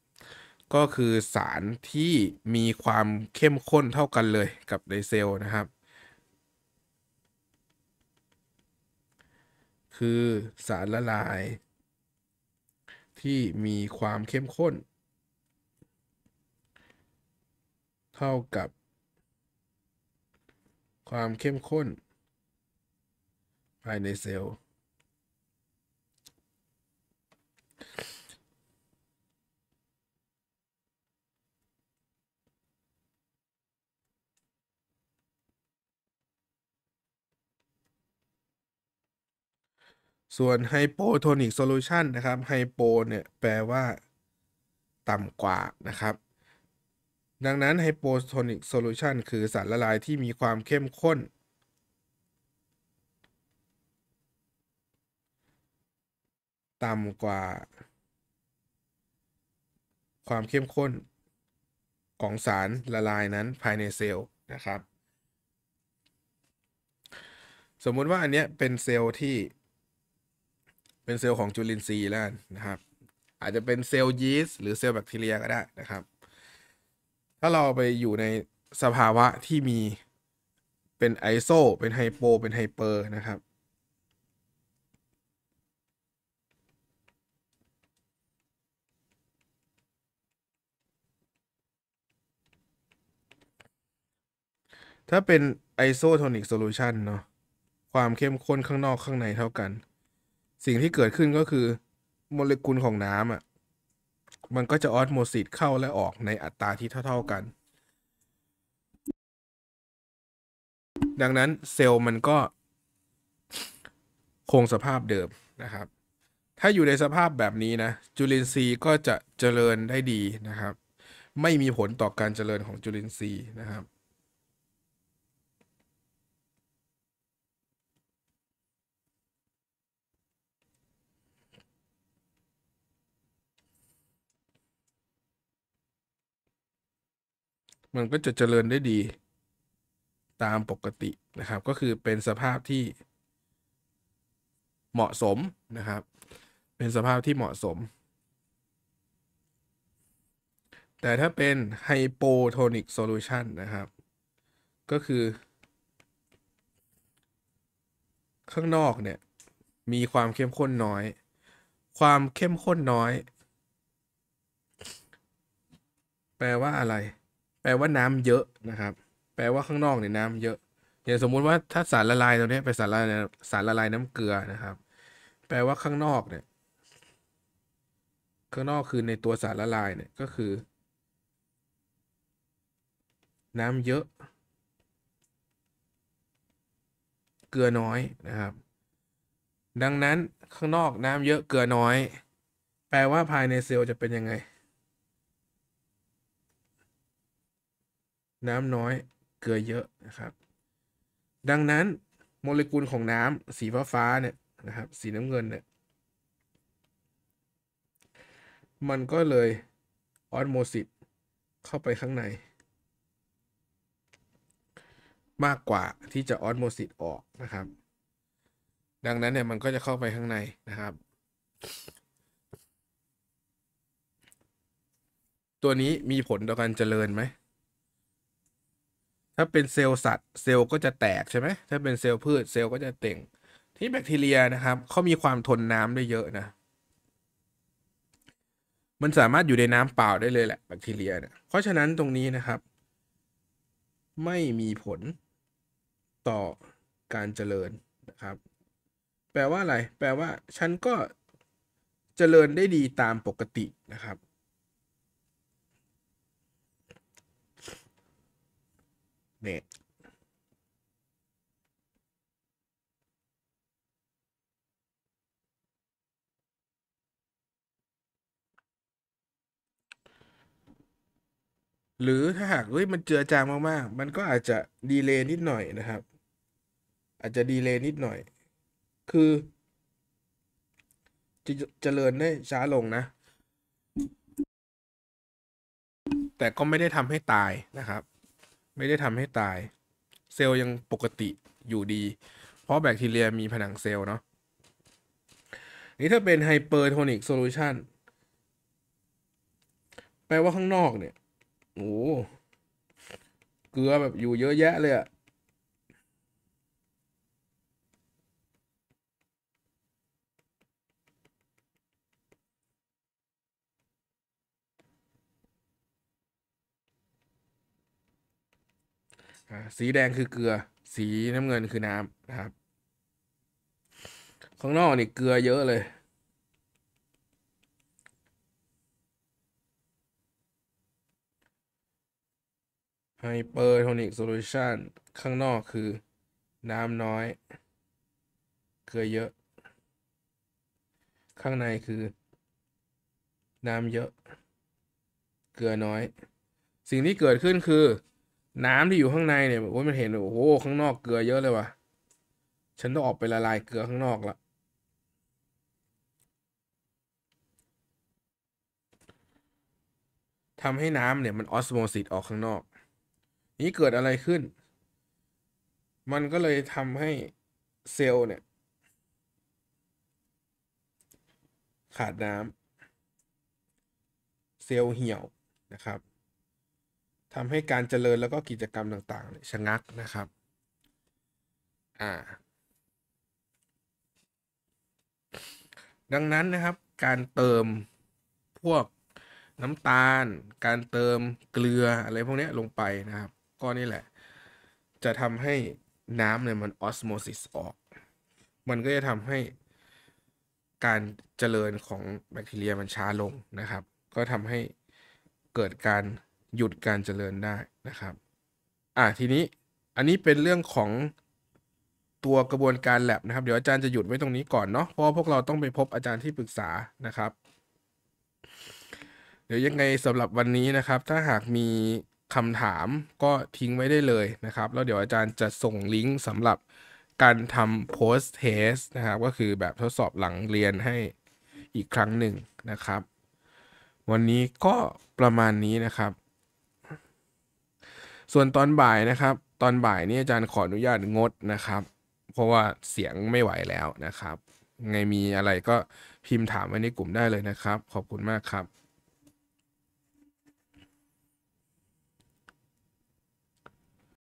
ก็คือสารที่มีความเข้มข้นเท่ากันเลยกับไดเซลนะครับ คือสารละลาย ที่มีความเข้มข้นเท่ากับความเข้มข้น ภายในเซลล์ ส่วนไฮโปโทนิกโซลูชันนะครับไฮโปเนี่ย แปลว่าต่ำกว่านะครับดังนั้นไฮโปโทนิกโซลูชันคือสารละลายที่มีความเข้มข้น ต่ำกว่าความเข้มข้นของสารละลายนั้นภายในเซลล์นะครับ สมมุติว่าอันเนี้ยเป็นเซลล์ที่เป็นเซลล์ของจุลินทรีย์แล้วนะครับ อาจจะเป็นเซลล์ยีสต์หรือเซลล์แบคทีเรียก็ได้นะครับถ้าเราไปอยู่ในสภาวะที่มีเป็นไอโซ เป็นไฮโป เป็นไฮเปอร์นะครับ ถ้าเป็นไอโซโทนิกโซลูชันเนาะ ความเข้มข้นข้างนอกข้างในเท่ากัน สิ่งที่เกิดขึ้นก็คือโมเลกุลของน้ำอะ่ะมันก็จะออสโมซิสเข้าและออกในอัตราที่เท่าๆกัน ดังนั้นเซลล์มันก็ คงสภาพเดิมนะครับ ถ้าอยู่ในสภาพแบบนี้นะ จุลินทรีย์ก็จะเจริญได้ดีนะครับ ไม่มีผลต่อการเจริญของจุลินทรีย์นะครับมันก็จะเจริญได้ดี ตามปกตินะครับ ก็คือเป็นสภาพที่เหมาะสมนะครับ เป็นสภาพที่เหมาะสม แต่ถ้าเป็นไฮโปโทนิกโซลูชันนะครับ ก็คือ ข้างนอกเนี่ย มีความเข้มข้นน้อย ความเข้มข้นน้อย แปลว่าอะไรแปลว่าน้ำเยอะนะครับ แปลว่าข้างนอกเนี่ยน้ำเยอะอย่างสมมุติว่าถ้าสารละลายตัวนี้เป็นสารละลายสารละลายน้ำเกลือนะครับ แปลว่าข้างนอกเนี่ยข้างนอกคือในตัวสารละลายเนี่ยก็คือ น้ำเยอะ เกลือน้อยนะครับ ดังนั้นข้างนอกน้ำเยอะเกลือน้อย แปลว่าภายในเซลล์จะเป็นยังไงน้ำน้อยเกลือเยอะนะครับ ดังนั้นโมเลกุลของน้ำสีฟ้าฟ้าเนี่ยนะครับสีน้ำเงินเนี่ยมันก็เลย ออสโมซิสเข้าไปข้างใน มากกว่าที่จะออสโมซิสออกนะครับ ดังนั้นเนี่ยมันก็จะเข้าไปข้างในนะครับ ตัวนี้มีผลต่อการเจริญไหมถ้าเป็นเซลล์สัตว์เซลล์ก็จะแตกใช่ไหม ถ้าเป็นเซลล์พืช เซลล์ก็จะเต่ง ที่แบคทีเรียนะครับ เขามีความทนน้ำได้เยอะนะ มันสามารถอยู่ในน้ำเปล่าได้เลยแหละแบคทีเรียเนะี่ย เพราะฉะนั้นตรงนี้นะครับ ไม่มีผลต่อการเจริญนะครับ แปลว่าอะไร แปลว่าฉันก็เจริญได้ดีตามปกตินะครับเดตหรือถ้าหากเฮ้ยมันเจือจางมากๆ มันก็อาจจะดีเลย์นิดหน่อยนะครับ อาจจะดีเลย์นิดหน่อย คือ จะเจริญได้ช้าลงนะ แต่ก็ไม่ได้ทำให้ตายนะครับไม่ได้ทำให้ตาย เซลล์ยังปกติอยู่ดี เพราะแบคทีเรียมีผนังเซลล์เนาะ นี่ถ้าเป็นไฮเปอร์โทนิกโซลูชัน แปลว่าข้างนอกเนี่ย โอ้เกลือแบบอยู่เยอะแยะเลยอะสีแดงคือเกลือ สีน้ำเงินคือน้ำนะครับ ข้างนอกนี่เกลือเยอะเลยไฮเปอร์โทนิกโซลูชันข้างนอกคือ น้ำน้อย เกลือเยอะ ข้างในคือ น้ำเยอะ เกลือน้อย สิ่งที่เกิดขึ้นคือน้ำที่อยู่ข้างในเนี่ยโอ้ยมันเห็น โอ้โห ข้างนอกเกลือเยอะเลยว่ะ ฉันต้องออกไปละลายเกลือข้างนอกละทำให้น้ำเนี่ยมันออสโมซิสออกข้างนอก นี้เกิดอะไรขึ้น มันก็เลยทำให้เซลล์เนี่ย ขาดน้ำ เซลล์เหี่ยวนะครับทำให้การเจริญแล้วก็กิจกรรมต่าง ๆชะงักนะครับ อ่า ดังนั้นนะครับ การเติมพวกน้ำตาล การเติมเกลือ อะไรพวกนี้ลงไปนะครับก็นี่แหละ จะทำให้น้ำเนี่ยมันออสโมซิสออก มันก็จะทำให้การเจริญของแบคทีเรียมันช้าลงนะครับ ก็ทำให้เกิดการหยุดการเจริญได้นะครับ อ่าทีนี้อันนี้เป็นเรื่องของตัวกระบวนการแ a บนะครับเดี๋ยวอาจารย์จะหยุดไว้ตรงนี้ก่อนเนาะเพราะพวกเราต้องไปพบอาจารย์ที่ปรึกษานะครับ เดี๋ยวยังไงสำหรับวันนี้นะครับ ถ้าหากมีคำถามก็ทิ้งไว้ได้เลยนะครับแล้วเดี๋ยวอาจารย์จะส่งลิงก์สำหรับการทำ post test นะครับ ก็คือแบบทดสอบหลังเรียนให้อีกครั้งหนึ่งนะครับ วันนี้ก็ประมาณนี้นะครับส่วนตอนบ่ายนะครับ ตอนบ่ายนี่อาจารย์ขออนุญาตงดนะครับ เพราะว่าเสียงไม่ไหวแล้วนะครับ ไงมีอะไรก็พิมพ์ถามไว้ในกลุ่มได้เลยนะครับ ขอบคุณมากครับ